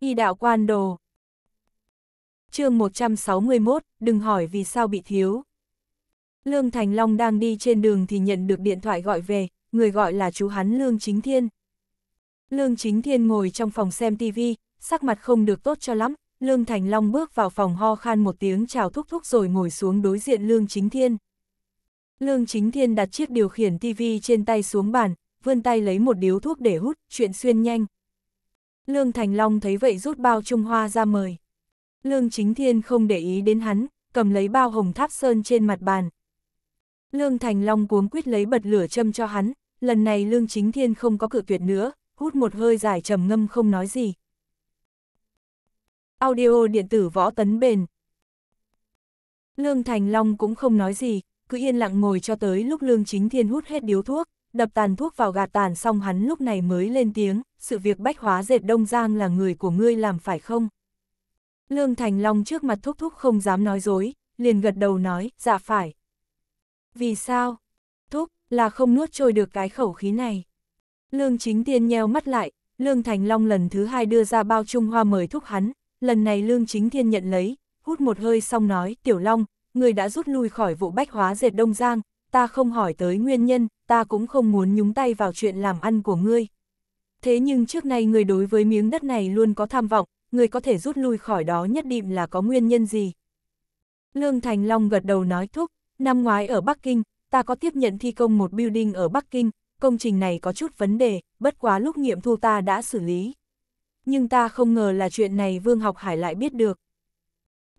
Y đạo quan đồ. chương 161, đừng hỏi vì sao bị thiếu. Lương Thành Long đang đi trên đường thì nhận được điện thoại gọi về, người gọi là chú hắn Lương Chính Thiên. Lương Chính Thiên ngồi trong phòng xem tivi, sắc mặt không được tốt cho lắm, Lương Thành Long bước vào phòng ho khan một tiếng chào thúc thúc rồi ngồi xuống đối diện Lương Chính Thiên. Lương Chính Thiên đặt chiếc điều khiển tivi trên tay xuống bàn, vươn tay lấy một điếu thuốc để hút, chuyện xuyên nhanh. Lương Thành Long thấy vậy rút bao Trung Hoa ra mời. Lương Chính Thiên không để ý đến hắn, cầm lấy bao hồng tháp sơn trên mặt bàn. Lương Thành Long cuống quýt lấy bật lửa châm cho hắn, lần này Lương Chính Thiên không có cự tuyệt nữa, hút một hơi dài trầm ngâm không nói gì. Audio điện tử võ tấn bền. Lương Thành Long cũng không nói gì, cứ yên lặng ngồi cho tới lúc Lương Chính Thiên hút hết điếu thuốc, đập tàn thuốc vào gạt tàn xong hắn lúc này mới lên tiếng, sự việc bách hóa dệt Đông Giang là người của ngươi làm phải không? Lương Thành Long trước mặt thúc thúc không dám nói dối, liền gật đầu nói, dạ phải. Vì sao? Thúc, là không nuốt trôi được cái khẩu khí này. Lương Chính Tiên nheo mắt lại, Lương Thành Long lần thứ hai đưa ra bao trung hoa mời thúc hắn, lần này Lương Chính Thiên nhận lấy, hút một hơi xong nói, Tiểu Long, người đã rút lui khỏi vụ bách hóa dệt Đông Giang, ta không hỏi tới nguyên nhân, ta cũng không muốn nhúng tay vào chuyện làm ăn của ngươi. Thế nhưng trước nay người đối với miếng đất này luôn có tham vọng, người có thể rút lui khỏi đó nhất định là có nguyên nhân gì. Lương Thành Long gật đầu nói thúc, năm ngoái ở Bắc Kinh, ta có tiếp nhận thi công một building ở Bắc Kinh, công trình này có chút vấn đề, bất quá lúc nghiệm thu ta đã xử lý. Nhưng ta không ngờ là chuyện này Vương Học Hải lại biết được.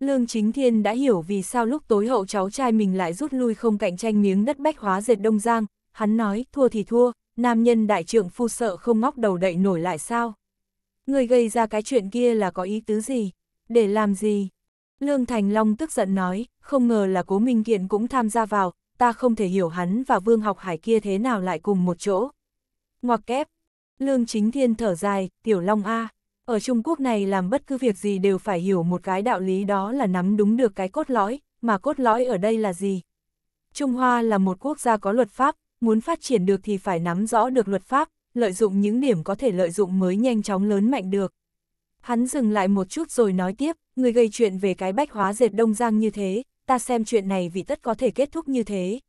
Lương Chính Thiên đã hiểu vì sao lúc tối hậu cháu trai mình lại rút lui không cạnh tranh miếng đất bách hóa dệt Đông Giang, hắn nói, thua thì thua, nam nhân đại Trưởng phu sợ không ngóc đầu đậy nổi lại sao. Người gây ra cái chuyện kia là có ý tứ gì, để làm gì? Lương Thành Long tức giận nói, không ngờ là cố Minh Kiện cũng tham gia vào, ta không thể hiểu hắn và Vương Học Hải kia thế nào lại cùng một chỗ. Ngoặc kép, Lương Chính Thiên thở dài, Tiểu Long A. Ở Trung Quốc này làm bất cứ việc gì đều phải hiểu một cái đạo lý đó là nắm đúng được cái cốt lõi, mà cốt lõi ở đây là gì? Trung Hoa là một quốc gia có luật pháp, muốn phát triển được thì phải nắm rõ được luật pháp, lợi dụng những điểm có thể lợi dụng mới nhanh chóng lớn mạnh được. Hắn dừng lại một chút rồi nói tiếp, người gây chuyện về cái bách hóa dệt đông giang như thế, ta xem chuyện này vì tất có thể kết thúc như thế.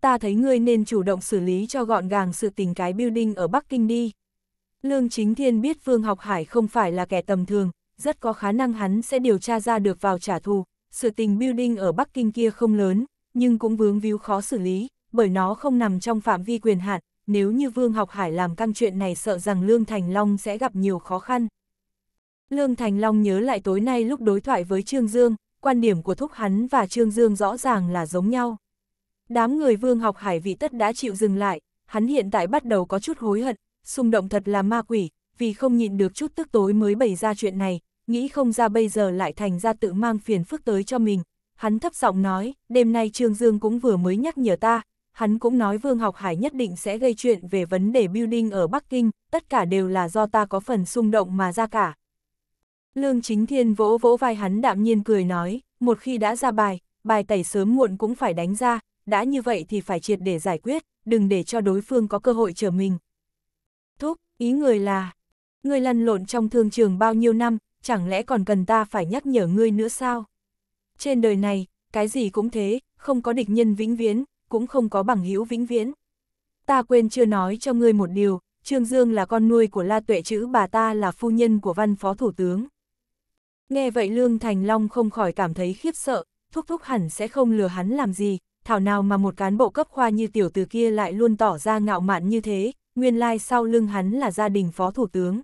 Ta thấy ngươi nên chủ động xử lý cho gọn gàng sự tình cái building ở Bắc Kinh đi, Lương Chính Thiên biết Vương Học Hải không phải là kẻ tầm thường, rất có khả năng hắn sẽ điều tra ra được vào trả thù. Sự tình building ở Bắc Kinh kia không lớn, nhưng cũng vướng víu khó xử lý, bởi nó không nằm trong phạm vi quyền hạn. Nếu như Vương Học Hải làm căng chuyện này sợ rằng Lương Thành Long sẽ gặp nhiều khó khăn. Lương Thành Long nhớ lại tối nay lúc đối thoại với Trương Dương, quan điểm của Thúc hắn và Trương Dương rõ ràng là giống nhau. Đám người Vương Học Hải vị tất đã chịu dừng lại, hắn hiện tại bắt đầu có chút hối hận, xung động thật là ma quỷ, vì không nhịn được chút tức tối mới bày ra chuyện này, nghĩ không ra bây giờ lại thành ra tự mang phiền phức tới cho mình. Hắn thấp giọng nói, đêm nay Trương Dương cũng vừa mới nhắc nhở ta, hắn cũng nói Vương Học Hải nhất định sẽ gây chuyện về vấn đề building ở Bắc Kinh, tất cả đều là do ta có phần xung động mà ra cả. Lương Chính Thiên vỗ vỗ vai hắn đạm nhiên cười nói, một khi đã ra bài, bài tẩy sớm muộn cũng phải đánh ra, đã như vậy thì phải triệt để giải quyết, đừng để cho đối phương có cơ hội trở mình. Thúc, ý người là, người lăn lộn trong thương trường bao nhiêu năm, chẳng lẽ còn cần ta phải nhắc nhở ngươi nữa sao? Trên đời này, cái gì cũng thế, không có địch nhân vĩnh viễn, cũng không có bằng hữu vĩnh viễn. Ta quên chưa nói cho ngươi một điều, Trương Dương là con nuôi của La Tuệ chữ bà ta là phu nhân của văn phó thủ tướng. Nghe vậy Lương Thành Long không khỏi cảm thấy khiếp sợ, thúc thúc hẳn sẽ không lừa hắn làm gì, thảo nào mà một cán bộ cấp khoa như tiểu tử kia lại luôn tỏ ra ngạo mạn như thế, nguyên lai sau lưng hắn là gia đình phó thủ tướng.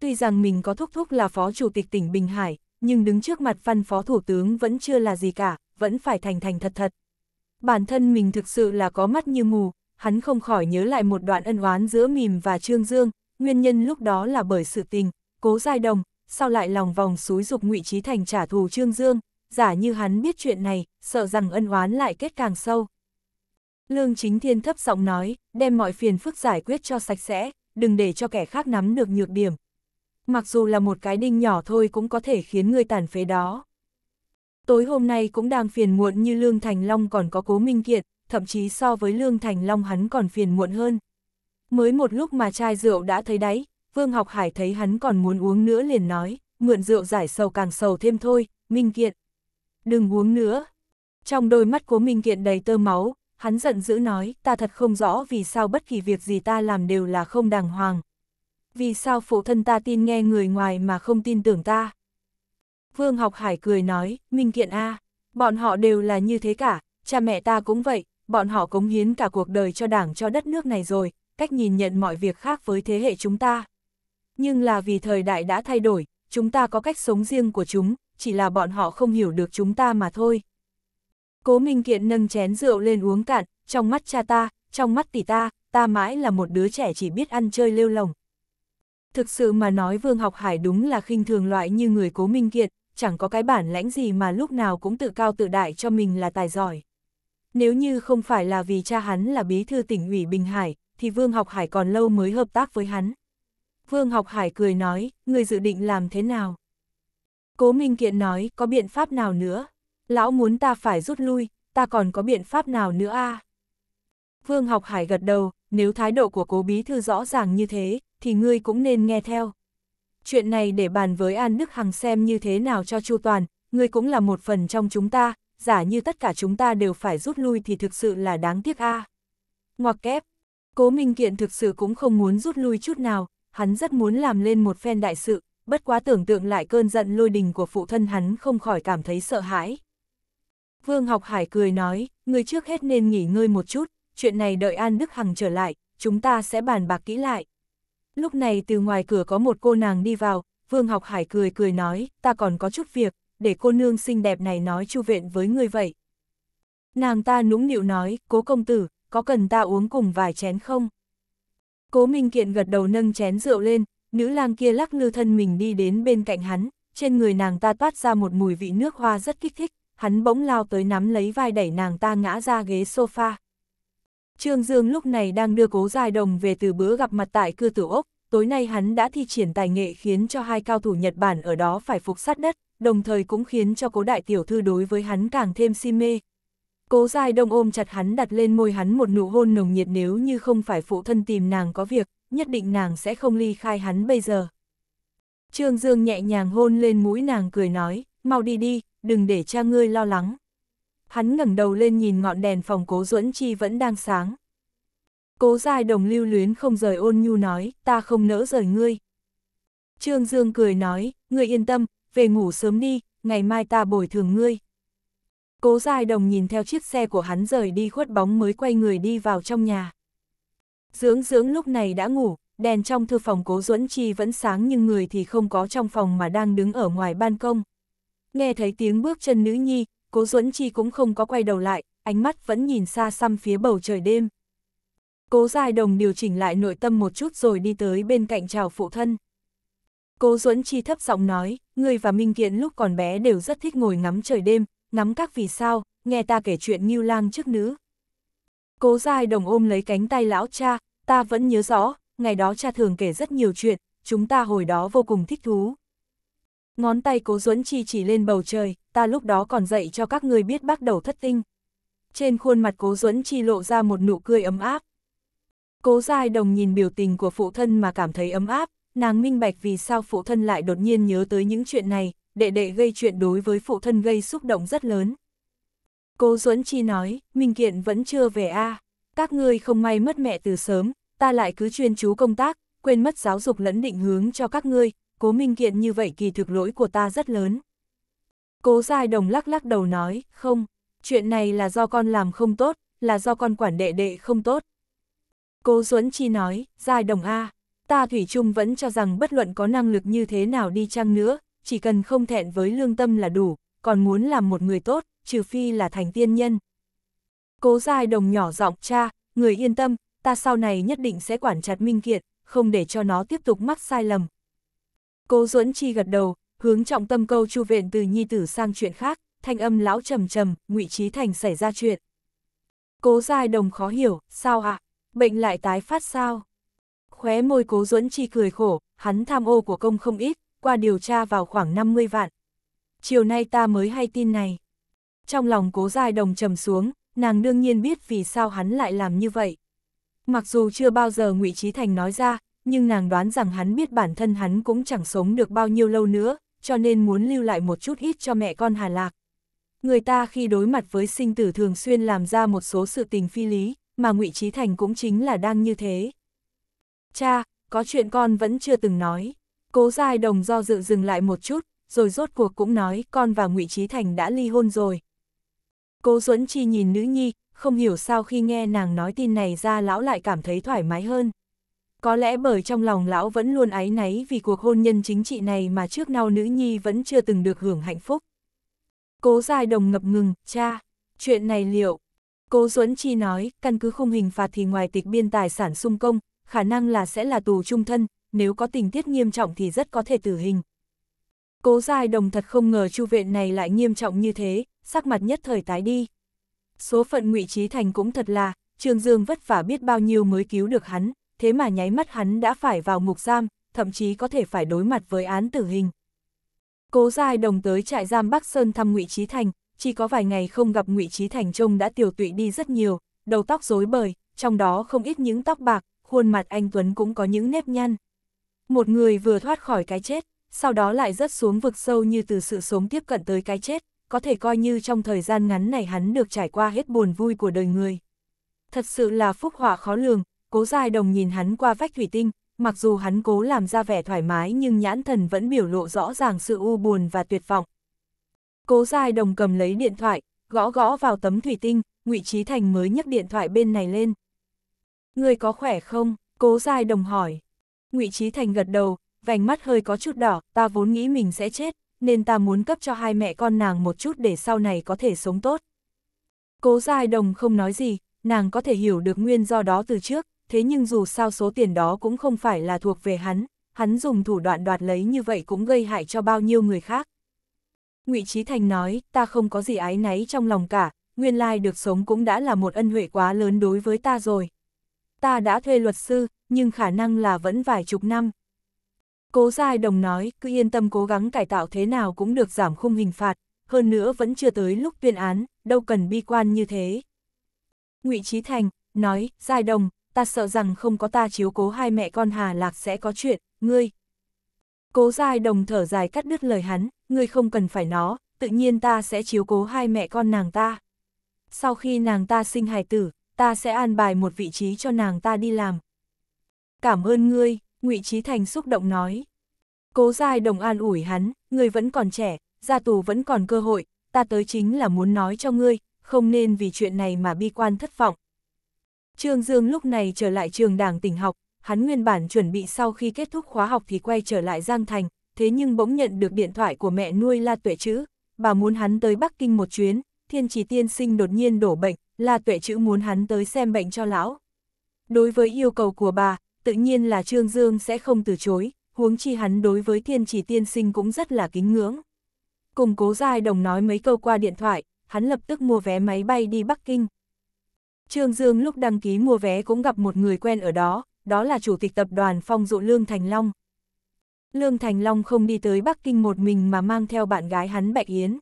Tuy rằng mình có thúc thúc là phó chủ tịch tỉnh Bình Hải, nhưng đứng trước mặt văn phó thủ tướng vẫn chưa là gì cả, vẫn phải thành thành thật thật. Bản thân mình thực sự là có mắt như mù, hắn không khỏi nhớ lại một đoạn ân oán giữa mìm và Trương Dương, nguyên nhân lúc đó là bởi sự tình, cố giai đồng, sau lại lòng vòng xúi dục ngụy trí thành trả thù Trương Dương, giả như hắn biết chuyện này, sợ rằng ân oán lại kết càng sâu. Lương Chính Thiên thấp giọng nói, đem mọi phiền phức giải quyết cho sạch sẽ, đừng để cho kẻ khác nắm được nhược điểm. Mặc dù là một cái đinh nhỏ thôi cũng có thể khiến người tàn phế đó. Tối hôm nay cũng đang phiền muộn như Lương Thành Long còn có cố minh kiệt, thậm chí so với Lương Thành Long hắn còn phiền muộn hơn. Mới một lúc mà chai rượu đã thấy đáy, Vương Học Hải thấy hắn còn muốn uống nữa liền nói, mượn rượu giải sầu càng sầu thêm thôi, Minh Kiệt. Đừng uống nữa. Trong đôi mắt cố Minh Kiệt đầy tơ máu, hắn giận dữ nói, ta thật không rõ vì sao bất kỳ việc gì ta làm đều là không đàng hoàng. Vì sao phụ thân ta tin nghe người ngoài mà không tin tưởng ta? Vương Học Hải cười nói, Minh Kiện A, bọn họ đều là như thế cả, cha mẹ ta cũng vậy, bọn họ cống hiến cả cuộc đời cho đảng cho đất nước này rồi, cách nhìn nhận mọi việc khác với thế hệ chúng ta. Nhưng là vì thời đại đã thay đổi, chúng ta có cách sống riêng của chúng, chỉ là bọn họ không hiểu được chúng ta mà thôi. Cố Minh Kiện nâng chén rượu lên uống cạn, trong mắt cha ta, trong mắt tỷ ta, ta mãi là một đứa trẻ chỉ biết ăn chơi lêu lồng. Thực sự mà nói Vương Học Hải đúng là khinh thường loại như người Cố Minh Kiệt, chẳng có cái bản lãnh gì mà lúc nào cũng tự cao tự đại cho mình là tài giỏi. Nếu như không phải là vì cha hắn là bí thư tỉnh ủy Bình Hải, thì Vương Học Hải còn lâu mới hợp tác với hắn. Vương Học Hải cười nói, người dự định làm thế nào? Cố Minh Kiện nói, có biện pháp nào nữa? Lão muốn ta phải rút lui, ta còn có biện pháp nào nữa a? À? Vương học hải gật đầu, nếu thái độ của cố bí thư rõ ràng như thế, thì ngươi cũng nên nghe theo. Chuyện này để bàn với An Đức Hằng xem như thế nào cho chu toàn, ngươi cũng là một phần trong chúng ta, giả như tất cả chúng ta đều phải rút lui thì thực sự là đáng tiếc a. À. Ngoặc kép, cố Minh Kiện thực sự cũng không muốn rút lui chút nào, hắn rất muốn làm lên một phen đại sự, bất quá tưởng tượng lại cơn giận lôi đình của phụ thân hắn không khỏi cảm thấy sợ hãi. Vương Học Hải cười nói, người trước hết nên nghỉ ngơi một chút, chuyện này đợi An Đức Hằng trở lại, chúng ta sẽ bàn bạc kỹ lại. Lúc này từ ngoài cửa có một cô nàng đi vào, Vương Học Hải cười cười nói, ta còn có chút việc, để cô nương xinh đẹp này nói chu viện với người vậy. Nàng ta nũng nịu nói, cố công tử, có cần ta uống cùng vài chén không? Cố Minh Kiện gật đầu nâng chén rượu lên, nữ lang kia lắc lư thân mình đi đến bên cạnh hắn, trên người nàng ta toát ra một mùi vị nước hoa rất kích thích hắn bỗng lao tới nắm lấy vai đẩy nàng ta ngã ra ghế sofa. Trương Dương lúc này đang đưa cố dài đồng về từ bữa gặp mặt tại cư tử ốc, tối nay hắn đã thi triển tài nghệ khiến cho hai cao thủ Nhật Bản ở đó phải phục sát đất, đồng thời cũng khiến cho cố đại tiểu thư đối với hắn càng thêm si mê. Cố dài đồng ôm chặt hắn đặt lên môi hắn một nụ hôn nồng nhiệt nếu như không phải phụ thân tìm nàng có việc, nhất định nàng sẽ không ly khai hắn bây giờ. Trương Dương nhẹ nhàng hôn lên mũi nàng cười nói, mau đi đi, đừng để cha ngươi lo lắng. Hắn ngẩng đầu lên nhìn ngọn đèn phòng cố duẫn chi vẫn đang sáng. Cố dài đồng lưu luyến không rời ôn nhu nói, ta không nỡ rời ngươi. Trương Dương cười nói, ngươi yên tâm, về ngủ sớm đi, ngày mai ta bồi thường ngươi. Cố dài đồng nhìn theo chiếc xe của hắn rời đi khuất bóng mới quay người đi vào trong nhà. Dưỡng dưỡng lúc này đã ngủ, đèn trong thư phòng cố duẫn chi vẫn sáng nhưng người thì không có trong phòng mà đang đứng ở ngoài ban công. Nghe thấy tiếng bước chân nữ nhi, cố duẫn chi cũng không có quay đầu lại, ánh mắt vẫn nhìn xa xăm phía bầu trời đêm. Cố Giai Đồng điều chỉnh lại nội tâm một chút rồi đi tới bên cạnh chào phụ thân. Cố Duẫn Chi thấp giọng nói, người và Minh Kiện lúc còn bé đều rất thích ngồi ngắm trời đêm, ngắm các vì sao, nghe ta kể chuyện Ngưu Lang trước nữ. Cố Giai Đồng ôm lấy cánh tay lão cha, ta vẫn nhớ rõ, ngày đó cha thường kể rất nhiều chuyện, chúng ta hồi đó vô cùng thích thú. Ngón tay cố duẫn chi chỉ lên bầu trời, ta lúc đó còn dạy cho các người biết bắt đầu thất tinh. Trên khuôn mặt cố duẫn chi lộ ra một nụ cười ấm áp. Cố giai đồng nhìn biểu tình của phụ thân mà cảm thấy ấm áp, nàng minh bạch vì sao phụ thân lại đột nhiên nhớ tới những chuyện này, đệ đệ gây chuyện đối với phụ thân gây xúc động rất lớn. Cố Duẫn Chi nói, Minh Kiện vẫn chưa về a à. các ngươi không may mất mẹ từ sớm, ta lại cứ chuyên chú công tác, quên mất giáo dục lẫn định hướng cho các ngươi, cố minh kiện như vậy kỳ thực lỗi của ta rất lớn. Cố dài đồng lắc lắc đầu nói, không, chuyện này là do con làm không tốt, là do con quản đệ đệ không tốt. Cố Duấn Chi nói, dài đồng A, ta Thủy chung vẫn cho rằng bất luận có năng lực như thế nào đi chăng nữa, chỉ cần không thẹn với lương tâm là đủ, còn muốn làm một người tốt, trừ phi là thành tiên nhân. Cố dài đồng nhỏ giọng cha, người yên tâm, ta sau này nhất định sẽ quản chặt Minh Kiệt, không để cho nó tiếp tục mắc sai lầm, Cố Duẫn Chi gật đầu, hướng trọng tâm câu chu vện từ nhi tử sang chuyện khác, thanh âm lão trầm trầm, ngụy Chí thành xảy ra chuyện. Cố Giai Đồng khó hiểu, sao ạ? À? Bệnh lại tái phát sao? Khóe môi Cố Duẫn Chi cười khổ, hắn tham ô của công không ít, qua điều tra vào khoảng 50 vạn. Chiều nay ta mới hay tin này. Trong lòng Cố Giai Đồng trầm xuống, nàng đương nhiên biết vì sao hắn lại làm như vậy. Mặc dù chưa bao giờ ngụy Chí Thành nói ra, nhưng nàng đoán rằng hắn biết bản thân hắn cũng chẳng sống được bao nhiêu lâu nữa, cho nên muốn lưu lại một chút ít cho mẹ con Hà Lạc. Người ta khi đối mặt với sinh tử thường xuyên làm ra một số sự tình phi lý, mà ngụy Trí Thành cũng chính là đang như thế. Cha, có chuyện con vẫn chưa từng nói. Cố Giai Đồng do dự dừng lại một chút, rồi rốt cuộc cũng nói con và ngụy Trí Thành đã ly hôn rồi. Cố Duẫn Chi nhìn nữ nhi, không hiểu sao khi nghe nàng nói tin này ra lão lại cảm thấy thoải mái hơn có lẽ bởi trong lòng lão vẫn luôn áy náy vì cuộc hôn nhân chính trị này mà trước nào nữ nhi vẫn chưa từng được hưởng hạnh phúc. Cố dài đồng ngập ngừng, cha, chuyện này liệu? Cố Duẫn Chi nói, căn cứ khung hình phạt thì ngoài tịch biên tài sản sung công, khả năng là sẽ là tù trung thân, nếu có tình tiết nghiêm trọng thì rất có thể tử hình. Cố dài đồng thật không ngờ chu viện này lại nghiêm trọng như thế, sắc mặt nhất thời tái đi. Số phận ngụy Trí Thành cũng thật là, Trương Dương vất vả biết bao nhiêu mới cứu được hắn, thế mà nháy mắt hắn đã phải vào ngục giam, thậm chí có thể phải đối mặt với án tử hình. Cố Giai Đồng tới trại giam Bắc Sơn thăm Ngụy Trí Thành, chỉ có vài ngày không gặp Ngụy Trí Thành trông đã tiểu tụy đi rất nhiều, đầu tóc rối bời, trong đó không ít những tóc bạc, khuôn mặt anh Tuấn cũng có những nếp nhăn. Một người vừa thoát khỏi cái chết, sau đó lại rớt xuống vực sâu như từ sự sống tiếp cận tới cái chết, có thể coi như trong thời gian ngắn này hắn được trải qua hết buồn vui của đời người. Thật sự là phúc họa khó lường, cố dài đồng nhìn hắn qua vách thủy tinh, mặc dù hắn cố làm ra vẻ thoải mái nhưng nhãn thần vẫn biểu lộ rõ ràng sự u buồn và tuyệt vọng. Cố dài đồng cầm lấy điện thoại, gõ gõ vào tấm thủy tinh, ngụy Trí Thành mới nhấc điện thoại bên này lên. Người có khỏe không? Cố dài đồng hỏi. ngụy Trí Thành gật đầu, vành mắt hơi có chút đỏ, ta vốn nghĩ mình sẽ chết, nên ta muốn cấp cho hai mẹ con nàng một chút để sau này có thể sống tốt. Cố Giai Đồng không nói gì, nàng có thể hiểu được nguyên do đó từ trước, thế nhưng dù sao số tiền đó cũng không phải là thuộc về hắn, hắn dùng thủ đoạn đoạt lấy như vậy cũng gây hại cho bao nhiêu người khác. ngụy Trí Thành nói, ta không có gì ái náy trong lòng cả, nguyên lai được sống cũng đã là một ân huệ quá lớn đối với ta rồi. Ta đã thuê luật sư, nhưng khả năng là vẫn vài chục năm. Cố Giai Đồng nói, cứ yên tâm cố gắng cải tạo thế nào cũng được giảm khung hình phạt, hơn nữa vẫn chưa tới lúc tuyên án, đâu cần bi quan như thế. ngụy Trí Thành, nói, Giai Đồng, ta sợ rằng không có ta chiếu cố hai mẹ con Hà Lạc sẽ có chuyện, ngươi. Cố dài đồng thở dài cắt đứt lời hắn, ngươi không cần phải nó, tự nhiên ta sẽ chiếu cố hai mẹ con nàng ta. Sau khi nàng ta sinh hài tử, ta sẽ an bài một vị trí cho nàng ta đi làm. Cảm ơn ngươi, ngụy Trí Thành xúc động nói. Cố dài đồng an ủi hắn, ngươi vẫn còn trẻ, ra tù vẫn còn cơ hội, ta tới chính là muốn nói cho ngươi, không nên vì chuyện này mà bi quan thất vọng, Trương Dương lúc này trở lại trường đảng tỉnh học, hắn nguyên bản chuẩn bị sau khi kết thúc khóa học thì quay trở lại Giang Thành, thế nhưng bỗng nhận được điện thoại của mẹ nuôi La Tuệ Chữ, bà muốn hắn tới Bắc Kinh một chuyến, thiên trì tiên sinh đột nhiên đổ bệnh, La Tuệ Chữ muốn hắn tới xem bệnh cho lão. Đối với yêu cầu của bà, tự nhiên là Trương Dương sẽ không từ chối, huống chi hắn đối với thiên trì tiên sinh cũng rất là kính ngưỡng. Cùng cố giai đồng nói mấy câu qua điện thoại, hắn lập tức mua vé máy bay đi Bắc Kinh. Trương Dương lúc đăng ký mua vé cũng gặp một người quen ở đó, đó là chủ tịch tập đoàn phong dụ Lương Thành Long. Lương Thành Long không đi tới Bắc Kinh một mình mà mang theo bạn gái hắn Bạch Yến.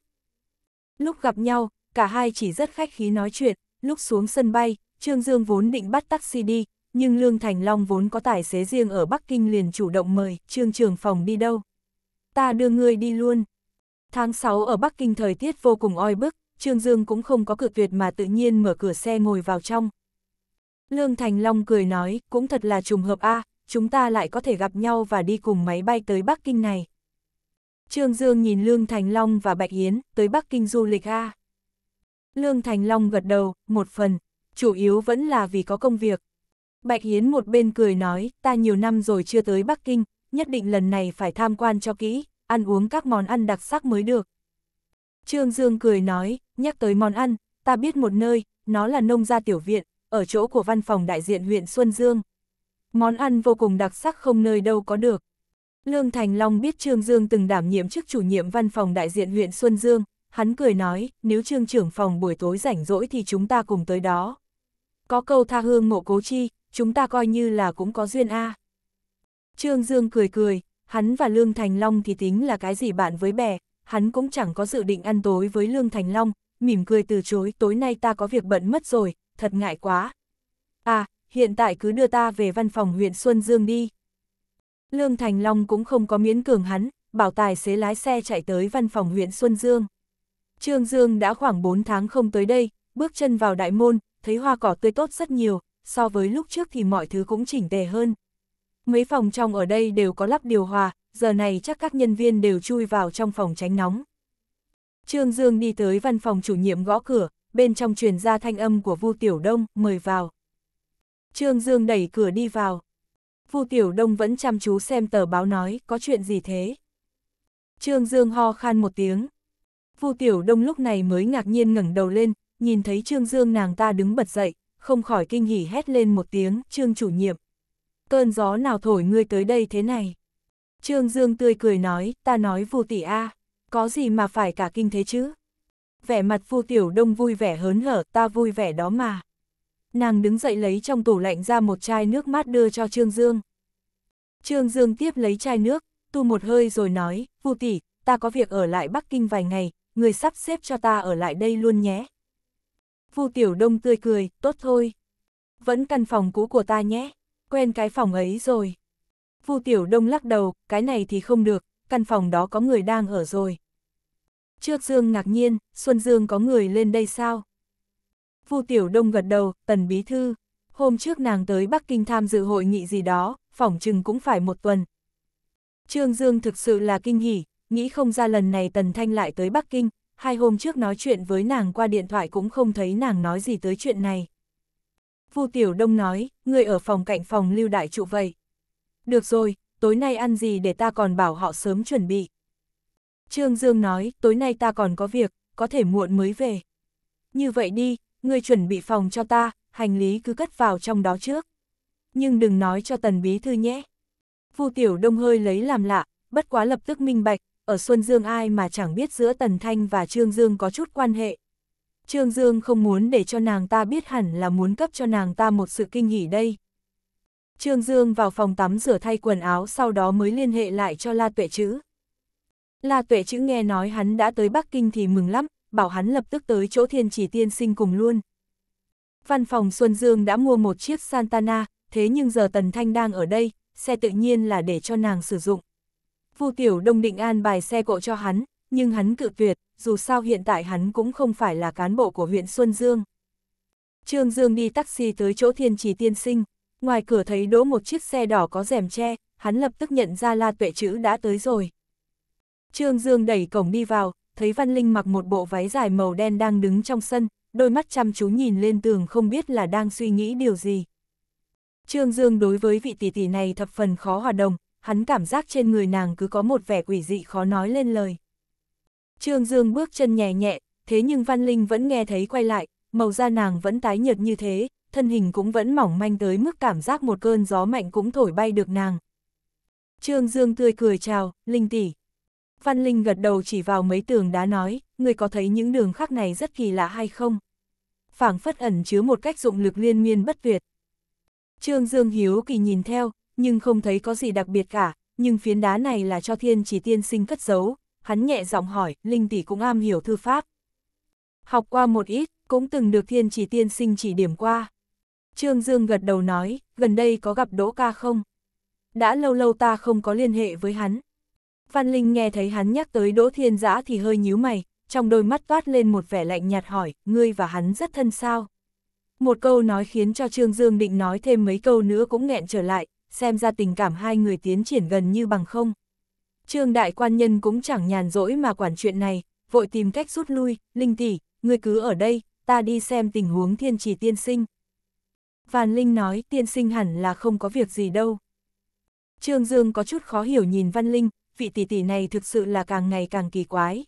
Lúc gặp nhau, cả hai chỉ rất khách khí nói chuyện, lúc xuống sân bay, Trương Dương vốn định bắt taxi đi, nhưng Lương Thành Long vốn có tài xế riêng ở Bắc Kinh liền chủ động mời Trương Trường Phòng đi đâu. Ta đưa ngươi đi luôn. Tháng 6 ở Bắc Kinh thời tiết vô cùng oi bức, Trương Dương cũng không có cực tuyệt mà tự nhiên mở cửa xe ngồi vào trong. Lương Thành Long cười nói, cũng thật là trùng hợp a chúng ta lại có thể gặp nhau và đi cùng máy bay tới Bắc Kinh này. Trương Dương nhìn Lương Thành Long và Bạch Yến, tới Bắc Kinh du lịch a Lương Thành Long gật đầu, một phần, chủ yếu vẫn là vì có công việc. Bạch Yến một bên cười nói, ta nhiều năm rồi chưa tới Bắc Kinh, nhất định lần này phải tham quan cho kỹ, ăn uống các món ăn đặc sắc mới được. Trương Dương cười nói, nhắc tới món ăn, ta biết một nơi, nó là nông gia tiểu viện, ở chỗ của văn phòng đại diện huyện Xuân Dương. Món ăn vô cùng đặc sắc không nơi đâu có được. Lương Thành Long biết Trương Dương từng đảm nhiệm chức chủ nhiệm văn phòng đại diện huyện Xuân Dương, hắn cười nói, nếu Trương trưởng phòng buổi tối rảnh rỗi thì chúng ta cùng tới đó. Có câu tha hương mộ cố chi, chúng ta coi như là cũng có duyên a. Trương Dương cười cười, hắn và Lương Thành Long thì tính là cái gì bạn với bè, hắn cũng chẳng có dự định ăn tối với Lương Thành Long, mỉm cười từ chối tối nay ta có việc bận mất rồi, thật ngại quá. À, hiện tại cứ đưa ta về văn phòng huyện Xuân Dương đi. Lương Thành Long cũng không có miễn cường hắn, bảo tài xế lái xe chạy tới văn phòng huyện Xuân Dương. Trương Dương đã khoảng 4 tháng không tới đây, bước chân vào đại môn, thấy hoa cỏ tươi tốt rất nhiều, so với lúc trước thì mọi thứ cũng chỉnh tề hơn. Mấy phòng trong ở đây đều có lắp điều hòa, giờ này chắc các nhân viên đều chui vào trong phòng tránh nóng. Trương Dương đi tới văn phòng chủ nhiệm gõ cửa, bên trong truyền ra thanh âm của Vu Tiểu Đông, mời vào. Trương Dương đẩy cửa đi vào. Vu Tiểu Đông vẫn chăm chú xem tờ báo nói, có chuyện gì thế? Trương Dương ho khan một tiếng. Vu Tiểu Đông lúc này mới ngạc nhiên ngẩng đầu lên, nhìn thấy Trương Dương nàng ta đứng bật dậy, không khỏi kinh hỉ hét lên một tiếng, Trương chủ nhiệm. Cơn gió nào thổi ngươi tới đây thế này? Trương Dương tươi cười nói, ta nói vu tỷ a, có gì mà phải cả kinh thế chứ? Vẻ mặt vu tiểu đông vui vẻ hớn hở, ta vui vẻ đó mà. Nàng đứng dậy lấy trong tủ lạnh ra một chai nước mát đưa cho Trương Dương. Trương Dương tiếp lấy chai nước, tu một hơi rồi nói, vu tỷ, ta có việc ở lại Bắc Kinh vài ngày, người sắp xếp cho ta ở lại đây luôn nhé. Vu Tiểu Đông tươi cười, tốt thôi. Vẫn căn phòng cũ của ta nhé, quen cái phòng ấy rồi. Vu Tiểu Đông lắc đầu, cái này thì không được, căn phòng đó có người đang ở rồi. Trước Dương ngạc nhiên, Xuân Dương có người lên đây sao? Vu Tiểu Đông gật đầu, tần bí thư. Hôm trước nàng tới Bắc Kinh tham dự hội nghị gì đó, phỏng chừng cũng phải một tuần. Trương Dương thực sự là kinh hỉ, nghĩ không ra lần này Tần Thanh lại tới Bắc Kinh, hai hôm trước nói chuyện với nàng qua điện thoại cũng không thấy nàng nói gì tới chuyện này. Vu Tiểu Đông nói, người ở phòng cạnh phòng lưu đại trụ vậy. Được rồi, tối nay ăn gì để ta còn bảo họ sớm chuẩn bị. Trương Dương nói, tối nay ta còn có việc, có thể muộn mới về. Như vậy đi, ngươi chuẩn bị phòng cho ta, hành lý cứ cất vào trong đó trước. Nhưng đừng nói cho tần bí thư nhé. Vu Tiểu Đông hơi lấy làm lạ, bất quá lập tức minh bạch, ở Xuân Dương ai mà chẳng biết giữa Tần Thanh và Trương Dương có chút quan hệ. Trương Dương không muốn để cho nàng ta biết hẳn là muốn cấp cho nàng ta một sự kinh nghỉ đây, Trương Dương vào phòng tắm rửa thay quần áo sau đó mới liên hệ lại cho La Tuệ Chữ. La Tuệ Chữ nghe nói hắn đã tới Bắc Kinh thì mừng lắm, bảo hắn lập tức tới chỗ thiên chỉ tiên sinh cùng luôn. Văn phòng Xuân Dương đã mua một chiếc Santana, thế nhưng giờ Tần Thanh đang ở đây, xe tự nhiên là để cho nàng sử dụng. Vu Tiểu Đông định an bài xe cộ cho hắn, nhưng hắn cự tuyệt, dù sao hiện tại hắn cũng không phải là cán bộ của huyện Xuân Dương. Trương Dương đi taxi tới chỗ thiên Chỉ tiên sinh, Ngoài cửa thấy đỗ một chiếc xe đỏ có rèm che, hắn lập tức nhận ra La Tuệ chữ đã tới rồi. Trương Dương đẩy cổng đi vào, thấy Văn Linh mặc một bộ váy dài màu đen đang đứng trong sân, đôi mắt chăm chú nhìn lên tường không biết là đang suy nghĩ điều gì. Trương Dương đối với vị tỷ tỷ này thập phần khó hòa đồng, hắn cảm giác trên người nàng cứ có một vẻ quỷ dị khó nói lên lời. Trương Dương bước chân nhẹ nhẹ, thế nhưng Văn Linh vẫn nghe thấy quay lại, màu da nàng vẫn tái nhợt như thế, thân hình cũng vẫn mỏng manh tới mức cảm giác một cơn gió mạnh cũng thổi bay được nàng. Trương Dương tươi cười chào, Linh tỷ. Văn Linh gật đầu chỉ vào mấy tường đá nói, người có thấy những đường khắc này rất kỳ lạ hay không? phảng phất ẩn chứa một cách dụng lực liên miên bất tuyệt. Trương Dương hiếu kỳ nhìn theo, nhưng không thấy có gì đặc biệt cả, nhưng phiến đá này là cho thiên chỉ tiên sinh cất giấu, hắn nhẹ giọng hỏi, Linh tỷ cũng am hiểu thư pháp. Học qua một ít, cũng từng được thiên chỉ tiên sinh chỉ điểm qua. Trương Dương gật đầu nói, gần đây có gặp Đỗ ca không? Đã lâu lâu ta không có liên hệ với hắn. Văn Linh nghe thấy hắn nhắc tới Đỗ Thiên Giã thì hơi nhíu mày, trong đôi mắt toát lên một vẻ lạnh nhạt hỏi, ngươi và hắn rất thân sao? Một câu nói khiến cho Trương Dương định nói thêm mấy câu nữa cũng nghẹn trở lại, xem ra tình cảm hai người tiến triển gần như bằng không. Trương đại quan nhân cũng chẳng nhàn rỗi mà quản chuyện này, vội tìm cách rút lui, Linh tỷ, ngươi cứ ở đây, ta đi xem tình huống thiên trì tiên sinh. Vàn Linh nói tiên sinh hẳn là không có việc gì đâu. Trương Dương có chút khó hiểu nhìn Văn Linh, vị tỷ tỷ này thực sự là càng ngày càng kỳ quái.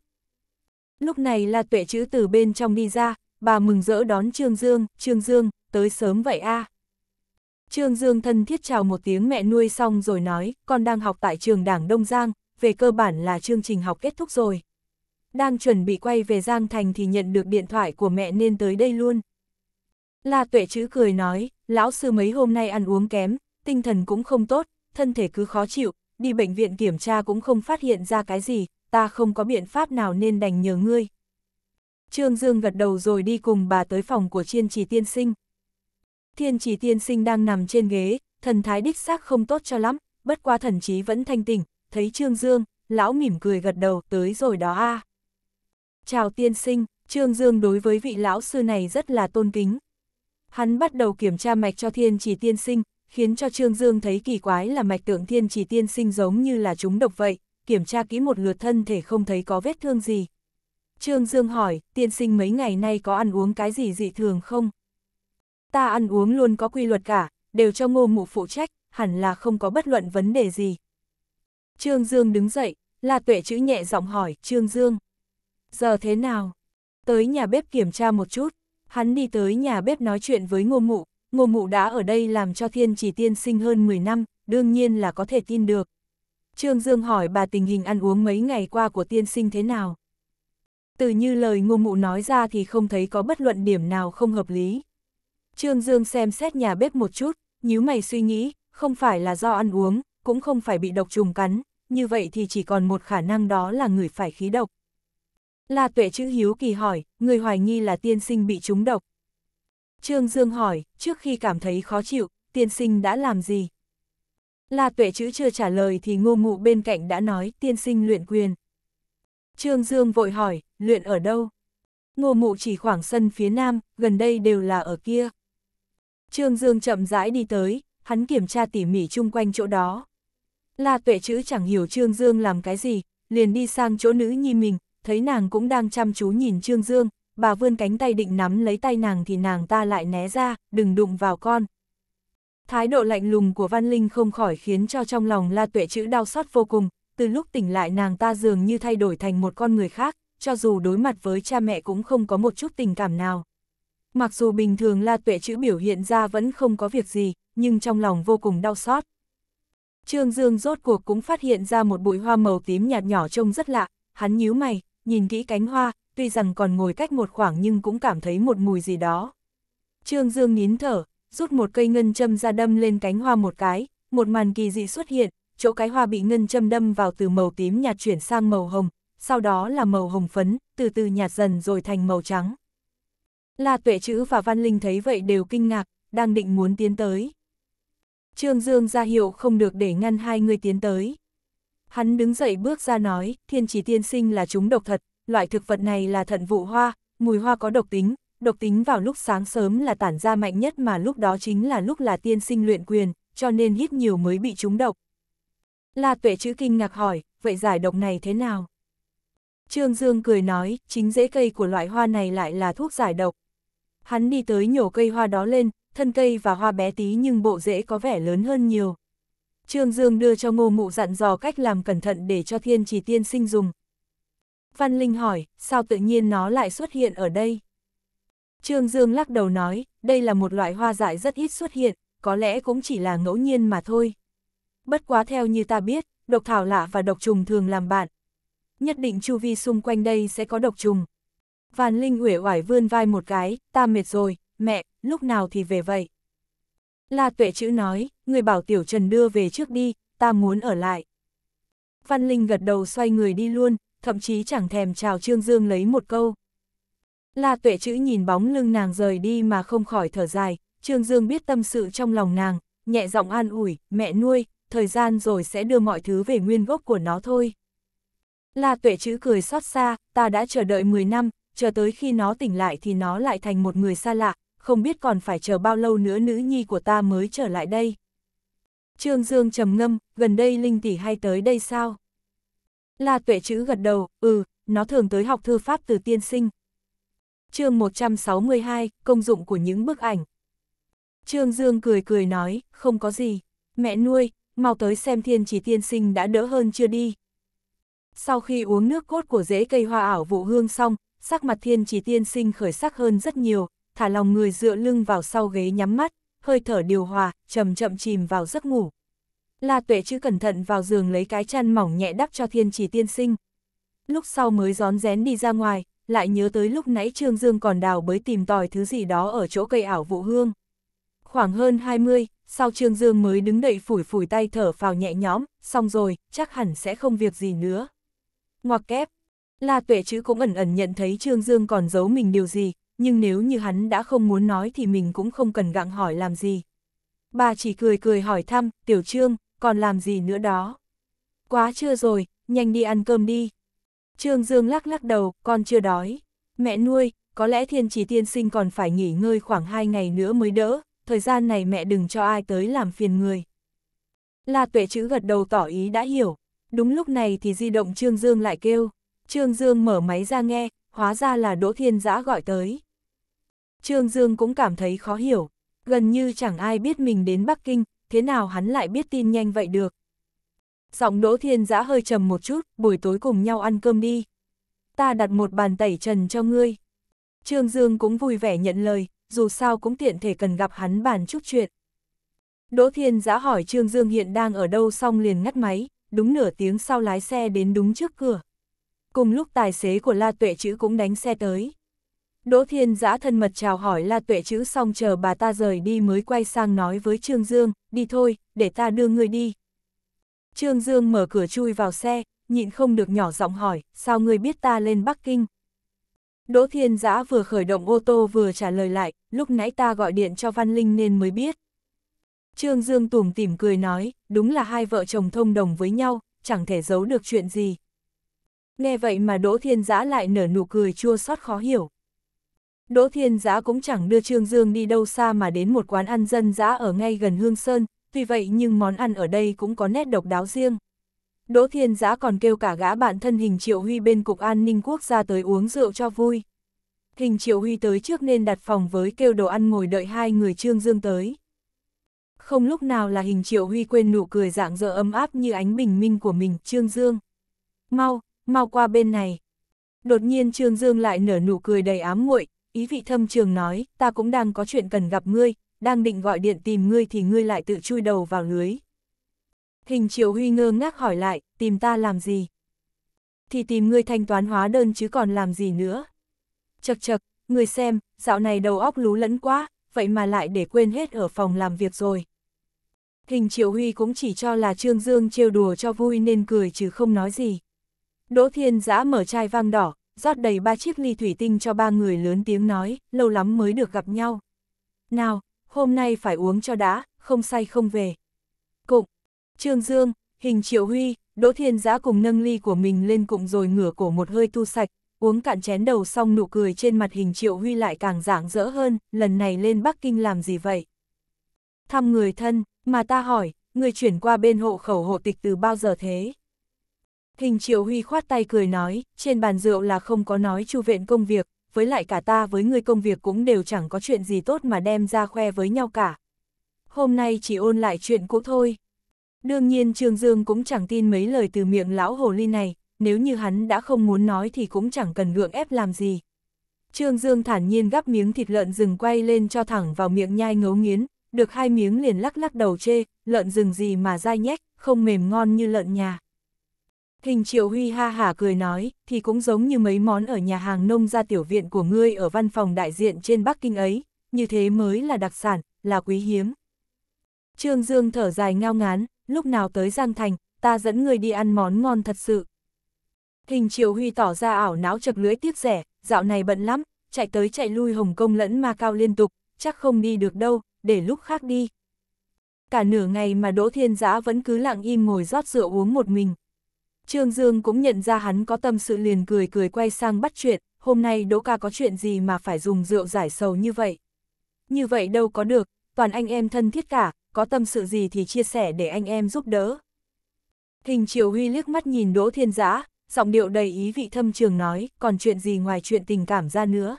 Lúc này là tuệ chữ từ bên trong đi ra, bà mừng rỡ đón Trương Dương, Trương Dương, tới sớm vậy a à. Trương Dương thân thiết chào một tiếng mẹ nuôi xong rồi nói, con đang học tại trường đảng Đông Giang, về cơ bản là chương trình học kết thúc rồi. Đang chuẩn bị quay về Giang Thành thì nhận được điện thoại của mẹ nên tới đây luôn. La Tuệ Chữ cười nói, lão sư mấy hôm nay ăn uống kém, tinh thần cũng không tốt, thân thể cứ khó chịu, đi bệnh viện kiểm tra cũng không phát hiện ra cái gì, ta không có biện pháp nào nên đành nhờ ngươi. Trương Dương gật đầu rồi đi cùng bà tới phòng của Thiên Trì Tiên Sinh. Thiên Trì Tiên Sinh đang nằm trên ghế, thần thái đích xác không tốt cho lắm, bất qua thần trí vẫn thanh tỉnh, thấy Trương Dương, lão mỉm cười gật đầu, tới rồi đó a. Chào Tiên Sinh, Trương Dương đối với vị lão sư này rất là tôn kính, Hắn bắt đầu kiểm tra mạch cho thiên chỉ tiên sinh, khiến cho Trương Dương thấy kỳ quái là mạch tượng thiên chỉ tiên sinh giống như là chúng độc vậy, kiểm tra kỹ một lượt thân thể không thấy có vết thương gì. Trương Dương hỏi, tiên sinh mấy ngày nay có ăn uống cái gì dị thường không? Ta ăn uống luôn có quy luật cả, đều cho ngô mụ phụ trách, hẳn là không có bất luận vấn đề gì. Trương Dương đứng dậy, là Tuệ chữ nhẹ giọng hỏi, Trương Dương, giờ thế nào? Tới nhà bếp kiểm tra một chút. Hắn đi tới nhà bếp nói chuyện với ngô mụ, ngô mụ đã ở đây làm cho thiên chỉ tiên sinh hơn 10 năm, đương nhiên là có thể tin được. Trương Dương hỏi bà tình hình ăn uống mấy ngày qua của tiên sinh thế nào. Từ như lời ngô mụ nói ra thì không thấy có bất luận điểm nào không hợp lý. Trương Dương xem xét nhà bếp một chút, nhíu mày suy nghĩ, không phải là do ăn uống, cũng không phải bị độc trùng cắn, như vậy thì chỉ còn một khả năng đó là người phải khí độc. La tuệ chữ hiếu kỳ hỏi, người hoài nghi là tiên sinh bị trúng độc. Trương Dương hỏi, trước khi cảm thấy khó chịu, tiên sinh đã làm gì? La tuệ chữ chưa trả lời thì ngô ngụ bên cạnh đã nói tiên sinh luyện quyền. Trương Dương vội hỏi, luyện ở đâu? Ngô mụ chỉ khoảng sân phía nam, gần đây đều là ở kia. Trương Dương chậm rãi đi tới, hắn kiểm tra tỉ mỉ chung quanh chỗ đó. La tuệ chữ chẳng hiểu Trương Dương làm cái gì, liền đi sang chỗ nữ nhi mình, thấy nàng cũng đang chăm chú nhìn Trương Dương, bà vươn cánh tay định nắm lấy tay nàng thì nàng ta lại né ra, đừng đụng vào con. Thái độ lạnh lùng của Văn Linh không khỏi khiến cho trong lòng La Tuệ chữ đau xót vô cùng, từ lúc tỉnh lại nàng ta dường như thay đổi thành một con người khác, cho dù đối mặt với cha mẹ cũng không có một chút tình cảm nào. Mặc dù bình thường La Tuệ chữ biểu hiện ra vẫn không có việc gì, nhưng trong lòng vô cùng đau xót. Trương Dương rốt cuộc cũng phát hiện ra một bụi hoa màu tím nhạt nhỏ trông rất lạ, hắn nhíu mày, nhìn kỹ cánh hoa, tuy rằng còn ngồi cách một khoảng nhưng cũng cảm thấy một mùi gì đó. Trương Dương nín thở, rút một cây ngân châm ra đâm lên cánh hoa một cái, một màn kỳ dị xuất hiện, chỗ cái hoa bị ngân châm đâm vào từ màu tím nhạt chuyển sang màu hồng, sau đó là màu hồng phấn, từ từ nhạt dần rồi thành màu trắng. La Tuệ Chữ và Văn Linh thấy vậy đều kinh ngạc, đang định muốn tiến tới. Trương Dương ra hiệu không được để ngăn hai người tiến tới. Hắn đứng dậy bước ra nói, thiên trì tiên sinh là chúng độc thật, loại thực vật này là thận vụ hoa, mùi hoa có độc tính, độc tính vào lúc sáng sớm là tản ra mạnh nhất mà lúc đó chính là lúc là tiên sinh luyện quyền, cho nên hít nhiều mới bị chúng độc. La tuệ chữ kinh ngạc hỏi, vậy giải độc này thế nào? Trương Dương cười nói, chính rễ cây của loại hoa này lại là thuốc giải độc. Hắn đi tới nhổ cây hoa đó lên, thân cây và hoa bé tí nhưng bộ rễ có vẻ lớn hơn nhiều. Trương Dương đưa cho ngô mụ dặn dò cách làm cẩn thận để cho thiên chỉ tiên sinh dùng. Văn Linh hỏi, sao tự nhiên nó lại xuất hiện ở đây? Trương Dương lắc đầu nói, đây là một loại hoa dại rất ít xuất hiện, có lẽ cũng chỉ là ngẫu nhiên mà thôi. Bất quá theo như ta biết, độc thảo lạ và độc trùng thường làm bạn. Nhất định chu vi xung quanh đây sẽ có độc trùng. Văn Linh uể oải vươn vai một cái, ta mệt rồi, mẹ, lúc nào thì về vậy? La tuệ chữ nói, người bảo tiểu trần đưa về trước đi, ta muốn ở lại. Văn Linh gật đầu xoay người đi luôn, thậm chí chẳng thèm chào Trương Dương lấy một câu. La tuệ chữ nhìn bóng lưng nàng rời đi mà không khỏi thở dài, Trương Dương biết tâm sự trong lòng nàng, nhẹ giọng an ủi, mẹ nuôi, thời gian rồi sẽ đưa mọi thứ về nguyên gốc của nó thôi. La tuệ chữ cười xót xa, ta đã chờ đợi 10 năm, chờ tới khi nó tỉnh lại thì nó lại thành một người xa lạ, không biết còn phải chờ bao lâu nữa nữ nhi của ta mới trở lại đây. Trương Dương trầm ngâm, gần đây Linh tỷ hay tới đây sao? La tuệ chữ gật đầu, ừ, nó thường tới học thư pháp từ tiên sinh. chương 162, công dụng của những bức ảnh. Trương Dương cười cười nói, không có gì, mẹ nuôi, mau tới xem thiên chỉ tiên sinh đã đỡ hơn chưa đi. Sau khi uống nước cốt của rễ cây hoa ảo vụ hương xong, sắc mặt thiên chỉ tiên sinh khởi sắc hơn rất nhiều, thả lòng người dựa lưng vào sau ghế nhắm mắt, hơi thở điều hòa, chậm chậm chìm vào giấc ngủ. La Tuệ chứ cẩn thận vào giường lấy cái chăn mỏng nhẹ đắp cho Thiên Chỉ tiên sinh. Lúc sau mới rón rén đi ra ngoài, lại nhớ tới lúc nãy Trương Dương còn đào bới tìm tòi thứ gì đó ở chỗ cây ảo vụ hương. Khoảng hơn 20, sau Trương Dương mới đứng đậy phủi phủi tay thở phào nhẹ nhõm, xong rồi, chắc hẳn sẽ không việc gì nữa. Ngoặc kép, La Tuệ chữ cũng ẩn ẩn nhận thấy Trương Dương còn giấu mình điều gì, nhưng nếu như hắn đã không muốn nói thì mình cũng không cần gặng hỏi làm gì. Bà chỉ cười cười hỏi thăm, tiểu trương, còn làm gì nữa đó? Quá trưa rồi, nhanh đi ăn cơm đi. Trương Dương lắc lắc đầu, con chưa đói. Mẹ nuôi, có lẽ thiên chỉ tiên sinh còn phải nghỉ ngơi khoảng hai ngày nữa mới đỡ, thời gian này mẹ đừng cho ai tới làm phiền người. La tuệ chữ gật đầu tỏ ý đã hiểu, đúng lúc này thì di động Trương Dương lại kêu. Trương Dương mở máy ra nghe, hóa ra là Đỗ Thiên Giã gọi tới. Trương Dương cũng cảm thấy khó hiểu, gần như chẳng ai biết mình đến Bắc Kinh, thế nào hắn lại biết tin nhanh vậy được. Giọng Đỗ Thiên Giã hơi trầm một chút, buổi tối cùng nhau ăn cơm đi. Ta đặt một bàn tẩy trần cho ngươi. Trương Dương cũng vui vẻ nhận lời, dù sao cũng tiện thể cần gặp hắn bàn chút chuyện. Đỗ Thiên Giã hỏi Trương Dương hiện đang ở đâu xong liền ngắt máy, đúng nửa tiếng sau lái xe đến đúng trước cửa. Cùng lúc tài xế của La Tuệ Chữ cũng đánh xe tới. Đỗ Thiên Giã thân mật chào hỏi La Tuệ chữ xong chờ bà ta rời đi mới quay sang nói với Trương Dương, đi thôi, để ta đưa người đi. Trương Dương mở cửa chui vào xe, nhịn không được nhỏ giọng hỏi, sao người biết ta lên Bắc Kinh? Đỗ Thiên Giã vừa khởi động ô tô vừa trả lời lại, lúc nãy ta gọi điện cho Văn Linh nên mới biết. Trương Dương tủm tỉm cười nói, đúng là hai vợ chồng thông đồng với nhau, chẳng thể giấu được chuyện gì. Nghe vậy mà Đỗ Thiên Giã lại nở nụ cười chua xót khó hiểu. Đỗ Thiên Giá cũng chẳng đưa Trương Dương đi đâu xa mà đến một quán ăn dân dã ở ngay gần Hương Sơn, tuy vậy nhưng món ăn ở đây cũng có nét độc đáo riêng. Đỗ Thiên Giá còn kêu cả gã bạn thân hình Triệu Huy bên Cục An ninh Quốc gia tới uống rượu cho vui. Hình Triệu Huy tới trước nên đặt phòng với kêu đồ ăn ngồi đợi hai người Trương Dương tới. Không lúc nào là hình Triệu Huy quên nụ cười dạng dỡ ấm áp như ánh bình minh của mình, Trương Dương. Mau, mau qua bên này. Đột nhiên Trương Dương lại nở nụ cười đầy ám muội ý vị thâm trường nói, ta cũng đang có chuyện cần gặp ngươi, đang định gọi điện tìm ngươi thì ngươi lại tự chui đầu vào lưới. Hình Triệu Huy ngơ ngác hỏi lại, tìm ta làm gì? Thì tìm ngươi thanh toán hóa đơn chứ còn làm gì nữa? Chật chật, ngươi xem, dạo này đầu óc lú lẫn quá, vậy mà lại để quên hết ở phòng làm việc rồi. Hình Triệu Huy cũng chỉ cho là Trương Dương trêu đùa cho vui nên cười chứ không nói gì. Đỗ Thiên Giã mở chai vang đỏ, rót đầy ba chiếc ly thủy tinh cho ba người lớn tiếng nói, lâu lắm mới được gặp nhau. Nào, hôm nay phải uống cho đã, không say không về. Cụng, Trương Dương, Hình Triệu Huy, Đỗ Thiên Giã cùng nâng ly của mình lên cụng rồi ngửa cổ một hơi tu sạch, uống cạn chén đầu xong nụ cười trên mặt hình Triệu Huy lại càng rạng rỡ hơn, lần này lên Bắc Kinh làm gì vậy? Thăm người thân, mà ta hỏi, người chuyển qua bên hộ khẩu hộ tịch từ bao giờ thế? Hình Triệu Huy khoát tay cười nói, trên bàn rượu là không có nói chu viện công việc, với lại cả ta với người công việc cũng đều chẳng có chuyện gì tốt mà đem ra khoe với nhau cả. Hôm nay chỉ ôn lại chuyện cũ thôi. Đương nhiên Trương Dương cũng chẳng tin mấy lời từ miệng lão hồ ly này, nếu như hắn đã không muốn nói thì cũng chẳng cần gượng ép làm gì. Trương Dương thản nhiên gắp miếng thịt lợn rừng quay lên cho thẳng vào miệng nhai ngấu nghiến, được hai miếng liền lắc lắc đầu chê, lợn rừng gì mà dai nhách, không mềm ngon như lợn nhà. Hình triệu huy ha hả cười nói, thì cũng giống như mấy món ở nhà hàng nông gia tiểu viện của ngươi ở văn phòng đại diện trên Bắc Kinh ấy, như thế mới là đặc sản, là quý hiếm. Trương Dương thở dài ngao ngán, lúc nào tới Giang Thành, ta dẫn ngươi đi ăn món ngon thật sự. Hình triệu huy tỏ ra ảo não chật lưỡi tiếc rẻ, dạo này bận lắm, chạy tới chạy lui Hồng Kông lẫn ma cao liên tục, chắc không đi được đâu, để lúc khác đi. Cả nửa ngày mà Đỗ Thiên Giã vẫn cứ lặng im ngồi rót rượu uống một mình. Trương Dương cũng nhận ra hắn có tâm sự liền cười cười quay sang bắt chuyện, hôm nay Đỗ ca có chuyện gì mà phải dùng rượu giải sầu như vậy. Như vậy đâu có được, toàn anh em thân thiết cả, có tâm sự gì thì chia sẻ để anh em giúp đỡ. Hình Triều Huy liếc mắt nhìn Đỗ Thiên Giã, giọng điệu đầy ý vị thâm trường nói, còn chuyện gì ngoài chuyện tình cảm ra nữa.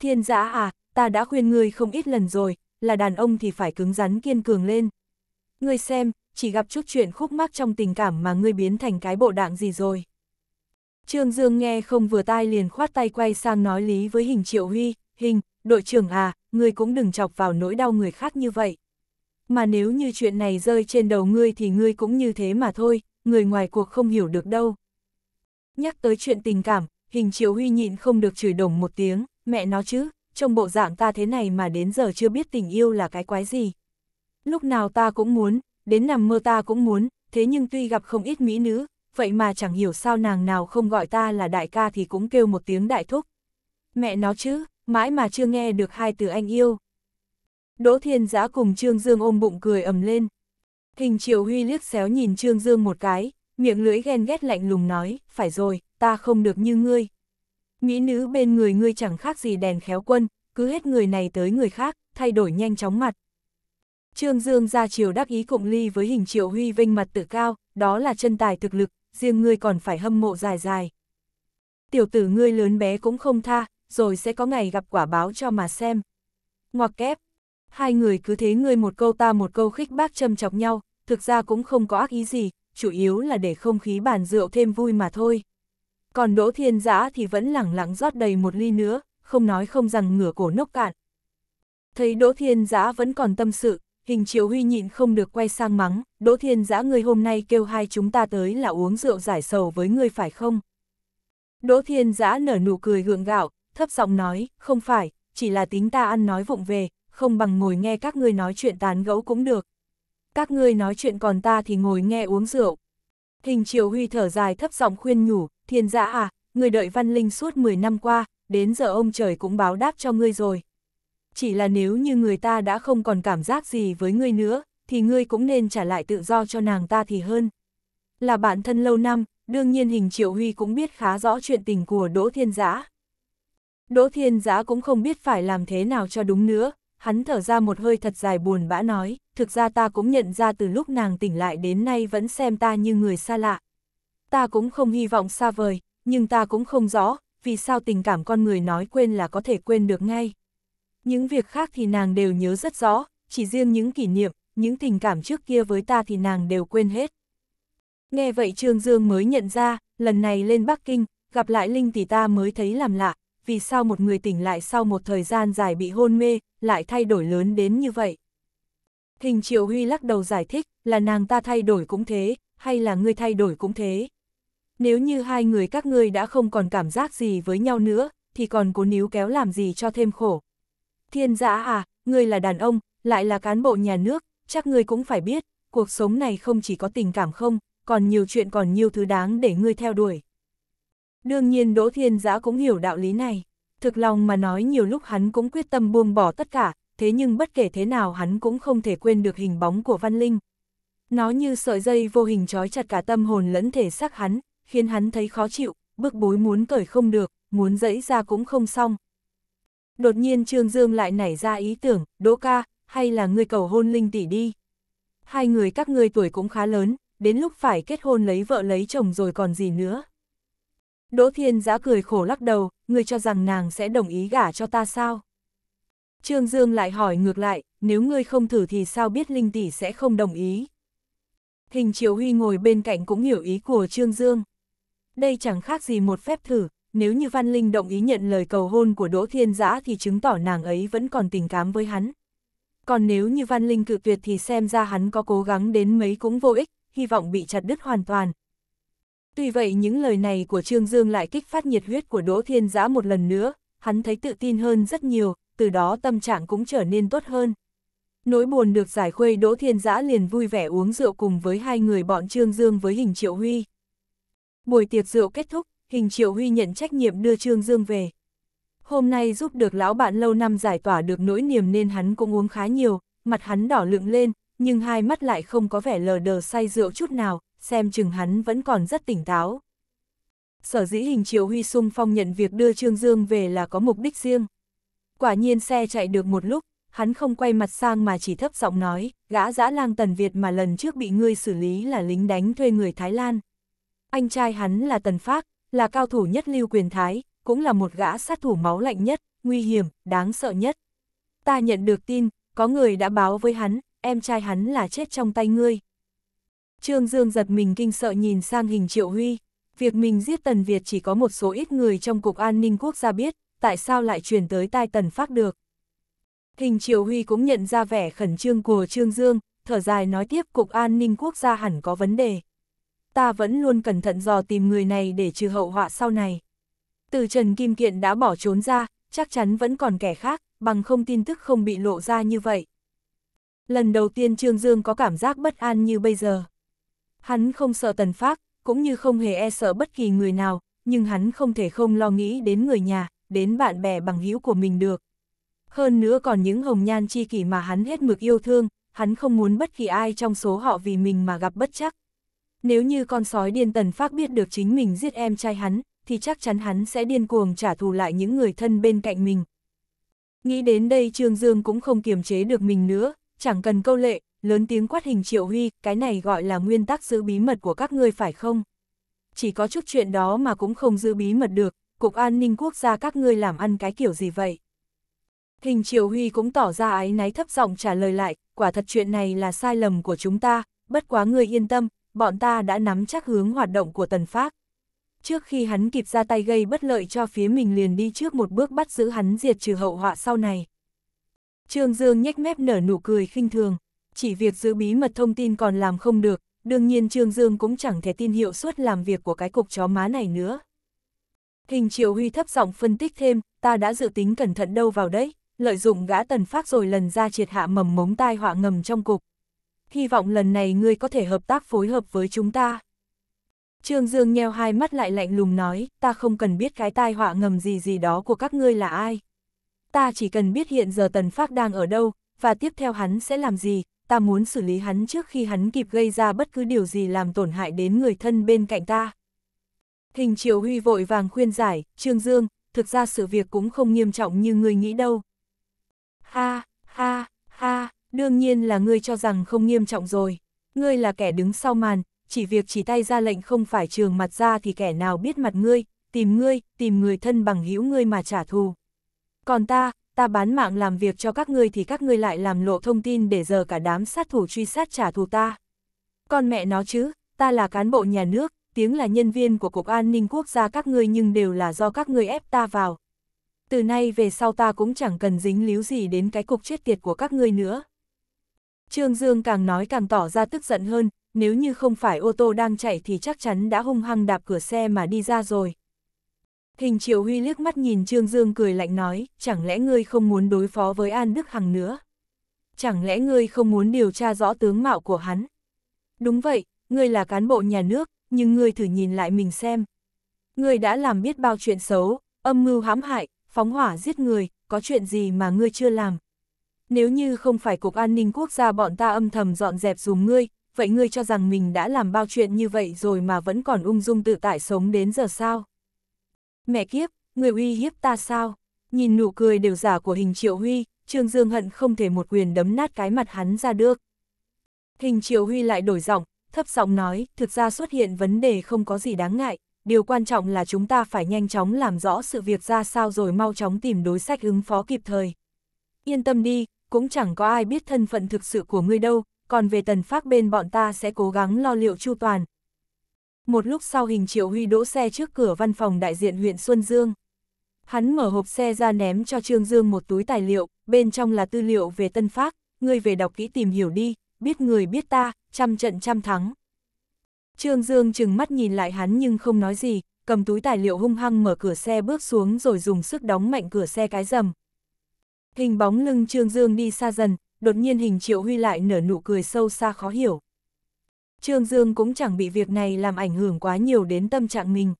Thiên Giã à, ta đã khuyên ngươi không ít lần rồi, là đàn ông thì phải cứng rắn kiên cường lên. Ngươi xem, chỉ gặp chút chuyện khúc mắc trong tình cảm mà ngươi biến thành cái bộ đạng gì rồi. Trương Dương nghe không vừa tai liền khoát tay quay sang nói lý với hình triệu huy, hình, đội trưởng à, ngươi cũng đừng chọc vào nỗi đau người khác như vậy. Mà nếu như chuyện này rơi trên đầu ngươi thì ngươi cũng như thế mà thôi, người ngoài cuộc không hiểu được đâu. Nhắc tới chuyện tình cảm, hình triệu huy nhịn không được chửi đồng một tiếng, mẹ nó chứ, trong bộ dạng ta thế này mà đến giờ chưa biết tình yêu là cái quái gì. Lúc nào ta cũng muốn, đến nằm mơ ta cũng muốn, thế nhưng tuy gặp không ít mỹ nữ, vậy mà chẳng hiểu sao nàng nào không gọi ta là đại ca thì cũng kêu một tiếng đại thúc. Mẹ nó chứ, mãi mà chưa nghe được hai từ anh yêu. Đỗ Thiên Giã cùng Trương Dương ôm bụng cười ầm lên. Hình Triệu Huy liếc xéo nhìn Trương Dương một cái, miệng lưỡi ghen ghét lạnh lùng nói, phải rồi, ta không được như ngươi. Mỹ nữ bên người ngươi chẳng khác gì đèn khéo quân, cứ hết người này tới người khác, thay đổi nhanh chóng mặt. Trương Dương ra chiều đắc ý cộng ly với hình triệu huy vinh mặt tử cao, đó là chân tài thực lực, riêng ngươi còn phải hâm mộ dài dài. Tiểu tử ngươi lớn bé cũng không tha, rồi sẽ có ngày gặp quả báo cho mà xem. Ngoặc kép, hai người cứ thế ngươi một câu ta một câu khích bác châm chọc nhau, thực ra cũng không có ác ý gì, chủ yếu là để không khí bàn rượu thêm vui mà thôi. Còn Đỗ Thiên Giã thì vẫn lẳng lặng rót đầy một ly nữa, không nói không rằng ngửa cổ nốc cạn. Thấy Đỗ Thiên Giã vẫn còn tâm sự, hình chiếu huy nhịn không được quay sang mắng, Đỗ Thiên Giã người hôm nay kêu hai chúng ta tới là uống rượu giải sầu với người phải không? Đỗ Thiên Giã nở nụ cười gượng gạo, thấp giọng nói, không phải, chỉ là tính ta ăn nói vụng về, không bằng ngồi nghe các ngươi nói chuyện tán gẫu cũng được. Các ngươi nói chuyện còn ta thì ngồi nghe uống rượu. Hình Triều Huy thở dài thấp giọng khuyên nhủ, Thiên Giã à, người đợi Văn Linh suốt 10 năm qua, đến giờ ông trời cũng báo đáp cho ngươi rồi chỉ là nếu như người ta đã không còn cảm giác gì với ngươi nữa, thì ngươi cũng nên trả lại tự do cho nàng ta thì hơn. Là bạn thân lâu năm, đương nhiên hình Triệu Huy cũng biết khá rõ chuyện tình của Đỗ Thiên Giã. Đỗ Thiên Giã cũng không biết phải làm thế nào cho đúng nữa, hắn thở ra một hơi thật dài buồn bã nói, thực ra ta cũng nhận ra từ lúc nàng tỉnh lại đến nay vẫn xem ta như người xa lạ. Ta cũng không hy vọng xa vời, nhưng ta cũng không rõ, vì sao tình cảm con người nói quên là có thể quên được ngay những việc khác thì nàng đều nhớ rất rõ, chỉ riêng những kỷ niệm, những tình cảm trước kia với ta thì nàng đều quên hết. Nghe vậy Trương Dương mới nhận ra, lần này lên Bắc Kinh, gặp lại Linh tỷ ta mới thấy làm lạ, vì sao một người tỉnh lại sau một thời gian dài bị hôn mê, lại thay đổi lớn đến như vậy. Hình Triệu Huy lắc đầu giải thích, là nàng ta thay đổi cũng thế, hay là ngươi thay đổi cũng thế. Nếu như hai người các ngươi đã không còn cảm giác gì với nhau nữa, thì còn cố níu kéo làm gì cho thêm khổ. Thiên giã à, ngươi là đàn ông, lại là cán bộ nhà nước, chắc ngươi cũng phải biết, cuộc sống này không chỉ có tình cảm không, còn nhiều chuyện còn nhiều thứ đáng để ngươi theo đuổi. Đương nhiên Đỗ Thiên Giã cũng hiểu đạo lý này, thực lòng mà nói nhiều lúc hắn cũng quyết tâm buông bỏ tất cả, thế nhưng bất kể thế nào hắn cũng không thể quên được hình bóng của Văn Linh. Nó như sợi dây vô hình trói chặt cả tâm hồn lẫn thể xác hắn, khiến hắn thấy khó chịu, bức bối muốn cởi không được, muốn dẫy ra cũng không xong, đột nhiên Trương Dương lại nảy ra ý tưởng, Đỗ ca, hay là ngươi cầu hôn Linh tỷ đi. Hai người các ngươi tuổi cũng khá lớn, đến lúc phải kết hôn lấy vợ lấy chồng rồi còn gì nữa. Đỗ Thiên Giã cười khổ lắc đầu, người cho rằng nàng sẽ đồng ý gả cho ta sao? Trương Dương lại hỏi ngược lại, nếu ngươi không thử thì sao biết Linh tỷ sẽ không đồng ý? Hình Triệu Huy ngồi bên cạnh cũng hiểu ý của Trương Dương. Đây chẳng khác gì một phép thử, nếu như Văn Linh đồng ý nhận lời cầu hôn của Đỗ Thiên Giã thì chứng tỏ nàng ấy vẫn còn tình cảm với hắn. Còn nếu như Văn Linh cự tuyệt thì xem ra hắn có cố gắng đến mấy cũng vô ích, hy vọng bị chặt đứt hoàn toàn. Tuy vậy những lời này của Trương Dương lại kích phát nhiệt huyết của Đỗ Thiên Giã một lần nữa, hắn thấy tự tin hơn rất nhiều, từ đó tâm trạng cũng trở nên tốt hơn. Nỗi buồn được giải khuây Đỗ Thiên Giã liền vui vẻ uống rượu cùng với hai người bọn Trương Dương với hình Triệu Huy. Buổi tiệc rượu kết thúc, hình triệu huy nhận trách nhiệm đưa Trương Dương về. Hôm nay giúp được lão bạn lâu năm giải tỏa được nỗi niềm nên hắn cũng uống khá nhiều, mặt hắn đỏ lượng lên, nhưng hai mắt lại không có vẻ lờ đờ say rượu chút nào, xem chừng hắn vẫn còn rất tỉnh táo. Sở dĩ hình triệu huy sung phong nhận việc đưa Trương Dương về là có mục đích riêng. Quả nhiên xe chạy được một lúc, hắn không quay mặt sang mà chỉ thấp giọng nói, gã dã lang Tần Việt mà lần trước bị ngươi xử lý là lính đánh thuê người Thái Lan. Anh trai hắn là Tần Phác, là cao thủ nhất lưu quyền thái, cũng là một gã sát thủ máu lạnh nhất, nguy hiểm, đáng sợ nhất. Ta nhận được tin, có người đã báo với hắn, em trai hắn là chết trong tay ngươi. Trương Dương giật mình kinh sợ nhìn sang hình triệu huy. Việc mình giết Tần Việt chỉ có một số ít người trong Cục An ninh Quốc gia biết, tại sao lại truyền tới tai Tần Phát được. Hình triệu huy cũng nhận ra vẻ khẩn trương của Trương Dương, thở dài nói tiếp Cục An ninh Quốc gia hẳn có vấn đề ta vẫn luôn cẩn thận dò tìm người này để trừ hậu họa sau này. Từ Trần Kim Kiện đã bỏ trốn ra, chắc chắn vẫn còn kẻ khác, bằng không tin tức không bị lộ ra như vậy. Lần đầu tiên Trương Dương có cảm giác bất an như bây giờ. Hắn không sợ tần phác, cũng như không hề e sợ bất kỳ người nào, nhưng hắn không thể không lo nghĩ đến người nhà, đến bạn bè bằng hữu của mình được. Hơn nữa còn những hồng nhan chi kỷ mà hắn hết mực yêu thương, hắn không muốn bất kỳ ai trong số họ vì mình mà gặp bất chắc. Nếu như con sói điên tần phát biết được chính mình giết em trai hắn, thì chắc chắn hắn sẽ điên cuồng trả thù lại những người thân bên cạnh mình. Nghĩ đến đây Trương Dương cũng không kiềm chế được mình nữa, chẳng cần câu lệ, lớn tiếng quát hình Triệu Huy, cái này gọi là nguyên tắc giữ bí mật của các ngươi phải không? Chỉ có chút chuyện đó mà cũng không giữ bí mật được, Cục An ninh quốc gia các ngươi làm ăn cái kiểu gì vậy? Hình Triệu Huy cũng tỏ ra ái náy thấp giọng trả lời lại, quả thật chuyện này là sai lầm của chúng ta, bất quá ngươi yên tâm, bọn ta đã nắm chắc hướng hoạt động của Tần Phác. Trước khi hắn kịp ra tay gây bất lợi cho phía mình liền đi trước một bước bắt giữ hắn diệt trừ hậu họa sau này. Trương Dương nhếch mép nở nụ cười khinh thường, chỉ việc giữ bí mật thông tin còn làm không được, đương nhiên Trương Dương cũng chẳng thể tin hiệu suất làm việc của cái cục chó má này nữa. Hình Triệu Huy thấp giọng phân tích thêm, ta đã dự tính cẩn thận đâu vào đấy, lợi dụng gã tần phát rồi lần ra triệt hạ mầm mống tai họa ngầm trong cục, hy vọng lần này ngươi có thể hợp tác phối hợp với chúng ta. Trương Dương nheo hai mắt lại lạnh lùng nói, ta không cần biết cái tai họa ngầm gì gì đó của các ngươi là ai. Ta chỉ cần biết hiện giờ Tần Phác đang ở đâu, và tiếp theo hắn sẽ làm gì, ta muốn xử lý hắn trước khi hắn kịp gây ra bất cứ điều gì làm tổn hại đến người thân bên cạnh ta. Hình Triệu Huy vội vàng khuyên giải, Trương Dương, thực ra sự việc cũng không nghiêm trọng như ngươi nghĩ đâu. Ha, ha, Đương nhiên là ngươi cho rằng không nghiêm trọng rồi. Ngươi là kẻ đứng sau màn, chỉ việc chỉ tay ra lệnh không phải trường mặt ra thì kẻ nào biết mặt ngươi, tìm ngươi, tìm người thân bằng hữu ngươi mà trả thù. Còn ta, ta bán mạng làm việc cho các ngươi thì các ngươi lại làm lộ thông tin để giờ cả đám sát thủ truy sát trả thù ta. Con mẹ nó chứ, ta là cán bộ nhà nước, tiếng là nhân viên của Cục An ninh Quốc gia các ngươi nhưng đều là do các ngươi ép ta vào. Từ nay về sau ta cũng chẳng cần dính líu gì đến cái cục chết tiệt của các ngươi nữa. Trương Dương càng nói càng tỏ ra tức giận hơn, nếu như không phải ô tô đang chạy thì chắc chắn đã hung hăng đạp cửa xe mà đi ra rồi. Hình Triệu Huy liếc mắt nhìn Trương Dương cười lạnh nói, chẳng lẽ ngươi không muốn đối phó với An Đức Hằng nữa? Chẳng lẽ ngươi không muốn điều tra rõ tướng mạo của hắn? Đúng vậy, ngươi là cán bộ nhà nước, nhưng ngươi thử nhìn lại mình xem. Ngươi đã làm biết bao chuyện xấu, âm mưu hãm hại, phóng hỏa giết người, có chuyện gì mà ngươi chưa làm? nếu như không phải Cục An ninh Quốc gia bọn ta âm thầm dọn dẹp dùm ngươi, vậy ngươi cho rằng mình đã làm bao chuyện như vậy rồi mà vẫn còn ung dung tự tại sống đến giờ sao? Mẹ kiếp, người uy hiếp ta sao? Nhìn nụ cười đều giả của hình triệu huy, Trương Dương Hận không thể một quyền đấm nát cái mặt hắn ra được. Hình triệu huy lại đổi giọng, thấp giọng nói, thực ra xuất hiện vấn đề không có gì đáng ngại, điều quan trọng là chúng ta phải nhanh chóng làm rõ sự việc ra sao rồi mau chóng tìm đối sách ứng phó kịp thời. Yên tâm đi, cũng chẳng có ai biết thân phận thực sự của ngươi đâu, còn về tần phác bên bọn ta sẽ cố gắng lo liệu chu toàn. Một lúc sau hình triệu huy đỗ xe trước cửa văn phòng đại diện huyện Xuân Dương. Hắn mở hộp xe ra ném cho Trương Dương một túi tài liệu, bên trong là tư liệu về tân phác, ngươi về đọc kỹ tìm hiểu đi, biết người biết ta, trăm trận trăm thắng. Trương Dương chừng mắt nhìn lại hắn nhưng không nói gì, cầm túi tài liệu hung hăng mở cửa xe bước xuống rồi dùng sức đóng mạnh cửa xe cái rầm, Hình bóng lưng Trương Dương đi xa dần, đột nhiên hình Triệu Huy lại nở nụ cười sâu xa khó hiểu. Trương Dương cũng chẳng bị việc này làm ảnh hưởng quá nhiều đến tâm trạng mình.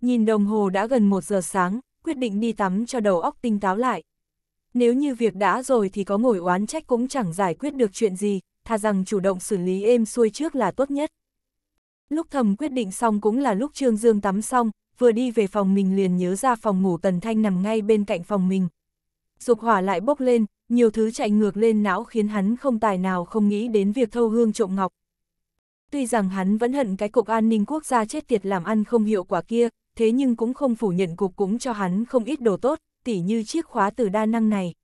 Nhìn đồng hồ đã gần một giờ sáng, quyết định đi tắm cho đầu óc tinh táo lại. Nếu như việc đã rồi thì có ngồi oán trách cũng chẳng giải quyết được chuyện gì, thà rằng chủ động xử lý êm xuôi trước là tốt nhất. Lúc thầm quyết định xong cũng là lúc Trương Dương tắm xong, vừa đi về phòng mình liền nhớ ra phòng ngủ Tần Thanh nằm ngay bên cạnh phòng mình, dục hỏa lại bốc lên, nhiều thứ chạy ngược lên não khiến hắn không tài nào không nghĩ đến việc thâu hương trộm ngọc. Tuy rằng hắn vẫn hận cái cục an ninh quốc gia chết tiệt làm ăn không hiệu quả kia, thế nhưng cũng không phủ nhận cục cũng cho hắn không ít đồ tốt, tỉ như chiếc khóa từ đa năng này.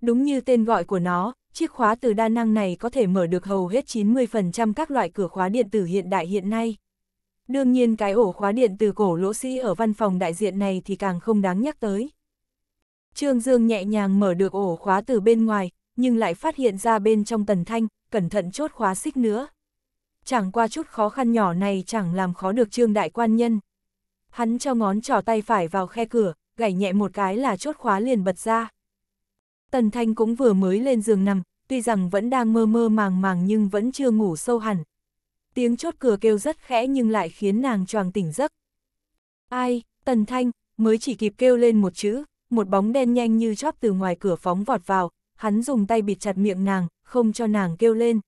Đúng như tên gọi của nó, chiếc khóa từ đa năng này có thể mở được hầu hết 90% các loại cửa khóa điện tử hiện đại hiện nay. Đương nhiên cái ổ khóa điện từ cổ lỗ sĩ ở văn phòng đại diện này thì càng không đáng nhắc tới. Trương Dương nhẹ nhàng mở được ổ khóa từ bên ngoài, nhưng lại phát hiện ra bên trong tần thanh, cẩn thận chốt khóa xích nữa. Chẳng qua chút khó khăn nhỏ này chẳng làm khó được trương đại quan nhân. Hắn cho ngón trỏ tay phải vào khe cửa, gảy nhẹ một cái là chốt khóa liền bật ra. Tần thanh cũng vừa mới lên giường nằm, tuy rằng vẫn đang mơ mơ màng màng nhưng vẫn chưa ngủ sâu hẳn. Tiếng chốt cửa kêu rất khẽ nhưng lại khiến nàng choàng tỉnh giấc. Ai, tần thanh, mới chỉ kịp kêu lên một chữ, một bóng đen nhanh như chóp từ ngoài cửa phóng vọt vào, hắn dùng tay bịt chặt miệng nàng, không cho nàng kêu lên.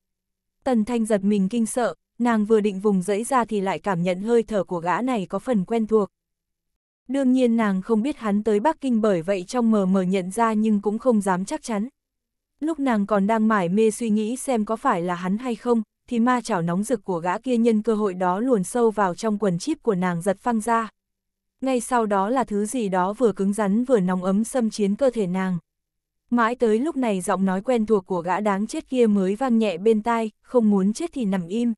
Tần Thanh giật mình kinh sợ, nàng vừa định vùng dẫy ra thì lại cảm nhận hơi thở của gã này có phần quen thuộc. Đương nhiên nàng không biết hắn tới Bắc Kinh bởi vậy trong mờ mờ nhận ra nhưng cũng không dám chắc chắn. Lúc nàng còn đang mải mê suy nghĩ xem có phải là hắn hay không, thì ma chảo nóng rực của gã kia nhân cơ hội đó luồn sâu vào trong quần chip của nàng giật phăng ra ngay sau đó là thứ gì đó vừa cứng rắn vừa nóng ấm xâm chiến cơ thể nàng. Mãi tới lúc này giọng nói quen thuộc của gã đáng chết kia mới vang nhẹ bên tai, không muốn chết thì nằm im.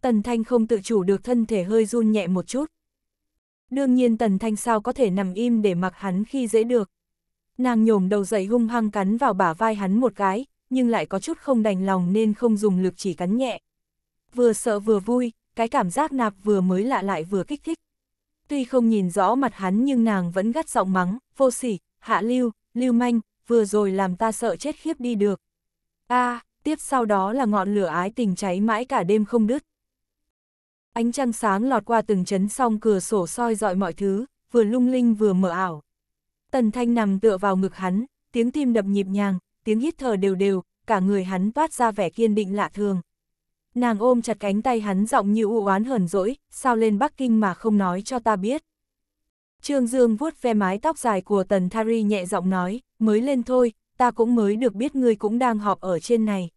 Tần Thanh không tự chủ được thân thể hơi run nhẹ một chút. Đương nhiên Tần Thanh sao có thể nằm im để mặc hắn khi dễ được. Nàng nhổm đầu dậy hung hăng cắn vào bả vai hắn một cái, nhưng lại có chút không đành lòng nên không dùng lực chỉ cắn nhẹ. Vừa sợ vừa vui, cái cảm giác nạp vừa mới lạ lại vừa kích thích. Tuy không nhìn rõ mặt hắn nhưng nàng vẫn gắt giọng mắng, vô sỉ, hạ lưu, lưu manh, vừa rồi làm ta sợ chết khiếp đi được. a tiếp sau đó là ngọn lửa ái tình cháy mãi cả đêm không đứt. Ánh trăng sáng lọt qua từng chấn song cửa sổ soi dọi mọi thứ, vừa lung linh vừa mờ ảo. Tần Thanh nằm tựa vào ngực hắn, tiếng tim đập nhịp nhàng, tiếng hít thở đều đều, cả người hắn toát ra vẻ kiên định lạ thường. Nàng ôm chặt cánh tay hắn giọng như u oán hờn dỗi, sao lên Bắc Kinh mà không nói cho ta biết. Trương Dương vuốt ve mái tóc dài của Tần Thari nhẹ giọng nói, mới lên thôi, ta cũng mới được biết ngươi cũng đang họp ở trên này.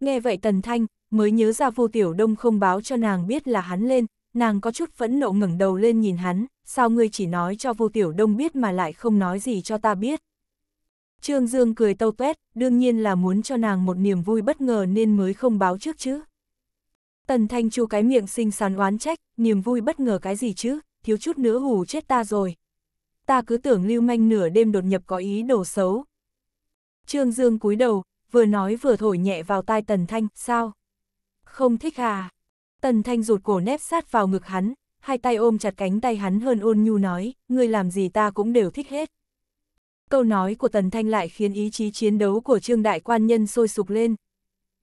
Nghe vậy Tần Thanh, mới nhớ ra vô tiểu đông không báo cho nàng biết là hắn lên, nàng có chút phẫn nộ ngẩng đầu lên nhìn hắn, sao ngươi chỉ nói cho vô tiểu đông biết mà lại không nói gì cho ta biết. Trương Dương cười tâu tuét, đương nhiên là muốn cho nàng một niềm vui bất ngờ nên mới không báo trước chứ. Tần Thanh Chu cái miệng xinh xắn oán trách, niềm vui bất ngờ cái gì chứ, thiếu chút nữa hù chết ta rồi. Ta cứ tưởng lưu manh nửa đêm đột nhập có ý đồ xấu. Trương Dương cúi đầu, vừa nói vừa thổi nhẹ vào tai Tần Thanh, sao? Không thích à? Tần Thanh rụt cổ nép sát vào ngực hắn, hai tay ôm chặt cánh tay hắn hơn ôn nhu nói, người làm gì ta cũng đều thích hết. Câu nói của Tần Thanh lại khiến ý chí chiến đấu của Trương Đại Quan Nhân sôi sục lên.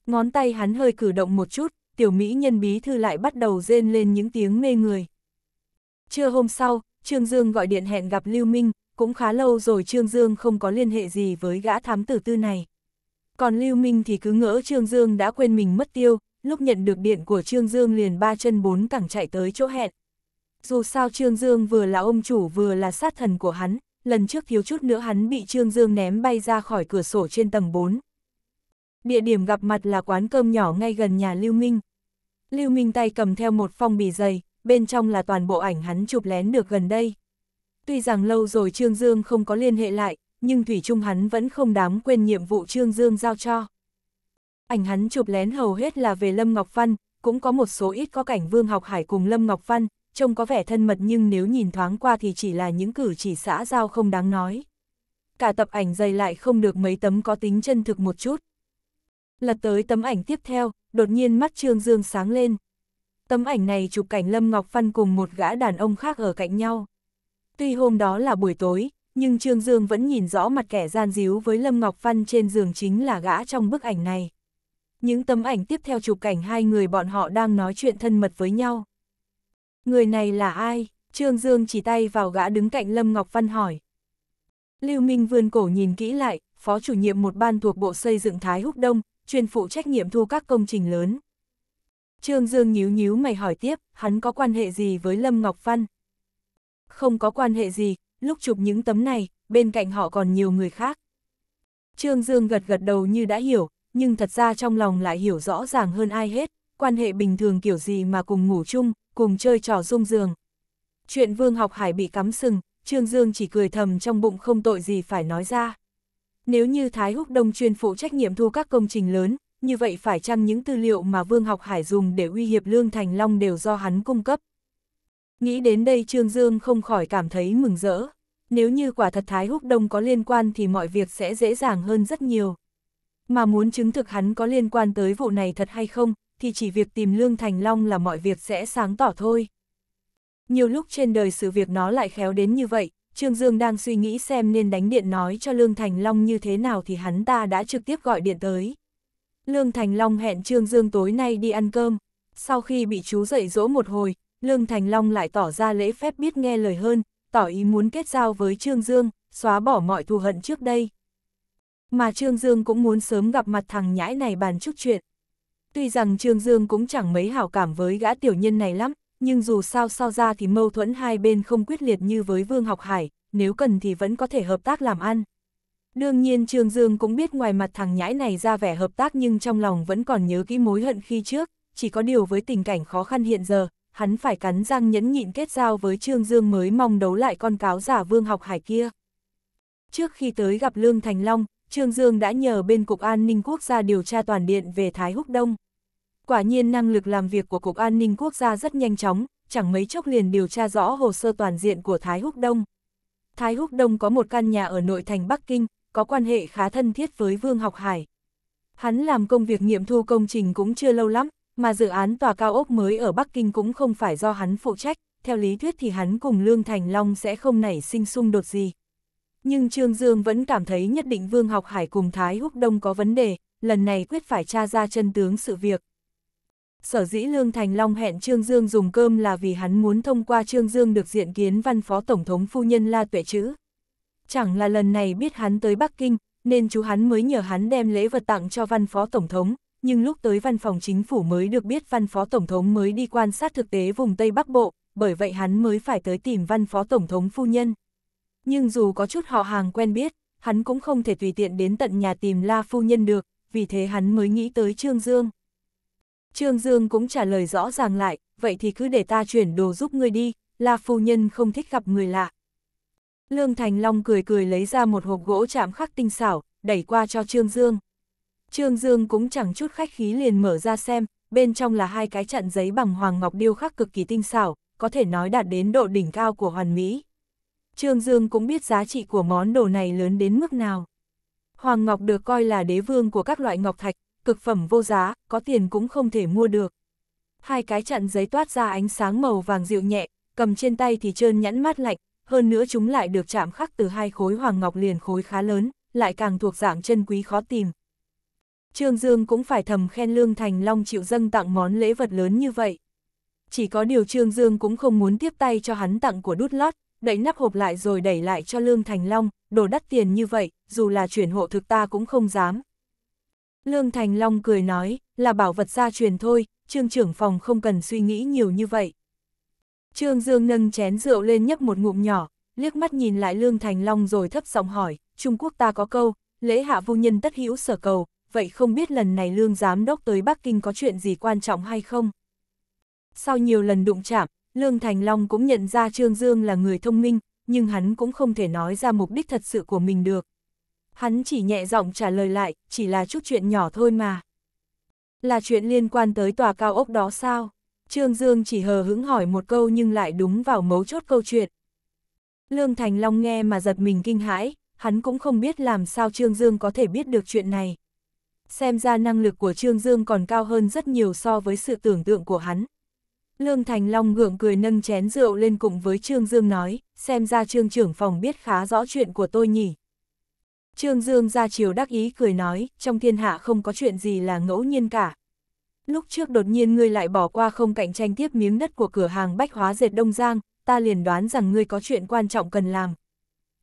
Ngón tay hắn hơi cử động một chút, tiểu Mỹ nhân bí thư lại bắt đầu rên lên những tiếng mê người. Trưa hôm sau, Trương Dương gọi điện hẹn gặp Lưu Minh, cũng khá lâu rồi Trương Dương không có liên hệ gì với gã thám tử tư này. Còn Lưu Minh thì cứ ngỡ Trương Dương đã quên mình mất tiêu, lúc nhận được điện của Trương Dương liền ba chân bốn cẳng chạy tới chỗ hẹn. Dù sao Trương Dương vừa là ông chủ vừa là sát thần của hắn, lần trước thiếu chút nữa hắn bị Trương Dương ném bay ra khỏi cửa sổ trên tầng 4. Địa điểm gặp mặt là quán cơm nhỏ ngay gần nhà Lưu Minh. Lưu Minh tay cầm theo một phong bì dày, bên trong là toàn bộ ảnh hắn chụp lén được gần đây. Tuy rằng lâu rồi Trương Dương không có liên hệ lại, nhưng Thủy Trung hắn vẫn không dám quên nhiệm vụ Trương Dương giao cho. Ảnh hắn chụp lén hầu hết là về Lâm Ngọc Văn, cũng có một số ít có cảnh Vương Học Hải cùng Lâm Ngọc Văn, trông có vẻ thân mật nhưng nếu nhìn thoáng qua thì chỉ là những cử chỉ xã giao không đáng nói. Cả tập ảnh dày lại không được mấy tấm có tính chân thực một chút. Lật tới tấm ảnh tiếp theo, đột nhiên mắt Trương Dương sáng lên. Tấm ảnh này chụp cảnh Lâm Ngọc Văn cùng một gã đàn ông khác ở cạnh nhau. Tuy hôm đó là buổi tối, nhưng Trương Dương vẫn nhìn rõ mặt kẻ gian díu với Lâm Ngọc Văn trên giường chính là gã trong bức ảnh này. Những tấm ảnh tiếp theo chụp cảnh hai người bọn họ đang nói chuyện thân mật với nhau. Người này là ai? Trương Dương chỉ tay vào gã đứng cạnh Lâm Ngọc Văn hỏi. Lưu Minh vươn cổ nhìn kỹ lại, phó chủ nhiệm một ban thuộc Bộ Xây dựng Thái Húc Đông, chuyên phụ trách nhiệm thu các công trình lớn. Trương Dương nhíu nhíu mày hỏi tiếp, hắn có quan hệ gì với Lâm Ngọc Văn? Không có quan hệ gì, lúc chụp những tấm này, bên cạnh họ còn nhiều người khác. Trương Dương gật gật đầu như đã hiểu, nhưng thật ra trong lòng lại hiểu rõ ràng hơn ai hết, quan hệ bình thường kiểu gì mà cùng ngủ chung, cùng chơi trò rung giường. Chuyện Vương Học Hải bị cắm sừng, Trương Dương chỉ cười thầm trong bụng không tội gì phải nói ra. Nếu như Thái Húc Đông chuyên phụ trách nhiệm thu các công trình lớn, như vậy phải chăng những tư liệu mà Vương Học Hải dùng để uy hiếp Lương Thành Long đều do hắn cung cấp? Nghĩ đến đây Trương Dương không khỏi cảm thấy mừng rỡ. Nếu như quả thật Thái Húc Đông có liên quan thì mọi việc sẽ dễ dàng hơn rất nhiều. Mà muốn chứng thực hắn có liên quan tới vụ này thật hay không, thì chỉ việc tìm Lương Thành Long là mọi việc sẽ sáng tỏ thôi. Nhiều lúc trên đời sự việc nó lại khéo đến như vậy, Trương Dương đang suy nghĩ xem nên đánh điện nói cho Lương Thành Long như thế nào thì hắn ta đã trực tiếp gọi điện tới. Lương Thành Long hẹn Trương Dương tối nay đi ăn cơm. Sau khi bị chú dậy dỗ một hồi, Lương Thành Long lại tỏ ra lễ phép biết nghe lời hơn, tỏ ý muốn kết giao với Trương Dương, xóa bỏ mọi thù hận trước đây. Mà Trương Dương cũng muốn sớm gặp mặt thằng nhãi này bàn chút chuyện. Tuy rằng Trương Dương cũng chẳng mấy hảo cảm với gã tiểu nhân này lắm, nhưng dù sao sao ra thì mâu thuẫn hai bên không quyết liệt như với Vương Học Hải, nếu cần thì vẫn có thể hợp tác làm ăn. Đương nhiên Trương Dương cũng biết ngoài mặt thằng nhãi này ra vẻ hợp tác nhưng trong lòng vẫn còn nhớ kỹ mối hận khi trước, chỉ có điều với tình cảnh khó khăn hiện giờ, hắn phải cắn răng nhẫn nhịn kết giao với Trương Dương mới mong đấu lại con cáo giả Vương Học Hải kia. Trước khi tới gặp Lương Thành Long, Trương Dương đã nhờ bên Cục An ninh Quốc gia điều tra toàn điện về Thái Húc Đông. Quả nhiên năng lực làm việc của Cục An ninh Quốc gia rất nhanh chóng, chẳng mấy chốc liền điều tra rõ hồ sơ toàn diện của Thái Húc Đông. Thái Húc Đông có một căn nhà ở nội thành Bắc Kinh, có quan hệ khá thân thiết với Vương Học Hải. Hắn làm công việc nghiệm thu công trình cũng chưa lâu lắm, mà dự án tòa cao ốc mới ở Bắc Kinh cũng không phải do hắn phụ trách, theo lý thuyết thì hắn cùng Lương Thành Long sẽ không nảy sinh xung đột gì nhưng Trương Dương vẫn cảm thấy nhất định Vương Học Hải cùng Thái Húc Đông có vấn đề, lần này quyết phải tra ra chân tướng sự việc. Sở dĩ Lương Thành Long hẹn Trương Dương dùng cơm là vì hắn muốn thông qua Trương Dương được diện kiến văn phó tổng thống phu nhân La Tuệ Chữ. Chẳng là lần này biết hắn tới Bắc Kinh, nên chú hắn mới nhờ hắn đem lễ vật tặng cho văn phó tổng thống, nhưng lúc tới văn phòng chính phủ mới được biết văn phó tổng thống mới đi quan sát thực tế vùng Tây Bắc Bộ, bởi vậy hắn mới phải tới tìm văn phó tổng thống phu nhân nhưng dù có chút họ hàng quen biết, hắn cũng không thể tùy tiện đến tận nhà tìm La Phu Nhân được, vì thế hắn mới nghĩ tới Trương Dương. Trương Dương cũng trả lời rõ ràng lại, vậy thì cứ để ta chuyển đồ giúp người đi, La Phu Nhân không thích gặp người lạ. Lương Thành Long cười cười lấy ra một hộp gỗ chạm khắc tinh xảo, đẩy qua cho Trương Dương. Trương Dương cũng chẳng chút khách khí liền mở ra xem, bên trong là hai cái trận giấy bằng hoàng ngọc điêu khắc cực kỳ tinh xảo, có thể nói đạt đến độ đỉnh cao của hoàn mỹ. Trương Dương cũng biết giá trị của món đồ này lớn đến mức nào. Hoàng Ngọc được coi là đế vương của các loại ngọc thạch, cực phẩm vô giá, có tiền cũng không thể mua được. Hai cái chặn giấy toát ra ánh sáng màu vàng dịu nhẹ, cầm trên tay thì trơn nhẵn mát lạnh, hơn nữa chúng lại được chạm khắc từ hai khối hoàng ngọc liền khối khá lớn, lại càng thuộc dạng chân quý khó tìm. Trương Dương cũng phải thầm khen Lương Thành Long chịu dâng tặng món lễ vật lớn như vậy. Chỉ có điều Trương Dương cũng không muốn tiếp tay cho hắn tặng của đút lót, đậy nắp hộp lại rồi đẩy lại cho Lương Thành Long, đồ đắt tiền như vậy, dù là chuyển hộ thực ta cũng không dám. Lương Thành Long cười nói, là bảo vật gia truyền thôi, trương trưởng phòng không cần suy nghĩ nhiều như vậy. Trương Dương nâng chén rượu lên nhấp một ngụm nhỏ, liếc mắt nhìn lại Lương Thành Long rồi thấp giọng hỏi, Trung Quốc ta có câu, lễ hạ vô nhân tất hữu sở cầu, vậy không biết lần này Lương Giám Đốc tới Bắc Kinh có chuyện gì quan trọng hay không? Sau nhiều lần đụng chạm, Lương Thành Long cũng nhận ra Trương Dương là người thông minh, nhưng hắn cũng không thể nói ra mục đích thật sự của mình được. Hắn chỉ nhẹ giọng trả lời lại, chỉ là chút chuyện nhỏ thôi mà. Là chuyện liên quan tới tòa cao ốc đó sao? Trương Dương chỉ hờ hững hỏi một câu nhưng lại đúng vào mấu chốt câu chuyện. Lương Thành Long nghe mà giật mình kinh hãi, hắn cũng không biết làm sao Trương Dương có thể biết được chuyện này. Xem ra năng lực của Trương Dương còn cao hơn rất nhiều so với sự tưởng tượng của hắn, Lương Thành Long gượng cười nâng chén rượu lên cùng với Trương Dương nói, xem ra Trương trưởng phòng biết khá rõ chuyện của tôi nhỉ. Trương Dương ra chiều đắc ý cười nói, trong thiên hạ không có chuyện gì là ngẫu nhiên cả. Lúc trước đột nhiên ngươi lại bỏ qua không cạnh tranh tiếp miếng đất của cửa hàng bách hóa dệt Đông Giang, ta liền đoán rằng ngươi có chuyện quan trọng cần làm.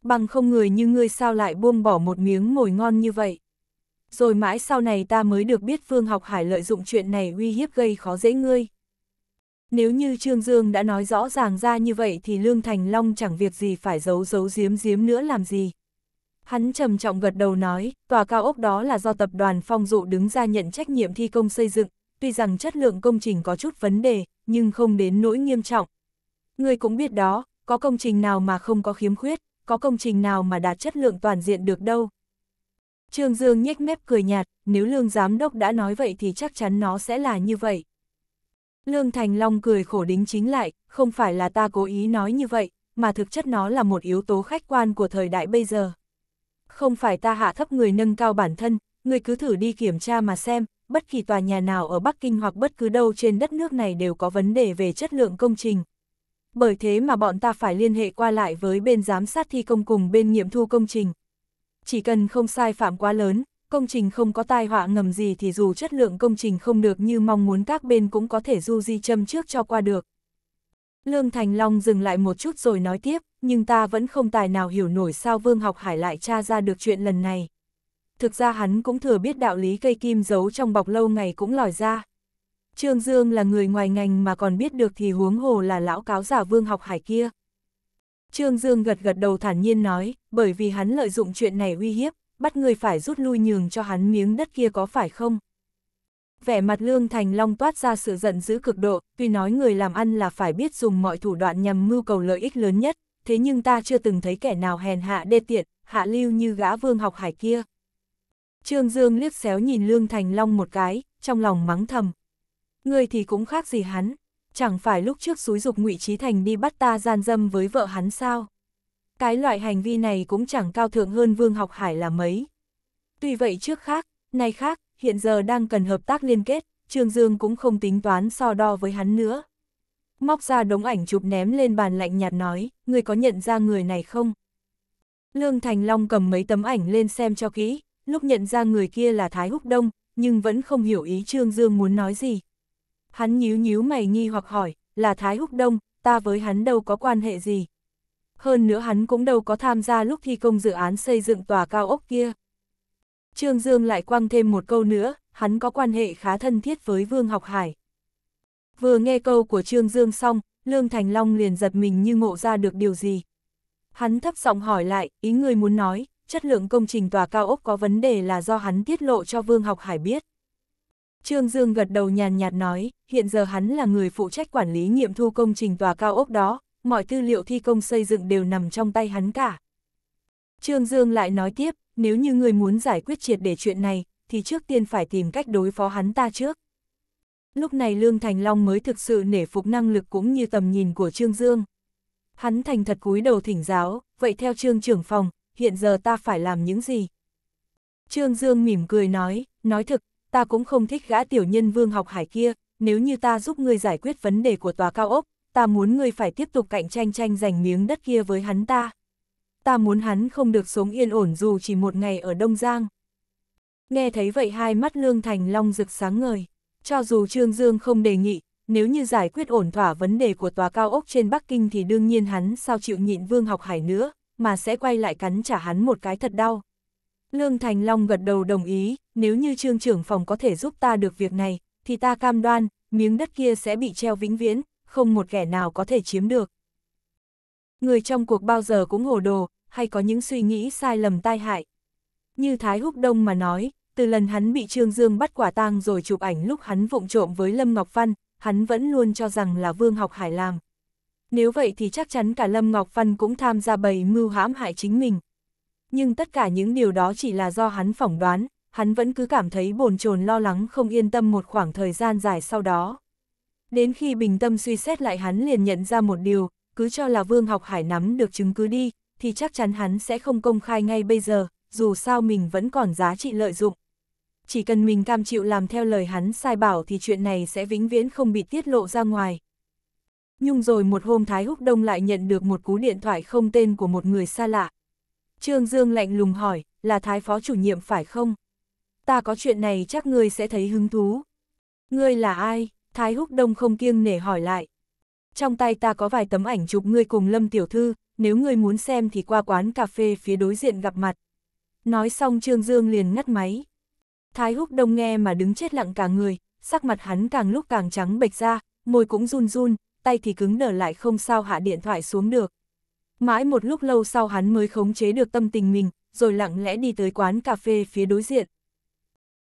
Bằng không người như ngươi sao lại buông bỏ một miếng mồi ngon như vậy. Rồi mãi sau này ta mới được biết phương học hải lợi dụng chuyện này uy hiếp gây khó dễ ngươi. Nếu như Trương Dương đã nói rõ ràng ra như vậy thì Lương Thành Long chẳng việc gì phải giấu giấu giếm giếm nữa làm gì. Hắn trầm trọng gật đầu nói, tòa cao ốc đó là do tập đoàn phong dụ đứng ra nhận trách nhiệm thi công xây dựng, tuy rằng chất lượng công trình có chút vấn đề, nhưng không đến nỗi nghiêm trọng. Người cũng biết đó, có công trình nào mà không có khiếm khuyết, có công trình nào mà đạt chất lượng toàn diện được đâu. Trương Dương nhếch mép cười nhạt, nếu lương giám đốc đã nói vậy thì chắc chắn nó sẽ là như vậy. Lương Thành Long cười khổ đính chính lại, không phải là ta cố ý nói như vậy, mà thực chất nó là một yếu tố khách quan của thời đại bây giờ. Không phải ta hạ thấp người nâng cao bản thân, người cứ thử đi kiểm tra mà xem, bất kỳ tòa nhà nào ở Bắc Kinh hoặc bất cứ đâu trên đất nước này đều có vấn đề về chất lượng công trình. Bởi thế mà bọn ta phải liên hệ qua lại với bên giám sát thi công cùng bên nghiệm thu công trình. Chỉ cần không sai phạm quá lớn, công trình không có tai họa ngầm gì thì dù chất lượng công trình không được như mong muốn các bên cũng có thể du di châm trước cho qua được. Lương Thành Long dừng lại một chút rồi nói tiếp, nhưng ta vẫn không tài nào hiểu nổi sao Vương Học Hải lại tra ra được chuyện lần này. Thực ra hắn cũng thừa biết đạo lý cây kim giấu trong bọc lâu ngày cũng lòi ra. Trương Dương là người ngoài ngành mà còn biết được thì huống hồ là lão cáo giả Vương Học Hải kia. Trương Dương gật gật đầu thản nhiên nói, bởi vì hắn lợi dụng chuyện này uy hiếp, bắt người phải rút lui nhường cho hắn miếng đất kia có phải không? Vẻ mặt Lương Thành Long toát ra sự giận dữ cực độ, tuy nói người làm ăn là phải biết dùng mọi thủ đoạn nhằm mưu cầu lợi ích lớn nhất, thế nhưng ta chưa từng thấy kẻ nào hèn hạ đê tiện, hạ lưu như gã vương học hải kia. Trương Dương liếc xéo nhìn Lương Thành Long một cái, trong lòng mắng thầm. Người thì cũng khác gì hắn, chẳng phải lúc trước xúi dục ngụy Trí Thành đi bắt ta gian dâm với vợ hắn sao? cái loại hành vi này cũng chẳng cao thượng hơn Vương Học Hải là mấy. Tuy vậy trước khác, nay khác, hiện giờ đang cần hợp tác liên kết, Trương Dương cũng không tính toán so đo với hắn nữa. Móc ra đống ảnh chụp ném lên bàn lạnh nhạt nói, người có nhận ra người này không? Lương Thành Long cầm mấy tấm ảnh lên xem cho kỹ, lúc nhận ra người kia là Thái Húc Đông, nhưng vẫn không hiểu ý Trương Dương muốn nói gì. Hắn nhíu nhíu mày nghi hoặc hỏi, là Thái Húc Đông, ta với hắn đâu có quan hệ gì, hơn nữa hắn cũng đâu có tham gia lúc thi công dự án xây dựng tòa cao ốc kia. Trương Dương lại quăng thêm một câu nữa, hắn có quan hệ khá thân thiết với Vương Học Hải. Vừa nghe câu của Trương Dương xong, Lương Thành Long liền giật mình như ngộ ra được điều gì. Hắn thấp giọng hỏi lại, ý người muốn nói, chất lượng công trình tòa cao ốc có vấn đề là do hắn tiết lộ cho Vương Học Hải biết. Trương Dương gật đầu nhàn nhạt nói, hiện giờ hắn là người phụ trách quản lý nghiệm thu công trình tòa cao ốc đó, mọi tư liệu thi công xây dựng đều nằm trong tay hắn cả. Trương Dương lại nói tiếp, nếu như người muốn giải quyết triệt để chuyện này, thì trước tiên phải tìm cách đối phó hắn ta trước. Lúc này Lương Thành Long mới thực sự nể phục năng lực cũng như tầm nhìn của Trương Dương. Hắn thành thật cúi đầu thỉnh giáo, vậy theo Trương trưởng phòng, hiện giờ ta phải làm những gì? Trương Dương mỉm cười nói, nói thực, ta cũng không thích gã tiểu nhân vương học hải kia, nếu như ta giúp người giải quyết vấn đề của tòa cao ốc, ta muốn ngươi phải tiếp tục cạnh tranh tranh giành miếng đất kia với hắn ta. Ta muốn hắn không được sống yên ổn dù chỉ một ngày ở Đông Giang. Nghe thấy vậy hai mắt Lương Thành Long rực sáng ngời, cho dù Trương Dương không đề nghị, nếu như giải quyết ổn thỏa vấn đề của tòa cao ốc trên Bắc Kinh thì đương nhiên hắn sao chịu nhịn Vương Học Hải nữa, mà sẽ quay lại cắn trả hắn một cái thật đau. Lương Thành Long gật đầu đồng ý, nếu như Trương trưởng phòng có thể giúp ta được việc này, thì ta cam đoan, miếng đất kia sẽ bị treo vĩnh viễn, không một kẻ nào có thể chiếm được. Người trong cuộc bao giờ cũng hồ đồ, hay có những suy nghĩ sai lầm tai hại. Như Thái Húc Đông mà nói, từ lần hắn bị Trương Dương bắt quả tang rồi chụp ảnh lúc hắn vụng trộm với Lâm Ngọc Văn, hắn vẫn luôn cho rằng là Vương Học Hải làm. Nếu vậy thì chắc chắn cả Lâm Ngọc Văn cũng tham gia bầy mưu hãm hại chính mình. Nhưng tất cả những điều đó chỉ là do hắn phỏng đoán, hắn vẫn cứ cảm thấy bồn chồn lo lắng không yên tâm một khoảng thời gian dài sau đó. Đến khi bình tâm suy xét lại hắn liền nhận ra một điều, cứ cho là Vương Học Hải nắm được chứng cứ đi, thì chắc chắn hắn sẽ không công khai ngay bây giờ, dù sao mình vẫn còn giá trị lợi dụng. Chỉ cần mình cam chịu làm theo lời hắn sai bảo thì chuyện này sẽ vĩnh viễn không bị tiết lộ ra ngoài. Nhưng rồi một hôm Thái Húc Đông lại nhận được một cú điện thoại không tên của một người xa lạ. Trương Dương lạnh lùng hỏi, là Thái Phó chủ nhiệm phải không? Ta có chuyện này chắc ngươi sẽ thấy hứng thú. Ngươi là ai? Thái Húc Đông không kiêng nể hỏi lại. Trong tay ta có vài tấm ảnh chụp ngươi cùng Lâm Tiểu Thư, nếu ngươi muốn xem thì qua quán cà phê phía đối diện gặp mặt. Nói xong Trương Dương liền ngắt máy. Thái Húc Đông nghe mà đứng chết lặng cả người, sắc mặt hắn càng lúc càng trắng bệch ra, môi cũng run run, tay thì cứng nở lại không sao hạ điện thoại xuống được. Mãi một lúc lâu sau hắn mới khống chế được tâm tình mình, rồi lặng lẽ đi tới quán cà phê phía đối diện.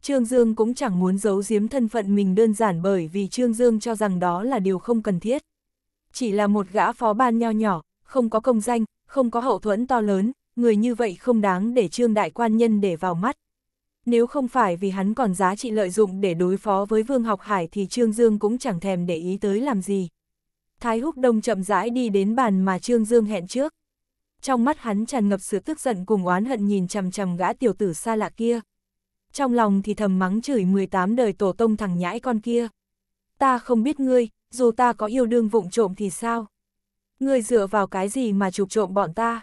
Trương Dương cũng chẳng muốn giấu giếm thân phận mình đơn giản bởi vì Trương Dương cho rằng đó là điều không cần thiết. Chỉ là một gã phó ban nho nhỏ, không có công danh, không có hậu thuẫn to lớn, người như vậy không đáng để Trương Đại Quan Nhân để vào mắt. Nếu không phải vì hắn còn giá trị lợi dụng để đối phó với Vương Học Hải thì Trương Dương cũng chẳng thèm để ý tới làm gì. Thái Húc Đông chậm rãi đi đến bàn mà Trương Dương hẹn trước. Trong mắt hắn tràn ngập sự tức giận cùng oán hận nhìn chằm chằm gã tiểu tử xa lạ kia trong lòng thì thầm mắng chửi 18 đời tổ tông thằng nhãi con kia. Ta không biết ngươi, dù ta có yêu đương vụng trộm thì sao? Ngươi dựa vào cái gì mà chụp trộm bọn ta?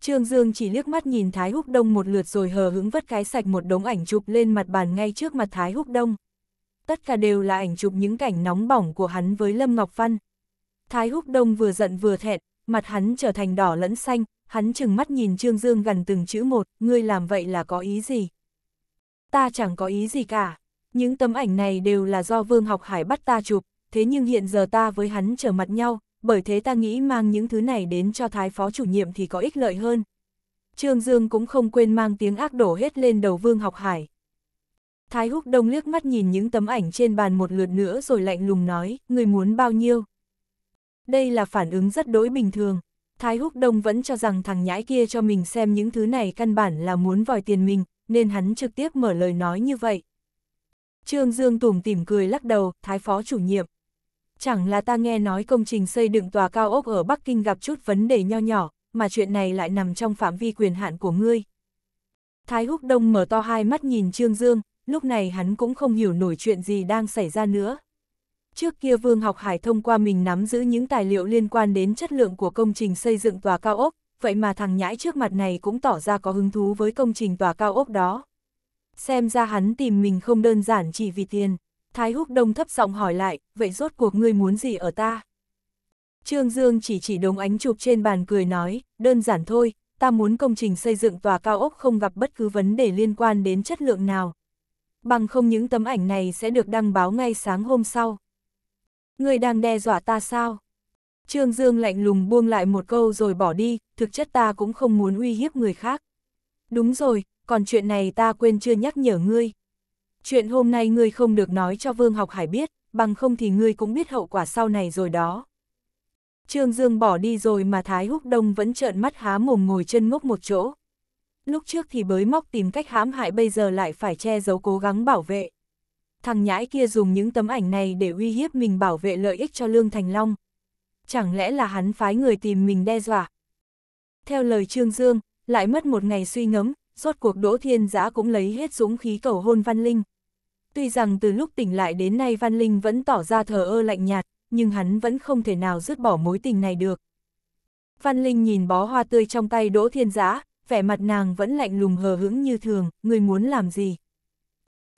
Trương Dương chỉ liếc mắt nhìn Thái Húc Đông một lượt rồi hờ hững vất cái sạch một đống ảnh chụp lên mặt bàn ngay trước mặt Thái Húc Đông. Tất cả đều là ảnh chụp những cảnh nóng bỏng của hắn với Lâm Ngọc Văn. Thái Húc Đông vừa giận vừa thẹn, mặt hắn trở thành đỏ lẫn xanh, hắn chừng mắt nhìn Trương Dương gần từng chữ một, ngươi làm vậy là có ý gì? ta chẳng có ý gì cả. Những tấm ảnh này đều là do Vương Học Hải bắt ta chụp, thế nhưng hiện giờ ta với hắn trở mặt nhau, bởi thế ta nghĩ mang những thứ này đến cho Thái Phó chủ nhiệm thì có ích lợi hơn. Trương Dương cũng không quên mang tiếng ác đổ hết lên đầu Vương Học Hải. Thái Húc Đông liếc mắt nhìn những tấm ảnh trên bàn một lượt nữa rồi lạnh lùng nói, người muốn bao nhiêu? Đây là phản ứng rất đối bình thường. Thái Húc Đông vẫn cho rằng thằng nhãi kia cho mình xem những thứ này căn bản là muốn vòi tiền mình, nên hắn trực tiếp mở lời nói như vậy. Trương Dương tủm tìm cười lắc đầu, thái phó chủ nhiệm. Chẳng là ta nghe nói công trình xây đựng tòa cao ốc ở Bắc Kinh gặp chút vấn đề nho nhỏ, mà chuyện này lại nằm trong phạm vi quyền hạn của ngươi. Thái Húc Đông mở to hai mắt nhìn Trương Dương, lúc này hắn cũng không hiểu nổi chuyện gì đang xảy ra nữa. Trước kia Vương Học Hải thông qua mình nắm giữ những tài liệu liên quan đến chất lượng của công trình xây dựng tòa cao ốc, vậy mà thằng nhãi trước mặt này cũng tỏ ra có hứng thú với công trình tòa cao ốc đó. Xem ra hắn tìm mình không đơn giản chỉ vì tiền. Thái Húc Đông thấp giọng hỏi lại, vậy rốt cuộc ngươi muốn gì ở ta? Trương Dương chỉ chỉ đống ánh chụp trên bàn cười nói, đơn giản thôi, ta muốn công trình xây dựng tòa cao ốc không gặp bất cứ vấn đề liên quan đến chất lượng nào. Bằng không những tấm ảnh này sẽ được đăng báo ngay sáng hôm sau. Ngươi đang đe dọa ta sao? Trương Dương lạnh lùng buông lại một câu rồi bỏ đi, thực chất ta cũng không muốn uy hiếp người khác. Đúng rồi, còn chuyện này ta quên chưa nhắc nhở ngươi. Chuyện hôm nay ngươi không được nói cho Vương Học Hải biết, bằng không thì ngươi cũng biết hậu quả sau này rồi đó. Trương Dương bỏ đi rồi mà Thái Húc Đông vẫn trợn mắt há mồm ngồi chân ngốc một chỗ. Lúc trước thì bới móc tìm cách hãm hại bây giờ lại phải che giấu cố gắng bảo vệ. Thằng nhãi kia dùng những tấm ảnh này để uy hiếp mình bảo vệ lợi ích cho Lương Thành Long. Chẳng lẽ là hắn phái người tìm mình đe dọa, theo lời Trương Dương, lại mất một ngày suy ngẫm, rốt cuộc Đỗ Thiên Giã cũng lấy hết dũng khí cầu hôn Văn Linh. Tuy rằng từ lúc tỉnh lại đến nay Văn Linh vẫn tỏ ra thờ ơ lạnh nhạt, nhưng hắn vẫn không thể nào dứt bỏ mối tình này được. Văn Linh nhìn bó hoa tươi trong tay Đỗ Thiên Giã, vẻ mặt nàng vẫn lạnh lùng hờ hững như thường, người muốn làm gì?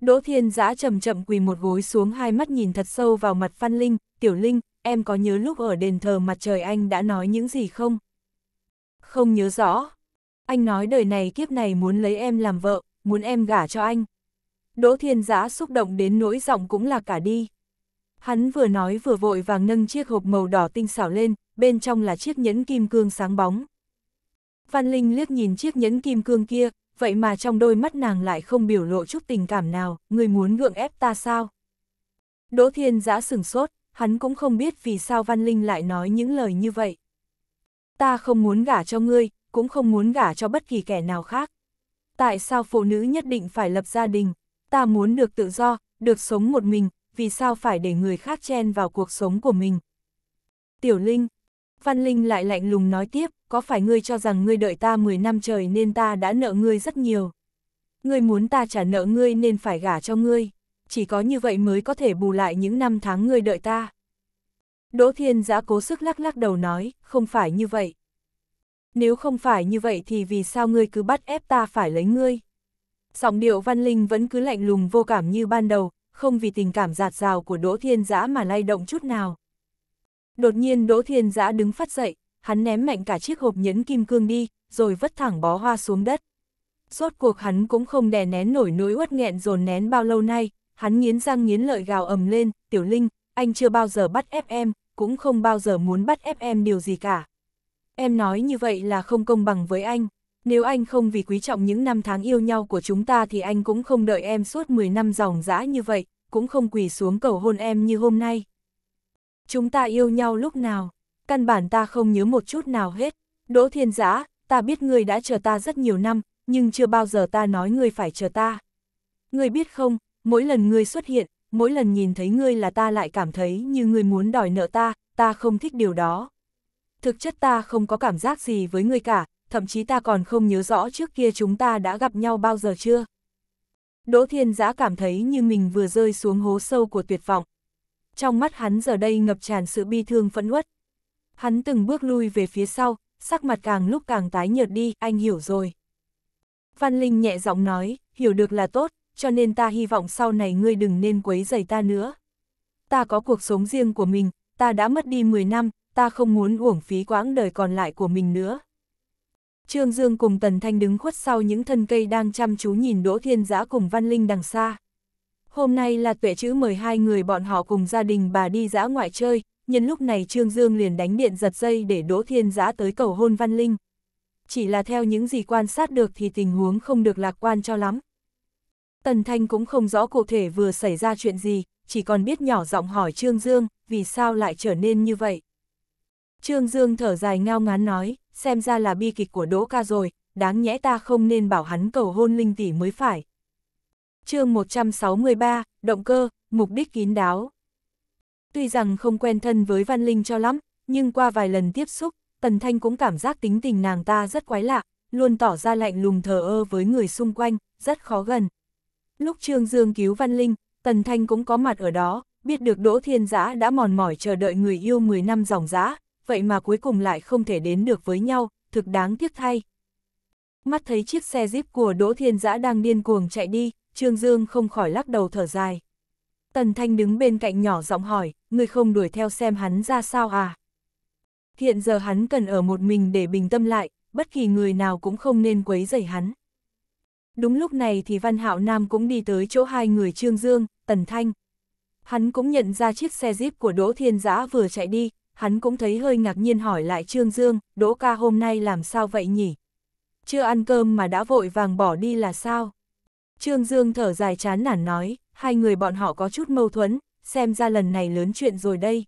Đỗ Thiên Giã chậm chậm quỳ một gối xuống hai mắt nhìn thật sâu vào mặt Văn Linh, Tiểu Linh, em có nhớ lúc ở đền thờ mặt trời anh đã nói những gì không? không nhớ rõ. Anh nói đời này kiếp này muốn lấy em làm vợ, muốn em gả cho anh. Đỗ Thiên Giã xúc động đến nỗi giọng cũng là cả đi. Hắn vừa nói vừa vội vàng nâng chiếc hộp màu đỏ tinh xảo lên, bên trong là chiếc nhẫn kim cương sáng bóng. Văn Linh liếc nhìn chiếc nhẫn kim cương kia, vậy mà trong đôi mắt nàng lại không biểu lộ chút tình cảm nào, người muốn gượng ép ta sao? Đỗ Thiên Giã sửng sốt, hắn cũng không biết vì sao Văn Linh lại nói những lời như vậy ta không muốn gả cho ngươi, cũng không muốn gả cho bất kỳ kẻ nào khác. Tại sao phụ nữ nhất định phải lập gia đình? Ta muốn được tự do, được sống một mình, vì sao phải để người khác chen vào cuộc sống của mình? Tiểu Linh Văn Linh lại lạnh lùng nói tiếp, có phải ngươi cho rằng ngươi đợi ta 10 năm trời nên ta đã nợ ngươi rất nhiều? Ngươi muốn ta trả nợ ngươi nên phải gả cho ngươi, chỉ có như vậy mới có thể bù lại những năm tháng ngươi đợi ta. Đỗ Thiên Giã cố sức lắc lắc đầu nói, không phải như vậy. Nếu không phải như vậy thì vì sao ngươi cứ bắt ép ta phải lấy ngươi? Giọng điệu Văn Linh vẫn cứ lạnh lùng vô cảm như ban đầu, không vì tình cảm giạt rào của Đỗ Thiên Giã mà lay động chút nào. Đột nhiên Đỗ Thiên Giã đứng phát dậy, hắn ném mạnh cả chiếc hộp nhẫn kim cương đi, rồi vất thẳng bó hoa xuống đất. Rốt cuộc hắn cũng không đè nén nổi nỗi uất nghẹn dồn nén bao lâu nay, hắn nghiến răng nghiến lợi gào ầm lên, tiểu linh, anh chưa bao giờ bắt ép em, cũng không bao giờ muốn bắt ép em điều gì cả. Em nói như vậy là không công bằng với anh. Nếu anh không vì quý trọng những năm tháng yêu nhau của chúng ta thì anh cũng không đợi em suốt 10 năm dòng dã như vậy, cũng không quỳ xuống cầu hôn em như hôm nay. Chúng ta yêu nhau lúc nào? Căn bản ta không nhớ một chút nào hết. Đỗ Thiên Giã, ta biết ngươi đã chờ ta rất nhiều năm, nhưng chưa bao giờ ta nói ngươi phải chờ ta. Ngươi biết không, mỗi lần ngươi xuất hiện, mỗi lần nhìn thấy ngươi là ta lại cảm thấy như ngươi muốn đòi nợ ta, ta không thích điều đó. Thực chất ta không có cảm giác gì với ngươi cả, thậm chí ta còn không nhớ rõ trước kia chúng ta đã gặp nhau bao giờ chưa. Đỗ Thiên Giã cảm thấy như mình vừa rơi xuống hố sâu của tuyệt vọng. Trong mắt hắn giờ đây ngập tràn sự bi thương phẫn uất. Hắn từng bước lui về phía sau, sắc mặt càng lúc càng tái nhợt đi, anh hiểu rồi. Văn Linh nhẹ giọng nói, hiểu được là tốt, cho nên ta hy vọng sau này ngươi đừng nên quấy rầy ta nữa. Ta có cuộc sống riêng của mình, ta đã mất đi 10 năm, ta không muốn uổng phí quãng đời còn lại của mình nữa. Trương Dương cùng Tần Thanh đứng khuất sau những thân cây đang chăm chú nhìn Đỗ Thiên Giã cùng Văn Linh đằng xa. Hôm nay là tuệ chữ mời hai người bọn họ cùng gia đình bà đi dã ngoại chơi, nhân lúc này Trương Dương liền đánh điện giật dây để Đỗ Thiên Giã tới cầu hôn Văn Linh. Chỉ là theo những gì quan sát được thì tình huống không được lạc quan cho lắm, Tần Thanh cũng không rõ cụ thể vừa xảy ra chuyện gì, chỉ còn biết nhỏ giọng hỏi Trương Dương, vì sao lại trở nên như vậy. Trương Dương thở dài ngao ngán nói, xem ra là bi kịch của Đỗ Ca rồi, đáng nhẽ ta không nên bảo hắn cầu hôn linh tỷ mới phải. chương 163, động cơ, mục đích kín đáo. Tuy rằng không quen thân với Văn Linh cho lắm, nhưng qua vài lần tiếp xúc, Tần Thanh cũng cảm giác tính tình nàng ta rất quái lạ, luôn tỏ ra lạnh lùng thờ ơ với người xung quanh, rất khó gần. Lúc Trương Dương cứu Văn Linh, Tần Thanh cũng có mặt ở đó, biết được Đỗ Thiên Giã đã mòn mỏi chờ đợi người yêu 10 năm dòng giã, vậy mà cuối cùng lại không thể đến được với nhau, thực đáng tiếc thay. Mắt thấy chiếc xe jeep của Đỗ Thiên Giã đang điên cuồng chạy đi, Trương Dương không khỏi lắc đầu thở dài. Tần Thanh đứng bên cạnh nhỏ giọng hỏi, người không đuổi theo xem hắn ra sao à? Hiện giờ hắn cần ở một mình để bình tâm lại, bất kỳ người nào cũng không nên quấy rầy hắn. Đúng lúc này thì Văn Hạo Nam cũng đi tới chỗ hai người Trương Dương, Tần Thanh. Hắn cũng nhận ra chiếc xe Jeep của Đỗ Thiên Giã vừa chạy đi, hắn cũng thấy hơi ngạc nhiên hỏi lại Trương Dương, Đỗ ca hôm nay làm sao vậy nhỉ? Chưa ăn cơm mà đã vội vàng bỏ đi là sao? Trương Dương thở dài chán nản nói, hai người bọn họ có chút mâu thuẫn, xem ra lần này lớn chuyện rồi đây.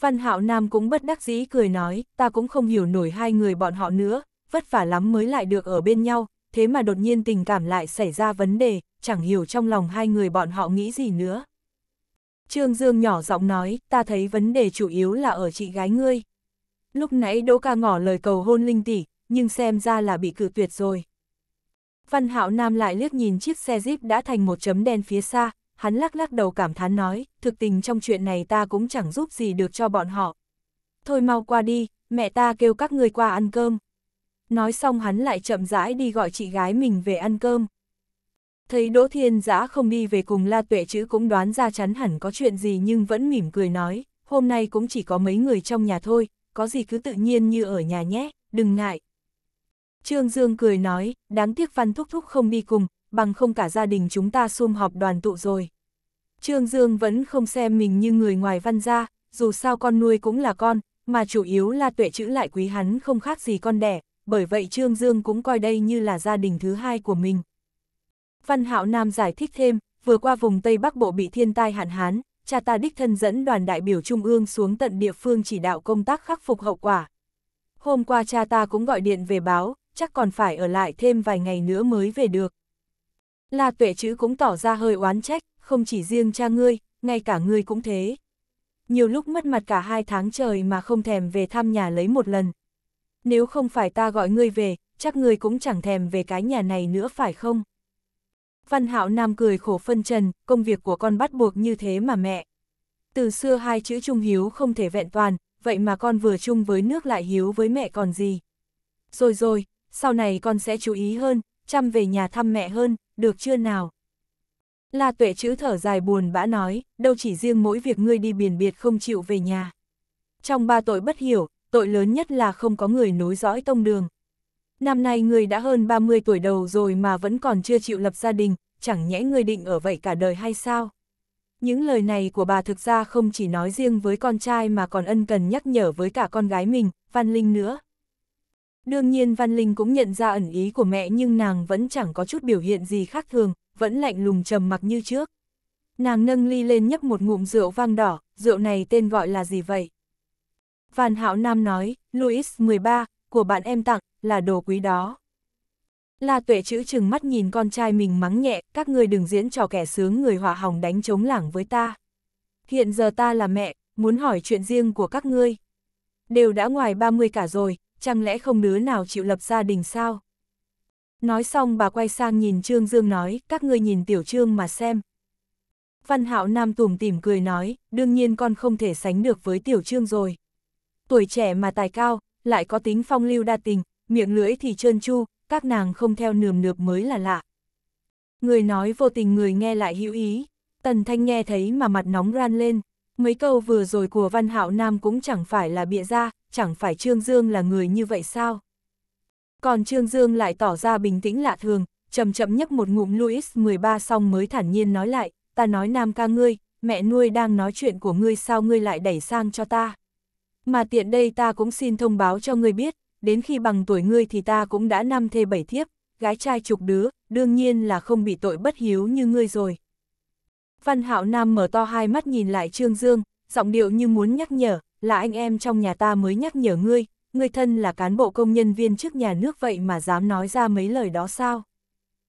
Văn Hạo Nam cũng bất đắc dĩ cười nói, ta cũng không hiểu nổi hai người bọn họ nữa, vất vả lắm mới lại được ở bên nhau, thế mà đột nhiên tình cảm lại xảy ra vấn đề, chẳng hiểu trong lòng hai người bọn họ nghĩ gì nữa. Trương Dương nhỏ giọng nói, ta thấy vấn đề chủ yếu là ở chị gái ngươi. Lúc nãy Đỗ Ca ngỏ lời cầu hôn Linh Tỷ, nhưng xem ra là bị cử tuyệt rồi. Văn Hạo Nam lại liếc nhìn chiếc xe Jeep đã thành một chấm đen phía xa, hắn lắc lắc đầu cảm thán nói, thực tình trong chuyện này ta cũng chẳng giúp gì được cho bọn họ. Thôi mau qua đi, mẹ ta kêu các người qua ăn cơm nói xong hắn lại chậm rãi đi gọi chị gái mình về ăn cơm. Thấy Đỗ Thiên Giã không đi về cùng La Tuệ Chữ cũng đoán ra chắn hẳn có chuyện gì nhưng vẫn mỉm cười nói, hôm nay cũng chỉ có mấy người trong nhà thôi, có gì cứ tự nhiên như ở nhà nhé, đừng ngại. Trương Dương cười nói, đáng tiếc Văn Thúc Thúc không đi cùng, bằng không cả gia đình chúng ta sum họp đoàn tụ rồi. Trương Dương vẫn không xem mình như người ngoài văn gia, dù sao con nuôi cũng là con, mà chủ yếu là tuệ chữ lại quý hắn không khác gì con đẻ, bởi vậy Trương Dương cũng coi đây như là gia đình thứ hai của mình. Văn Hạo Nam giải thích thêm, vừa qua vùng Tây Bắc Bộ bị thiên tai hạn hán, cha ta đích thân dẫn đoàn đại biểu Trung ương xuống tận địa phương chỉ đạo công tác khắc phục hậu quả. Hôm qua cha ta cũng gọi điện về báo, chắc còn phải ở lại thêm vài ngày nữa mới về được. La tuệ chữ cũng tỏ ra hơi oán trách, không chỉ riêng cha ngươi, ngay cả ngươi cũng thế. Nhiều lúc mất mặt cả hai tháng trời mà không thèm về thăm nhà lấy một lần, nếu không phải ta gọi ngươi về, chắc ngươi cũng chẳng thèm về cái nhà này nữa phải không? Văn Hạo Nam cười khổ phân trần, công việc của con bắt buộc như thế mà mẹ. Từ xưa hai chữ trung hiếu không thể vẹn toàn, vậy mà con vừa chung với nước lại hiếu với mẹ còn gì. Rồi rồi, sau này con sẽ chú ý hơn, chăm về nhà thăm mẹ hơn, được chưa nào? La tuệ chữ thở dài buồn bã nói, đâu chỉ riêng mỗi việc ngươi đi biển biệt không chịu về nhà. Trong ba tội bất hiểu, tội lớn nhất là không có người nối dõi tông đường. Năm nay người đã hơn 30 tuổi đầu rồi mà vẫn còn chưa chịu lập gia đình, chẳng nhẽ người định ở vậy cả đời hay sao? Những lời này của bà thực ra không chỉ nói riêng với con trai mà còn ân cần nhắc nhở với cả con gái mình, Văn Linh nữa. Đương nhiên Văn Linh cũng nhận ra ẩn ý của mẹ nhưng nàng vẫn chẳng có chút biểu hiện gì khác thường, vẫn lạnh lùng trầm mặc như trước. Nàng nâng ly lên nhấp một ngụm rượu vang đỏ, rượu này tên gọi là gì vậy? Phan Hạo Nam nói, Louis 13, của bạn em tặng, là đồ quý đó. La tuệ chữ chừng mắt nhìn con trai mình mắng nhẹ, các ngươi đừng diễn trò kẻ sướng người hỏa hỏng đánh chống lảng với ta. Hiện giờ ta là mẹ, muốn hỏi chuyện riêng của các ngươi. Đều đã ngoài 30 cả rồi, chẳng lẽ không đứa nào chịu lập gia đình sao? Nói xong bà quay sang nhìn Trương Dương nói, các ngươi nhìn tiểu Trương mà xem. Văn Hạo Nam tủm tỉm cười nói, đương nhiên con không thể sánh được với tiểu Trương rồi tuổi trẻ mà tài cao, lại có tính phong lưu đa tình, miệng lưỡi thì trơn chu, các nàng không theo nườm nượp mới là lạ. Người nói vô tình người nghe lại hữu ý, Tần Thanh nghe thấy mà mặt nóng ran lên, mấy câu vừa rồi của Văn Hạo Nam cũng chẳng phải là bịa ra, chẳng phải Trương Dương là người như vậy sao? Còn Trương Dương lại tỏ ra bình tĩnh lạ thường, chậm chậm nhấp một ngụm Louis 13 xong mới thản nhiên nói lại, ta nói Nam ca ngươi, mẹ nuôi đang nói chuyện của ngươi sao ngươi lại đẩy sang cho ta? mà tiện đây ta cũng xin thông báo cho ngươi biết, đến khi bằng tuổi ngươi thì ta cũng đã năm thê bảy thiếp, gái trai chục đứa, đương nhiên là không bị tội bất hiếu như ngươi rồi. Văn Hạo Nam mở to hai mắt nhìn lại Trương Dương, giọng điệu như muốn nhắc nhở, là anh em trong nhà ta mới nhắc nhở ngươi, ngươi thân là cán bộ công nhân viên trước nhà nước vậy mà dám nói ra mấy lời đó sao?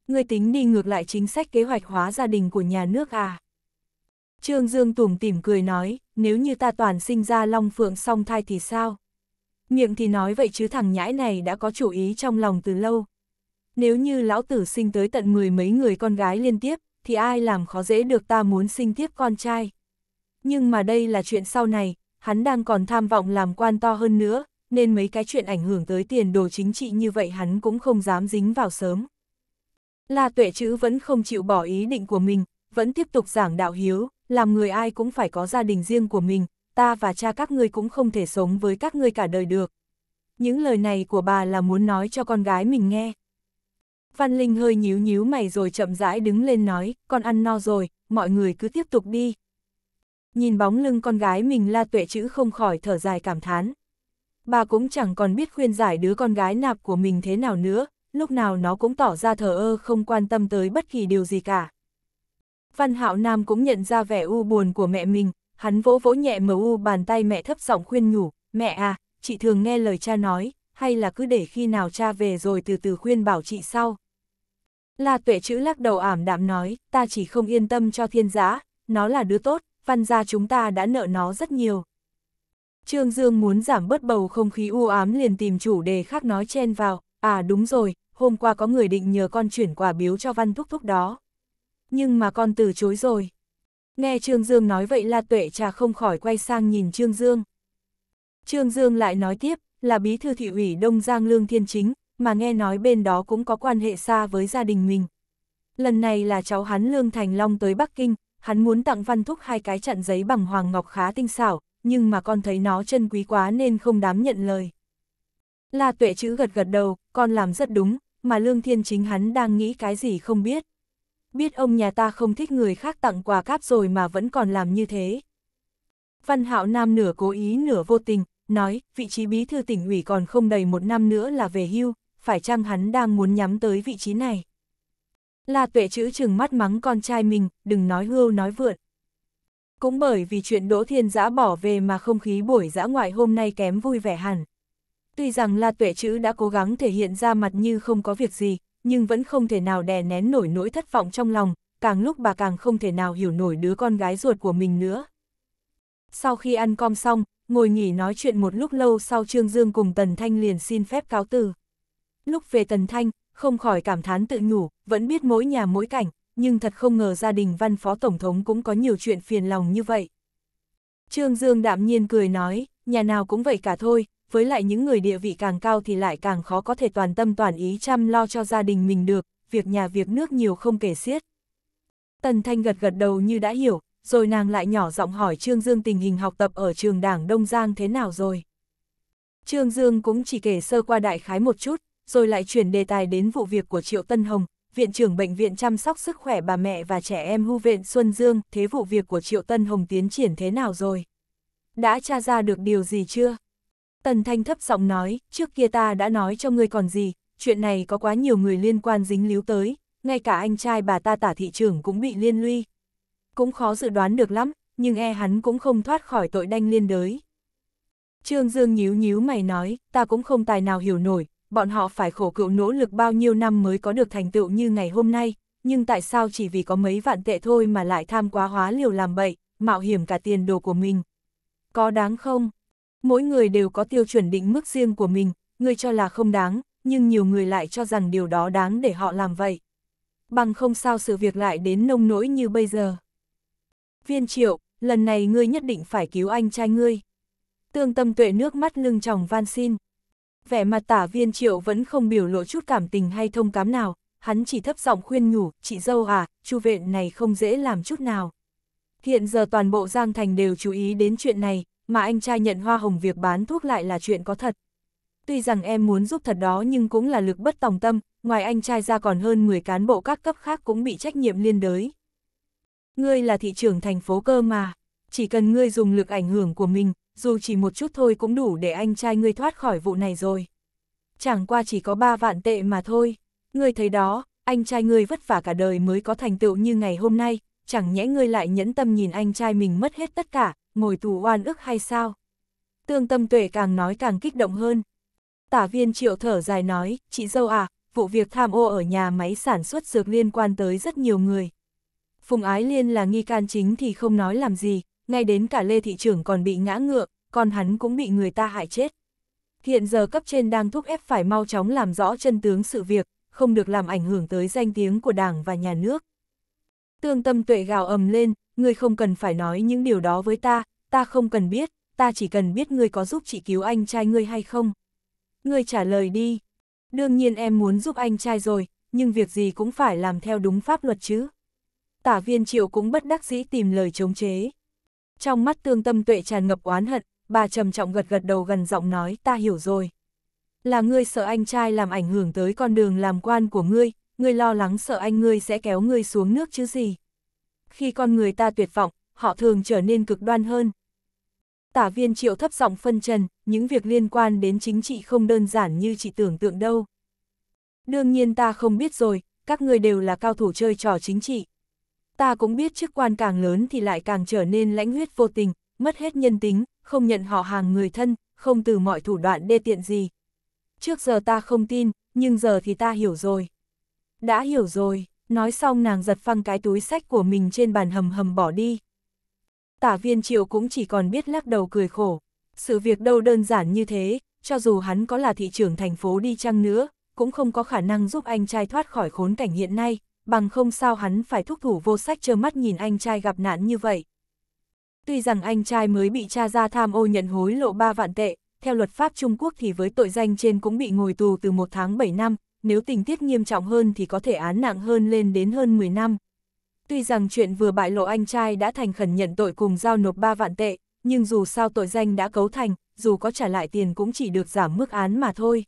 Ngươi tính đi ngược lại chính sách kế hoạch hóa gia đình của nhà nước à? Trương Dương tủm tỉm cười nói, nếu như ta toàn sinh ra long phượng song thai thì sao? Miệng thì nói vậy chứ thằng nhãi này đã có chủ ý trong lòng từ lâu. Nếu như lão tử sinh tới tận mười mấy người con gái liên tiếp, thì ai làm khó dễ được ta muốn sinh tiếp con trai. Nhưng mà đây là chuyện sau này, hắn đang còn tham vọng làm quan to hơn nữa, nên mấy cái chuyện ảnh hưởng tới tiền đồ chính trị như vậy hắn cũng không dám dính vào sớm. La tuệ chữ vẫn không chịu bỏ ý định của mình, vẫn tiếp tục giảng đạo hiếu, làm người ai cũng phải có gia đình riêng của mình, ta và cha các ngươi cũng không thể sống với các ngươi cả đời được. Những lời này của bà là muốn nói cho con gái mình nghe. Văn Linh hơi nhíu nhíu mày rồi chậm rãi đứng lên nói, con ăn no rồi, mọi người cứ tiếp tục đi. Nhìn bóng lưng con gái mình la tuệ chữ không khỏi thở dài cảm thán. Bà cũng chẳng còn biết khuyên giải đứa con gái nạp của mình thế nào nữa, lúc nào nó cũng tỏ ra thờ ơ không quan tâm tới bất kỳ điều gì cả. Văn Hạo Nam cũng nhận ra vẻ u buồn của mẹ mình, hắn vỗ vỗ nhẹ mờ u bàn tay mẹ thấp giọng khuyên nhủ, mẹ à, chị thường nghe lời cha nói, hay là cứ để khi nào cha về rồi từ từ khuyên bảo chị sau. La tuệ chữ lắc đầu ảm đạm nói, ta chỉ không yên tâm cho thiên giã, nó là đứa tốt, văn gia chúng ta đã nợ nó rất nhiều. Trương Dương muốn giảm bớt bầu không khí u ám liền tìm chủ đề khác nói chen vào, à đúng rồi, hôm qua có người định nhờ con chuyển quà biếu cho văn thúc thúc đó nhưng mà con từ chối rồi. Nghe Trương Dương nói vậy La Tuệ Trà không khỏi quay sang nhìn Trương Dương. Trương Dương lại nói tiếp, là bí thư thị ủy Đông Giang Lương Thiên Chính, mà nghe nói bên đó cũng có quan hệ xa với gia đình mình. Lần này là cháu hắn Lương Thành Long tới Bắc Kinh, hắn muốn tặng Văn Thúc hai cái chặn giấy bằng hoàng ngọc khá tinh xảo, nhưng mà con thấy nó chân quý quá nên không dám nhận lời. La Tuệ chữ gật gật đầu, con làm rất đúng, mà Lương Thiên Chính hắn đang nghĩ cái gì không biết biết ông nhà ta không thích người khác tặng quà cáp rồi mà vẫn còn làm như thế. Văn Hạo Nam nửa cố ý nửa vô tình, nói, vị trí bí thư tỉnh ủy còn không đầy một năm nữa là về hưu, phải chăng hắn đang muốn nhắm tới vị trí này. La tuệ chữ chừng mắt mắng con trai mình, đừng nói hưu nói vượn. Cũng bởi vì chuyện Đỗ Thiên Giã bỏ về mà không khí buổi dã ngoại hôm nay kém vui vẻ hẳn. Tuy rằng La Tuệ Chữ đã cố gắng thể hiện ra mặt như không có việc gì, nhưng vẫn không thể nào đè nén nổi nỗi thất vọng trong lòng, càng lúc bà càng không thể nào hiểu nổi đứa con gái ruột của mình nữa. Sau khi ăn cơm xong, ngồi nghỉ nói chuyện một lúc lâu sau Trương Dương cùng Tần Thanh liền xin phép cáo từ. Lúc về Tần Thanh, không khỏi cảm thán tự nhủ, vẫn biết mỗi nhà mỗi cảnh, nhưng thật không ngờ gia đình văn phó tổng thống cũng có nhiều chuyện phiền lòng như vậy. Trương Dương đạm nhiên cười nói, nhà nào cũng vậy cả thôi, với lại những người địa vị càng cao thì lại càng khó có thể toàn tâm toàn ý chăm lo cho gia đình mình được, việc nhà việc nước nhiều không kể xiết. Tần Thanh gật gật đầu như đã hiểu, rồi nàng lại nhỏ giọng hỏi Trương Dương tình hình học tập ở trường đảng Đông Giang thế nào rồi. Trương Dương cũng chỉ kể sơ qua đại khái một chút, rồi lại chuyển đề tài đến vụ việc của Triệu Tân Hồng, Viện trưởng Bệnh viện chăm sóc sức khỏe bà mẹ và trẻ em hưu viện Xuân Dương, thế vụ việc của Triệu Tân Hồng tiến triển thế nào rồi? Đã tra ra được điều gì chưa? Tần Thanh thấp giọng nói, trước kia ta đã nói cho ngươi còn gì, chuyện này có quá nhiều người liên quan dính líu tới, ngay cả anh trai bà ta tả thị trưởng cũng bị liên lụy. Cũng khó dự đoán được lắm, nhưng e hắn cũng không thoát khỏi tội đanh liên đới. Trương Dương nhíu nhíu mày nói, ta cũng không tài nào hiểu nổi, bọn họ phải khổ cựu nỗ lực bao nhiêu năm mới có được thành tựu như ngày hôm nay, nhưng tại sao chỉ vì có mấy vạn tệ thôi mà lại tham quá hóa liều làm bậy, mạo hiểm cả tiền đồ của mình. Có đáng không? mỗi người đều có tiêu chuẩn định mức riêng của mình, người cho là không đáng, nhưng nhiều người lại cho rằng điều đó đáng để họ làm vậy. Bằng không sao sự việc lại đến nông nỗi như bây giờ. Viên triệu, lần này ngươi nhất định phải cứu anh trai ngươi. Tương tâm tuệ nước mắt lưng tròng van xin. Vẻ mặt tả viên triệu vẫn không biểu lộ chút cảm tình hay thông cảm nào, hắn chỉ thấp giọng khuyên nhủ, chị dâu à, chu viện này không dễ làm chút nào. Hiện giờ toàn bộ Giang Thành đều chú ý đến chuyện này, mà anh trai nhận hoa hồng việc bán thuốc lại là chuyện có thật. Tuy rằng em muốn giúp thật đó nhưng cũng là lực bất tòng tâm, ngoài anh trai ra còn hơn 10 cán bộ các cấp khác cũng bị trách nhiệm liên đới. Ngươi là thị trưởng thành phố cơ mà, chỉ cần ngươi dùng lực ảnh hưởng của mình, dù chỉ một chút thôi cũng đủ để anh trai ngươi thoát khỏi vụ này rồi. Chẳng qua chỉ có 3 vạn tệ mà thôi, ngươi thấy đó, anh trai ngươi vất vả cả đời mới có thành tựu như ngày hôm nay, chẳng nhẽ ngươi lại nhẫn tâm nhìn anh trai mình mất hết tất cả, ngồi tù oan ức hay sao? Tương tâm tuệ càng nói càng kích động hơn. Tả viên triệu thở dài nói, chị dâu à, vụ việc tham ô ở nhà máy sản xuất dược liên quan tới rất nhiều người. Phùng Ái Liên là nghi can chính thì không nói làm gì, ngay đến cả Lê Thị Trưởng còn bị ngã ngựa, còn hắn cũng bị người ta hại chết. Hiện giờ cấp trên đang thúc ép phải mau chóng làm rõ chân tướng sự việc, không được làm ảnh hưởng tới danh tiếng của đảng và nhà nước. Tương tâm tuệ gào ầm lên, ngươi không cần phải nói những điều đó với ta, ta không cần biết, ta chỉ cần biết ngươi có giúp chị cứu anh trai ngươi hay không. Ngươi trả lời đi. Đương nhiên em muốn giúp anh trai rồi, nhưng việc gì cũng phải làm theo đúng pháp luật chứ. Tả viên triệu cũng bất đắc dĩ tìm lời chống chế. Trong mắt tương tâm tuệ tràn ngập oán hận, bà trầm trọng gật gật đầu gần giọng nói ta hiểu rồi. Là ngươi sợ anh trai làm ảnh hưởng tới con đường làm quan của ngươi, ngươi lo lắng sợ anh ngươi sẽ kéo ngươi xuống nước chứ gì. Khi con người ta tuyệt vọng, họ thường trở nên cực đoan hơn. Tả viên triệu thấp giọng phân trần, những việc liên quan đến chính trị không đơn giản như chị tưởng tượng đâu. Đương nhiên ta không biết rồi, các ngươi đều là cao thủ chơi trò chính trị. Ta cũng biết chức quan càng lớn thì lại càng trở nên lãnh huyết vô tình, mất hết nhân tính, không nhận họ hàng người thân, không từ mọi thủ đoạn đê tiện gì. Trước giờ ta không tin, nhưng giờ thì ta hiểu rồi. Đã hiểu rồi, nói xong nàng giật phăng cái túi sách của mình trên bàn hầm hầm bỏ đi. Tả viên triệu cũng chỉ còn biết lắc đầu cười khổ. Sự việc đâu đơn giản như thế, cho dù hắn có là thị trưởng thành phố đi chăng nữa, cũng không có khả năng giúp anh trai thoát khỏi khốn cảnh hiện nay, bằng không sao hắn phải thúc thủ vô sách trơ mắt nhìn anh trai gặp nạn như vậy. Tuy rằng anh trai mới bị cha ra tham ô nhận hối lộ 3 vạn tệ, theo luật pháp Trung Quốc thì với tội danh trên cũng bị ngồi tù từ 1 tháng 7 năm, nếu tình tiết nghiêm trọng hơn thì có thể án nặng hơn lên đến hơn 10 năm. Tuy rằng chuyện vừa bại lộ anh trai đã thành khẩn nhận tội cùng giao nộp 3 vạn tệ, nhưng dù sao tội danh đã cấu thành, dù có trả lại tiền cũng chỉ được giảm mức án mà thôi.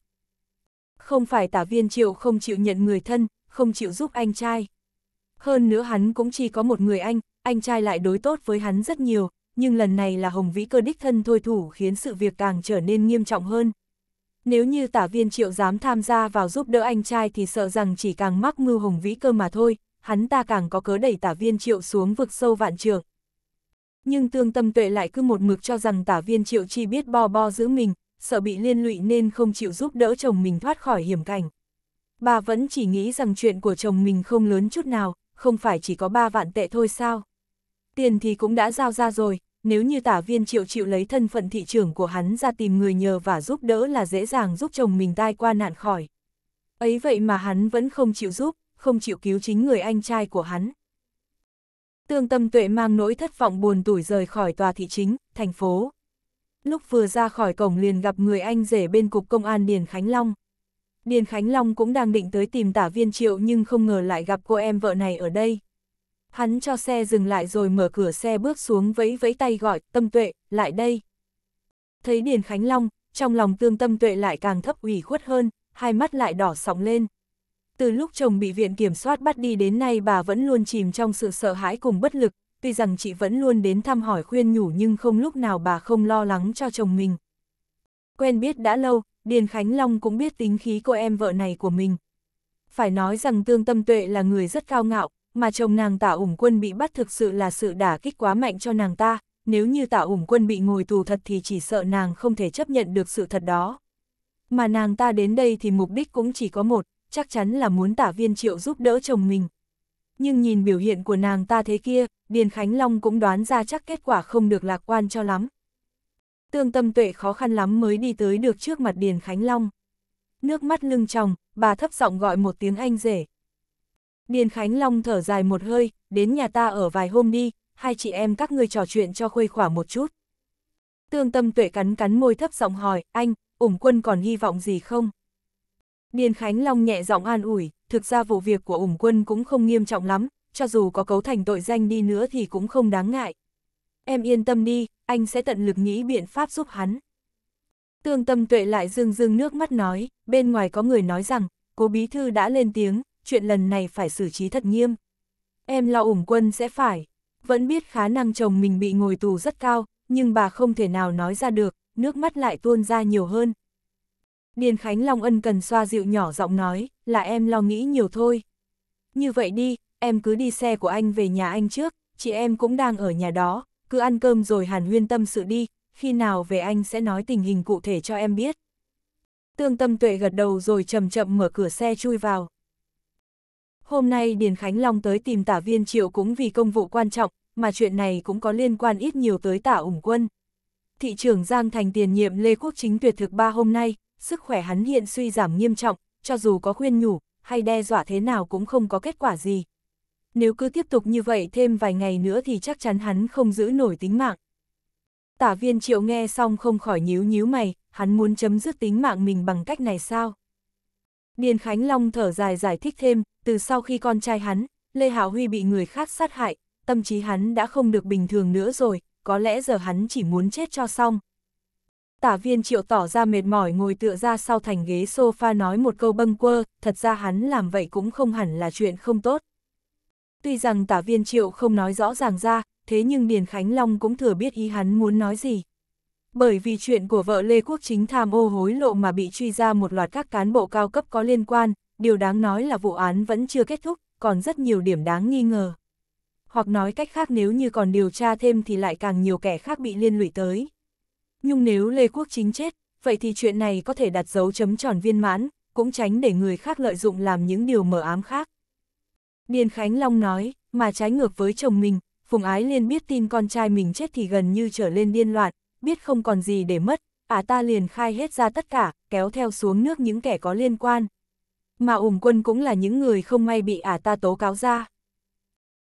Không phải tả viên triệu không chịu nhận người thân, không chịu giúp anh trai. Hơn nữa hắn cũng chỉ có một người anh, anh trai lại đối tốt với hắn rất nhiều, nhưng lần này là Hồng Vĩ cơ đích thân thôi thủ khiến sự việc càng trở nên nghiêm trọng hơn. Nếu như tả viên triệu dám tham gia vào giúp đỡ anh trai thì sợ rằng chỉ càng mắc mưu hùng vĩ cơ mà thôi, hắn ta càng có cớ đẩy tả viên triệu xuống vực sâu vạn trường. Nhưng tương tâm tuệ lại cứ một mực cho rằng tả viên triệu chi biết bo bo giữ mình, sợ bị liên lụy nên không chịu giúp đỡ chồng mình thoát khỏi hiểm cảnh. Bà vẫn chỉ nghĩ rằng chuyện của chồng mình không lớn chút nào, không phải chỉ có 3 vạn tệ thôi sao. Tiền thì cũng đã giao ra rồi, nếu như tả viên triệu chịu lấy thân phận thị trưởng của hắn ra tìm người nhờ và giúp đỡ là dễ dàng giúp chồng mình tai qua nạn khỏi. Ấy vậy mà hắn vẫn không chịu giúp, không chịu cứu chính người anh trai của hắn. Tương tâm tuệ mang nỗi thất vọng buồn tủi rời khỏi tòa thị chính, thành phố. Lúc vừa ra khỏi cổng liền gặp người anh rể bên cục công an Điền Khánh Long. Điền Khánh Long cũng đang định tới tìm tả viên triệu nhưng không ngờ lại gặp cô em vợ này ở đây. Hắn cho xe dừng lại rồi mở cửa xe bước xuống vẫy vẫy tay gọi, tâm tuệ, lại đây. Thấy Điền Khánh Long, trong lòng tương tâm tuệ lại càng thấp ủy khuất hơn, hai mắt lại đỏ sóng lên. Từ lúc chồng bị viện kiểm soát bắt đi đến nay bà vẫn luôn chìm trong sự sợ hãi cùng bất lực, tuy rằng chị vẫn luôn đến thăm hỏi khuyên nhủ nhưng không lúc nào bà không lo lắng cho chồng mình. Quen biết đã lâu, Điền Khánh Long cũng biết tính khí cô em vợ này của mình. Phải nói rằng Tương Tâm Tuệ là người rất cao ngạo, mà chồng nàng tạ ủng quân bị bắt thực sự là sự đả kích quá mạnh cho nàng ta, nếu như tạ ủng quân bị ngồi tù thật thì chỉ sợ nàng không thể chấp nhận được sự thật đó. Mà nàng ta đến đây thì mục đích cũng chỉ có một, chắc chắn là muốn tả viên triệu giúp đỡ chồng mình. Nhưng nhìn biểu hiện của nàng ta thế kia, Điền Khánh Long cũng đoán ra chắc kết quả không được lạc quan cho lắm. Tương tâm tuệ khó khăn lắm mới đi tới được trước mặt Điền Khánh Long. Nước mắt lưng tròng, bà thấp giọng gọi một tiếng anh rể. Điền Khánh Long thở dài một hơi, đến nhà ta ở vài hôm đi, hai chị em các ngươi trò chuyện cho khuây khỏa một chút. Tương tâm tuệ cắn cắn môi thấp giọng hỏi, anh, ủng quân còn hy vọng gì không? Điền Khánh Long nhẹ giọng an ủi, thực ra vụ việc của ủng quân cũng không nghiêm trọng lắm, cho dù có cấu thành tội danh đi nữa thì cũng không đáng ngại. Em yên tâm đi, anh sẽ tận lực nghĩ biện pháp giúp hắn. Tương tâm tuệ lại dưng dưng nước mắt nói, bên ngoài có người nói rằng, cố bí thư đã lên tiếng, chuyện lần này phải xử trí thật nghiêm. Em lo ủng quân sẽ phải, vẫn biết khả năng chồng mình bị ngồi tù rất cao, nhưng bà không thể nào nói ra được, nước mắt lại tuôn ra nhiều hơn. Điền Khánh Long ân cần xoa dịu nhỏ giọng nói, là em lo nghĩ nhiều thôi. Như vậy đi, em cứ đi xe của anh về nhà anh trước, chị em cũng đang ở nhà đó, cứ ăn cơm rồi hàn huyên tâm sự đi, khi nào về anh sẽ nói tình hình cụ thể cho em biết. Tương tâm tuệ gật đầu rồi chậm chậm mở cửa xe chui vào. Hôm nay Điền Khánh Long tới tìm tả viên triệu cũng vì công vụ quan trọng, mà chuyện này cũng có liên quan ít nhiều tới tả ủng quân. Thị trưởng Giang Thành tiền nhiệm Lê Quốc Chính tuyệt thực ba hôm nay, sức khỏe hắn hiện suy giảm nghiêm trọng, cho dù có khuyên nhủ, hay đe dọa thế nào cũng không có kết quả gì. Nếu cứ tiếp tục như vậy thêm vài ngày nữa thì chắc chắn hắn không giữ nổi tính mạng. Tả viên triệu nghe xong không khỏi nhíu nhíu mày, hắn muốn chấm dứt tính mạng mình bằng cách này sao? Điền Khánh Long thở dài giải thích thêm, từ sau khi con trai hắn, Lê Hảo Huy bị người khác sát hại, tâm trí hắn đã không được bình thường nữa rồi, có lẽ giờ hắn chỉ muốn chết cho xong. Tả viên triệu tỏ ra mệt mỏi ngồi tựa ra sau thành ghế sofa nói một câu bâng quơ, thật ra hắn làm vậy cũng không hẳn là chuyện không tốt. Tuy rằng tả viên triệu không nói rõ ràng ra, thế nhưng Điền Khánh Long cũng thừa biết ý hắn muốn nói gì. Bởi vì chuyện của vợ Lê Quốc Chính tham ô hối lộ mà bị truy ra một loạt các cán bộ cao cấp có liên quan, điều đáng nói là vụ án vẫn chưa kết thúc, còn rất nhiều điểm đáng nghi ngờ. Hoặc nói cách khác nếu như còn điều tra thêm thì lại càng nhiều kẻ khác bị liên lụy tới. Nhưng nếu Lê Quốc Chính chết, vậy thì chuyện này có thể đặt dấu chấm tròn viên mãn, cũng tránh để người khác lợi dụng làm những điều mở ám khác. Điền Khánh Long nói, mà trái ngược với chồng mình, Phùng Ái Liên biết tin con trai mình chết thì gần như trở lên điên loạn, biết không còn gì để mất, ả à ta liền khai hết ra tất cả, kéo theo xuống nước những kẻ có liên quan, mà ủng quân cũng là những người không may bị ả ta tố cáo ra.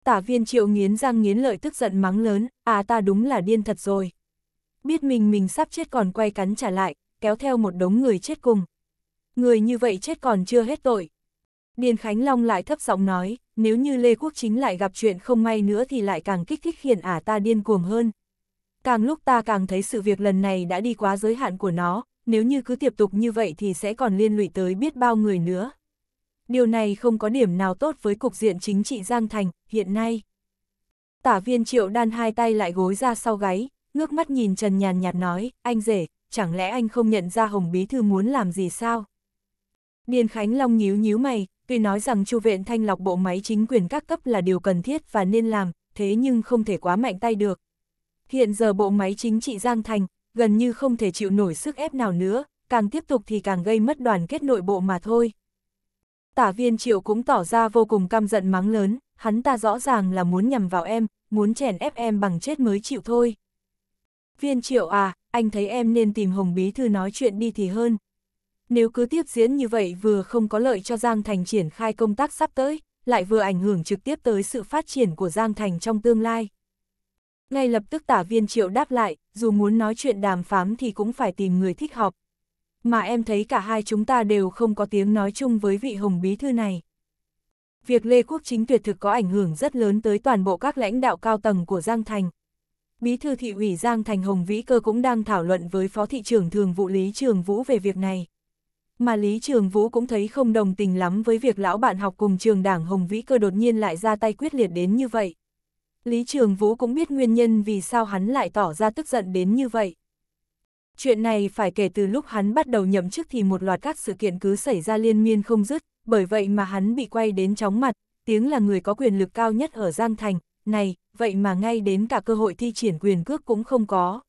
Tả viên triệu nghiến răng nghiến lợi tức giận mắng lớn, ả ta đúng là điên thật rồi. Biết mình mình sắp chết còn quay cắn trả lại, kéo theo một đống người chết cùng. Người như vậy chết còn chưa hết tội. Điền Khánh Long lại thấp giọng nói, nếu như Lê Quốc Chính lại gặp chuyện không may nữa thì lại càng kích thích khiến ả ta điên cuồng hơn. Càng lúc ta càng thấy sự việc lần này đã đi quá giới hạn của nó, nếu như cứ tiếp tục như vậy thì sẽ còn liên lụy tới biết bao người nữa điều này không có điểm nào tốt với cục diện chính trị Giang Thành hiện nay. Tả viên triệu đan hai tay lại gối ra sau gáy, ngước mắt nhìn Trần nhàn nhạt nói, anh rể, chẳng lẽ anh không nhận ra Hồng Bí Thư muốn làm gì sao? Điền Khánh Long nhíu nhíu mày, tuy nói rằng chu viện thanh lọc bộ máy chính quyền các cấp là điều cần thiết và nên làm, thế nhưng không thể quá mạnh tay được. Hiện giờ bộ máy chính trị Giang Thành, gần như không thể chịu nổi sức ép nào nữa, càng tiếp tục thì càng gây mất đoàn kết nội bộ mà thôi. Tả viên triệu cũng tỏ ra vô cùng căm giận mắng lớn, hắn ta rõ ràng là muốn nhầm vào em, muốn chèn ép em bằng chết mới chịu thôi. Viên triệu à, anh thấy em nên tìm Hồng Bí Thư nói chuyện đi thì hơn. Nếu cứ tiếp diễn như vậy vừa không có lợi cho Giang Thành triển khai công tác sắp tới, lại vừa ảnh hưởng trực tiếp tới sự phát triển của Giang Thành trong tương lai. Ngay lập tức tả viên triệu đáp lại, dù muốn nói chuyện đàm phán thì cũng phải tìm người thích hợp, mà em thấy cả hai chúng ta đều không có tiếng nói chung với vị hồng bí thư này. Việc Lê Quốc Chính tuyệt thực có ảnh hưởng rất lớn tới toàn bộ các lãnh đạo cao tầng của Giang Thành. Bí thư thị ủy Giang Thành Hồng Vĩ Cơ cũng đang thảo luận với Phó Thị trưởng Thường vụ Lý Trường Vũ về việc này. Mà Lý Trường Vũ cũng thấy không đồng tình lắm với việc lão bạn học cùng trường đảng Hồng Vĩ Cơ đột nhiên lại ra tay quyết liệt đến như vậy. Lý Trường Vũ cũng biết nguyên nhân vì sao hắn lại tỏ ra tức giận đến như vậy. Chuyện này phải kể từ lúc hắn bắt đầu nhậm chức thì một loạt các sự kiện cứ xảy ra liên miên không dứt, bởi vậy mà hắn bị quay đến chóng mặt, tiếng là người có quyền lực cao nhất ở Giang Thành, này, vậy mà ngay đến cả cơ hội thi triển quyền cước cũng không có.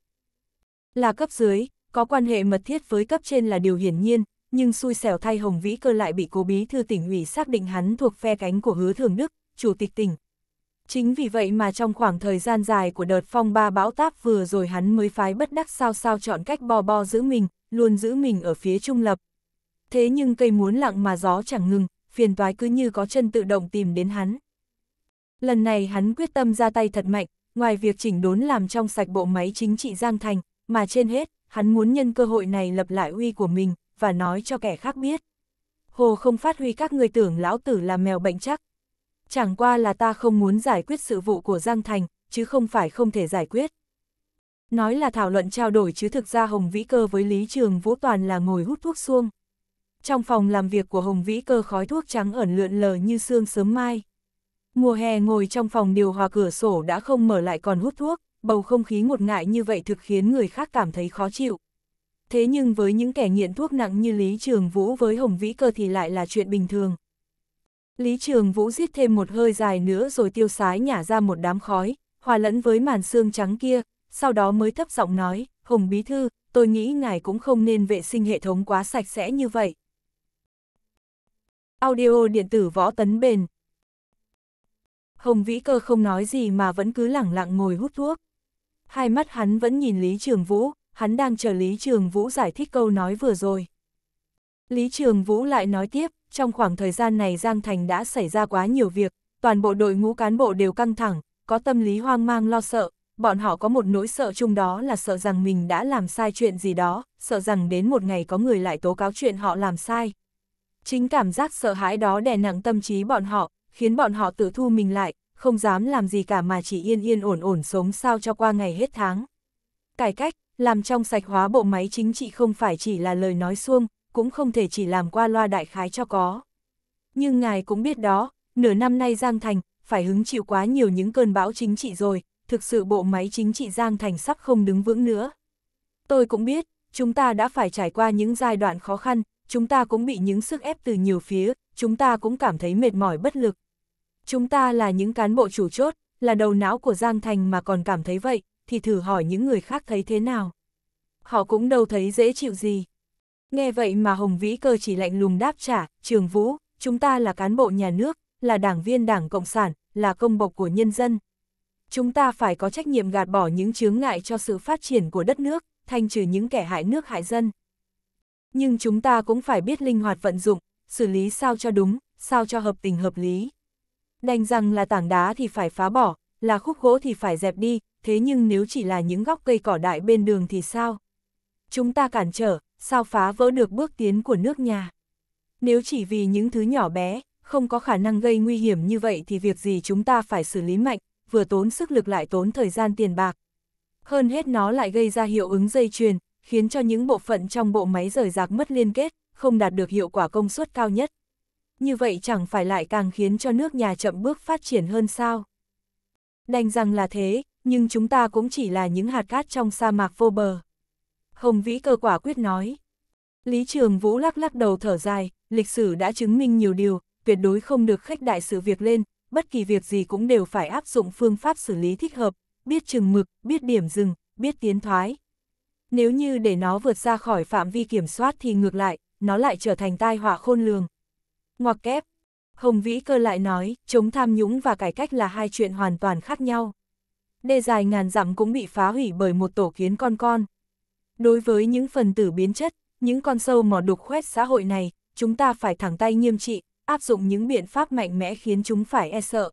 Là cấp dưới, có quan hệ mật thiết với cấp trên là điều hiển nhiên, nhưng xui xẻo thay Hồng Vĩ Cơ lại bị cố bí thư tỉnh ủy xác định hắn thuộc phe cánh của hứa thường Đức, chủ tịch tỉnh, Chính vì vậy mà trong khoảng thời gian dài của đợt phong ba bão táp vừa rồi hắn mới phái bất đắc sao sao chọn cách bo bo giữ mình, luôn giữ mình ở phía trung lập. Thế nhưng cây muốn lặng mà gió chẳng ngừng, phiền toái cứ như có chân tự động tìm đến hắn. Lần này hắn quyết tâm ra tay thật mạnh, ngoài việc chỉnh đốn làm trong sạch bộ máy chính trị Giang Thành, mà trên hết, hắn muốn nhân cơ hội này lập lại uy của mình, và nói cho kẻ khác biết. Hồ không phát huy các người tưởng lão tử là mèo bệnh chắc, chẳng qua là ta không muốn giải quyết sự vụ của Giang Thành, chứ không phải không thể giải quyết. Nói là thảo luận trao đổi chứ thực ra Hồng Vĩ Cơ với Lý Trường Vũ Toàn là ngồi hút thuốc xuông. Trong phòng làm việc của Hồng Vĩ Cơ khói thuốc trắng ẩn lượn lờ như sương sớm mai. Mùa hè ngồi trong phòng điều hòa cửa sổ đã không mở lại còn hút thuốc, bầu không khí ngột ngại như vậy thực khiến người khác cảm thấy khó chịu. Thế nhưng với những kẻ nghiện thuốc nặng như Lý Trường Vũ với Hồng Vĩ Cơ thì lại là chuyện bình thường. Lý Trường Vũ giết thêm một hơi dài nữa rồi tiêu sái nhả ra một đám khói, hòa lẫn với màn xương trắng kia, sau đó mới thấp giọng nói, Hồng Bí Thư, tôi nghĩ ngài cũng không nên vệ sinh hệ thống quá sạch sẽ như vậy. Audio điện tử võ tấn bền Hồng Vĩ Cơ không nói gì mà vẫn cứ lẳng lặng ngồi hút thuốc. Hai mắt hắn vẫn nhìn Lý Trường Vũ, hắn đang chờ Lý Trường Vũ giải thích câu nói vừa rồi. Lý Trường Vũ lại nói tiếp, trong khoảng thời gian này Giang Thành đã xảy ra quá nhiều việc, toàn bộ đội ngũ cán bộ đều căng thẳng, có tâm lý hoang mang lo sợ, bọn họ có một nỗi sợ chung đó là sợ rằng mình đã làm sai chuyện gì đó, sợ rằng đến một ngày có người lại tố cáo chuyện họ làm sai. Chính cảm giác sợ hãi đó đè nặng tâm trí bọn họ, khiến bọn họ tự thu mình lại, không dám làm gì cả mà chỉ yên yên ổn ổn sống sao cho qua ngày hết tháng. Cải cách, làm trong sạch hóa bộ máy chính trị không phải chỉ là lời nói suông, cũng không thể chỉ làm qua loa đại khái cho có. Nhưng ngài cũng biết đó, nửa năm nay Giang Thành, phải hứng chịu quá nhiều những cơn bão chính trị rồi, thực sự bộ máy chính trị Giang Thành sắp không đứng vững nữa. Tôi cũng biết, chúng ta đã phải trải qua những giai đoạn khó khăn, chúng ta cũng bị những sức ép từ nhiều phía, chúng ta cũng cảm thấy mệt mỏi bất lực. Chúng ta là những cán bộ chủ chốt, là đầu não của Giang Thành mà còn cảm thấy vậy, thì thử hỏi những người khác thấy thế nào. Họ cũng đâu thấy dễ chịu gì. Nghe vậy mà Hồng Vĩ Cơ chỉ lạnh lùng đáp trả, Trường Vũ, chúng ta là cán bộ nhà nước, là đảng viên đảng Cộng sản, là công bộc của nhân dân. Chúng ta phải có trách nhiệm gạt bỏ những chướng ngại cho sự phát triển của đất nước, thanh trừ những kẻ hại nước hại dân. Nhưng chúng ta cũng phải biết linh hoạt vận dụng, xử lý sao cho đúng, sao cho hợp tình hợp lý. Đành rằng là tảng đá thì phải phá bỏ, là khúc gỗ thì phải dẹp đi, thế nhưng nếu chỉ là những góc cây cỏ đại bên đường thì sao? Chúng ta cản trở, sao phá vỡ được bước tiến của nước nhà. Nếu chỉ vì những thứ nhỏ bé, không có khả năng gây nguy hiểm như vậy thì việc gì chúng ta phải xử lý mạnh, vừa tốn sức lực lại tốn thời gian tiền bạc. Hơn hết nó lại gây ra hiệu ứng dây chuyền, khiến cho những bộ phận trong bộ máy rời rạc mất liên kết, không đạt được hiệu quả công suất cao nhất. Như vậy chẳng phải lại càng khiến cho nước nhà chậm bước phát triển hơn sao? Đành rằng là thế, nhưng chúng ta cũng chỉ là những hạt cát trong sa mạc vô bờ. Hồng Vĩ cơ quả quyết nói. Lý Trường Vũ lắc lắc đầu thở dài, lịch sử đã chứng minh nhiều điều, tuyệt đối không được khách đại sự việc lên, bất kỳ việc gì cũng đều phải áp dụng phương pháp xử lý thích hợp, biết chừng mực, biết điểm dừng, biết tiến thoái. Nếu như để nó vượt ra khỏi phạm vi kiểm soát thì ngược lại, nó lại trở thành tai họa khôn lường. Ngoặc kép, Hồng Vĩ Cơ lại nói, chống tham nhũng và cải cách là hai chuyện hoàn toàn khác nhau. Đề dài ngàn dặm cũng bị phá hủy bởi một tổ kiến con con. Đối với những phần tử biến chất, những con sâu mò đục khoét xã hội này, chúng ta phải thẳng tay nghiêm trị, áp dụng những biện pháp mạnh mẽ khiến chúng phải e sợ.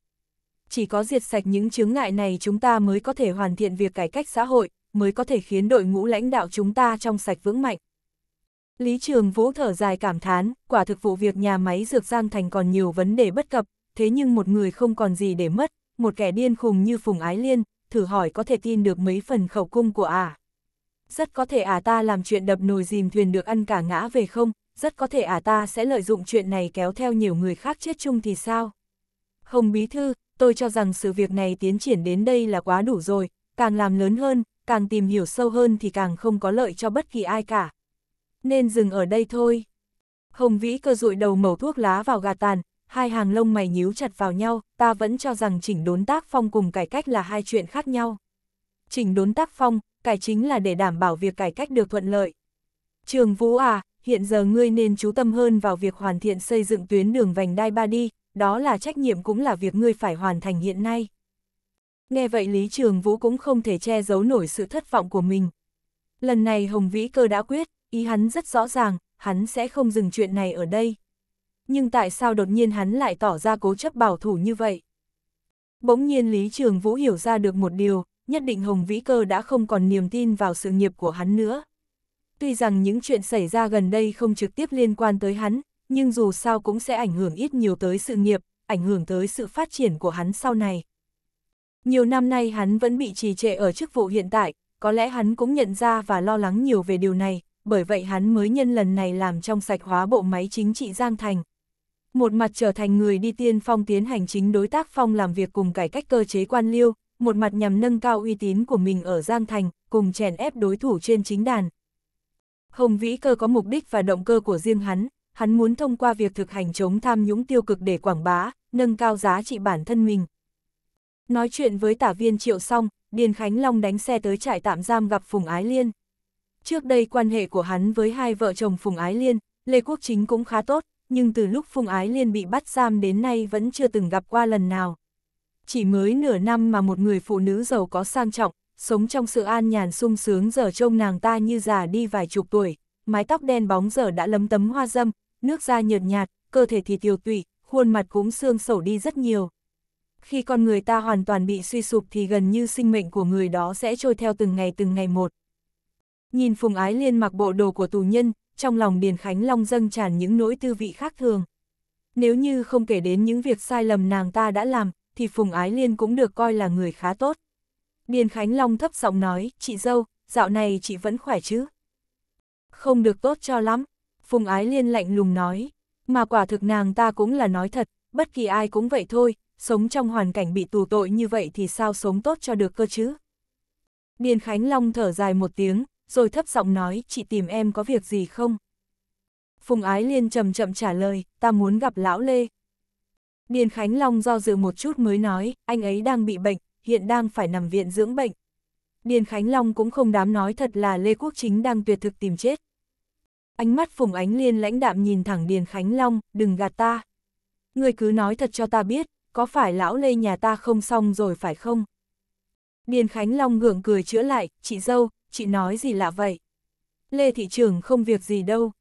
Chỉ có diệt sạch những chướng ngại này chúng ta mới có thể hoàn thiện việc cải cách xã hội, mới có thể khiến đội ngũ lãnh đạo chúng ta trong sạch vững mạnh. Lý Trường Vũ thở dài cảm thán, quả thực vụ việc nhà máy dược Giang Thành còn nhiều vấn đề bất cập, thế nhưng một người không còn gì để mất, một kẻ điên khùng như Phùng Ái Liên, thử hỏi có thể tin được mấy phần khẩu cung của ả. À rất có thể ả à ta làm chuyện đập nồi dìm thuyền được ăn cả ngã về không, rất có thể ả à ta sẽ lợi dụng chuyện này kéo theo nhiều người khác chết chung thì sao? Hồng Bí Thư, tôi cho rằng sự việc này tiến triển đến đây là quá đủ rồi, càng làm lớn hơn, càng tìm hiểu sâu hơn thì càng không có lợi cho bất kỳ ai cả. Nên dừng ở đây thôi. Hồng Vĩ cơ rụi đầu mẩu thuốc lá vào gà tàn, hai hàng lông mày nhíu chặt vào nhau, ta vẫn cho rằng chỉnh đốn tác phong cùng cải cách là hai chuyện khác nhau. Chỉnh đốn tác phong, cải chính là để đảm bảo việc cải cách được thuận lợi. Trường Vũ à, hiện giờ ngươi nên chú tâm hơn vào việc hoàn thiện xây dựng tuyến đường vành đai ba đi, đó là trách nhiệm cũng là việc ngươi phải hoàn thành hiện nay. Nghe vậy Lý Trường Vũ cũng không thể che giấu nổi sự thất vọng của mình. Lần này Hồng Vĩ Cơ đã quyết, ý hắn rất rõ ràng, hắn sẽ không dừng chuyện này ở đây. Nhưng tại sao đột nhiên hắn lại tỏ ra cố chấp bảo thủ như vậy? Bỗng nhiên Lý Trường Vũ hiểu ra được một điều, nhất định Hồng Vĩ Cơ đã không còn niềm tin vào sự nghiệp của hắn nữa. Tuy rằng những chuyện xảy ra gần đây không trực tiếp liên quan tới hắn, nhưng dù sao cũng sẽ ảnh hưởng ít nhiều tới sự nghiệp, ảnh hưởng tới sự phát triển của hắn sau này. Nhiều năm nay hắn vẫn bị trì trệ ở chức vụ hiện tại, có lẽ hắn cũng nhận ra và lo lắng nhiều về điều này, bởi vậy hắn mới nhân lần này làm trong sạch hóa bộ máy chính trị Giang Thành. Một mặt trở thành người đi tiên phong tiến hành chính đối tác phong làm việc cùng cải cách cơ chế quan liêu, một mặt nhằm nâng cao uy tín của mình ở Giang Thành, cùng chèn ép đối thủ trên chính đàn. Hồng Vĩ Cơ có mục đích và động cơ của riêng hắn, hắn muốn thông qua việc thực hành chống tham nhũng tiêu cực để quảng bá, nâng cao giá trị bản thân mình. Nói chuyện với tả viên triệu xong, Điền Khánh Long đánh xe tới trại tạm giam gặp Phùng Ái Liên. Trước đây quan hệ của hắn với hai vợ chồng Phùng Ái Liên, Lê Quốc Chính cũng khá tốt, nhưng từ lúc Phùng Ái Liên bị bắt giam đến nay vẫn chưa từng gặp qua lần nào chỉ mới nửa năm mà một người phụ nữ giàu có sang trọng, sống trong sự an nhàn sung sướng giờ trông nàng ta như già đi vài chục tuổi, mái tóc đen bóng giờ đã lấm tấm hoa dâm, nước da nhợt nhạt, cơ thể thì tiều tụy, khuôn mặt cũng xương sẩu đi rất nhiều. Khi con người ta hoàn toàn bị suy sụp thì gần như sinh mệnh của người đó sẽ trôi theo từng ngày từng ngày một. Nhìn Phùng Ái Liên mặc bộ đồ của tù nhân, trong lòng Điền Khánh Long dâng tràn những nỗi tư vị khác thường. Nếu như không kể đến những việc sai lầm nàng ta đã làm, thì Phùng Ái Liên cũng được coi là người khá tốt. Điền Khánh Long thấp giọng nói, chị dâu, dạo này chị vẫn khỏe chứ? Không được tốt cho lắm, Phùng Ái Liên lạnh lùng nói, mà quả thực nàng ta cũng là nói thật, bất kỳ ai cũng vậy thôi, sống trong hoàn cảnh bị tù tội như vậy thì sao sống tốt cho được cơ chứ? Điền Khánh Long thở dài một tiếng, rồi thấp giọng nói, chị tìm em có việc gì không? Phùng Ái Liên chậm chậm trả lời, ta muốn gặp lão Lê. Điền Khánh Long do dự một chút mới nói, anh ấy đang bị bệnh, hiện đang phải nằm viện dưỡng bệnh. Điền Khánh Long cũng không dám nói thật là Lê Quốc Chính đang tuyệt thực tìm chết. Ánh mắt Phùng Ánh Liên lãnh đạm nhìn thẳng Điền Khánh Long, đừng gạt ta. Người cứ nói thật cho ta biết, có phải lão Lê nhà ta không xong rồi phải không? Điền Khánh Long gượng cười chữa lại, chị dâu, chị nói gì lạ vậy? Lê thị trưởng không việc gì đâu.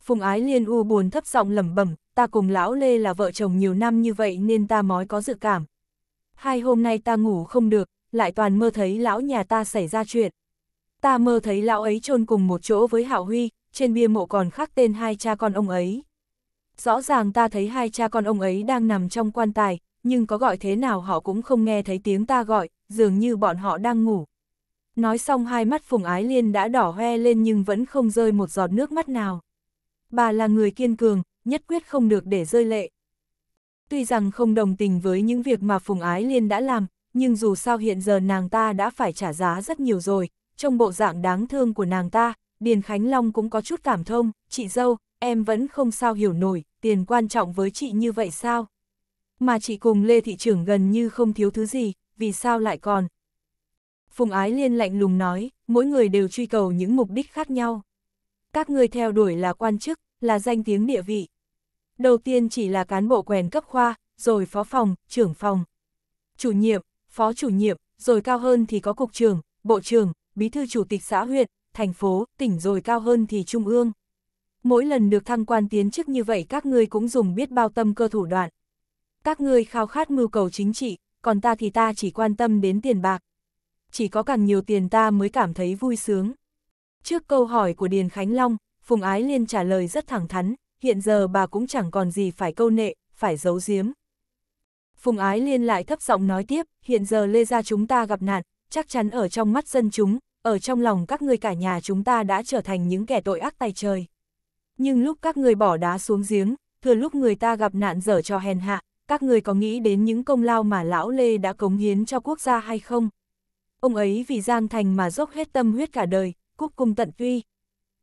Phùng Ái Liên u buồn thấp giọng lẩm bẩm, ta cùng lão Lê là vợ chồng nhiều năm như vậy nên ta mới có dự cảm. Hai hôm nay ta ngủ không được, lại toàn mơ thấy lão nhà ta xảy ra chuyện. Ta mơ thấy lão ấy chôn cùng một chỗ với Hạo Huy, trên bia mộ còn khắc tên hai cha con ông ấy. Rõ ràng ta thấy hai cha con ông ấy đang nằm trong quan tài, nhưng có gọi thế nào họ cũng không nghe thấy tiếng ta gọi, dường như bọn họ đang ngủ. Nói xong hai mắt Phùng Ái Liên đã đỏ hoe lên nhưng vẫn không rơi một giọt nước mắt nào. Bà là người kiên cường, nhất quyết không được để rơi lệ. Tuy rằng không đồng tình với những việc mà Phùng Ái Liên đã làm, nhưng dù sao hiện giờ nàng ta đã phải trả giá rất nhiều rồi, trong bộ dạng đáng thương của nàng ta, Điền Khánh Long cũng có chút cảm thông, chị dâu, em vẫn không sao hiểu nổi, tiền quan trọng với chị như vậy sao? Mà chị cùng Lê Thị Trưởng gần như không thiếu thứ gì, vì sao lại còn? Phùng Ái Liên lạnh lùng nói, mỗi người đều truy cầu những mục đích khác nhau. Các người theo đuổi là quan chức, là danh tiếng địa vị, Đầu tiên chỉ là cán bộ quèn cấp khoa, rồi phó phòng, trưởng phòng. Chủ nhiệm, phó chủ nhiệm, rồi cao hơn thì có cục trưởng, bộ trưởng, bí thư chủ tịch xã huyện, thành phố, tỉnh rồi cao hơn thì trung ương. Mỗi lần được thăng quan tiến chức như vậy các ngươi cũng dùng biết bao tâm cơ thủ đoạn. Các ngươi khao khát mưu cầu chính trị, còn ta thì ta chỉ quan tâm đến tiền bạc. Chỉ có càng nhiều tiền ta mới cảm thấy vui sướng. Trước câu hỏi của Điền Khánh Long, Phùng Ái Liên trả lời rất thẳng thắn, hiện giờ bà cũng chẳng còn gì phải câu nệ, phải giấu giếm. Phùng Ái Liên lại thấp giọng nói tiếp, hiện giờ Lê Gia chúng ta gặp nạn, chắc chắn ở trong mắt dân chúng, ở trong lòng các người cả nhà chúng ta đã trở thành những kẻ tội ác tay trời. Nhưng lúc các người bỏ đá xuống giếng, thừa lúc người ta gặp nạn dở cho hèn hạ, các người có nghĩ đến những công lao mà lão Lê đã cống hiến cho quốc gia hay không? Ông ấy vì Giang Thành mà dốc hết tâm huyết cả đời, cúc cung tận tuy.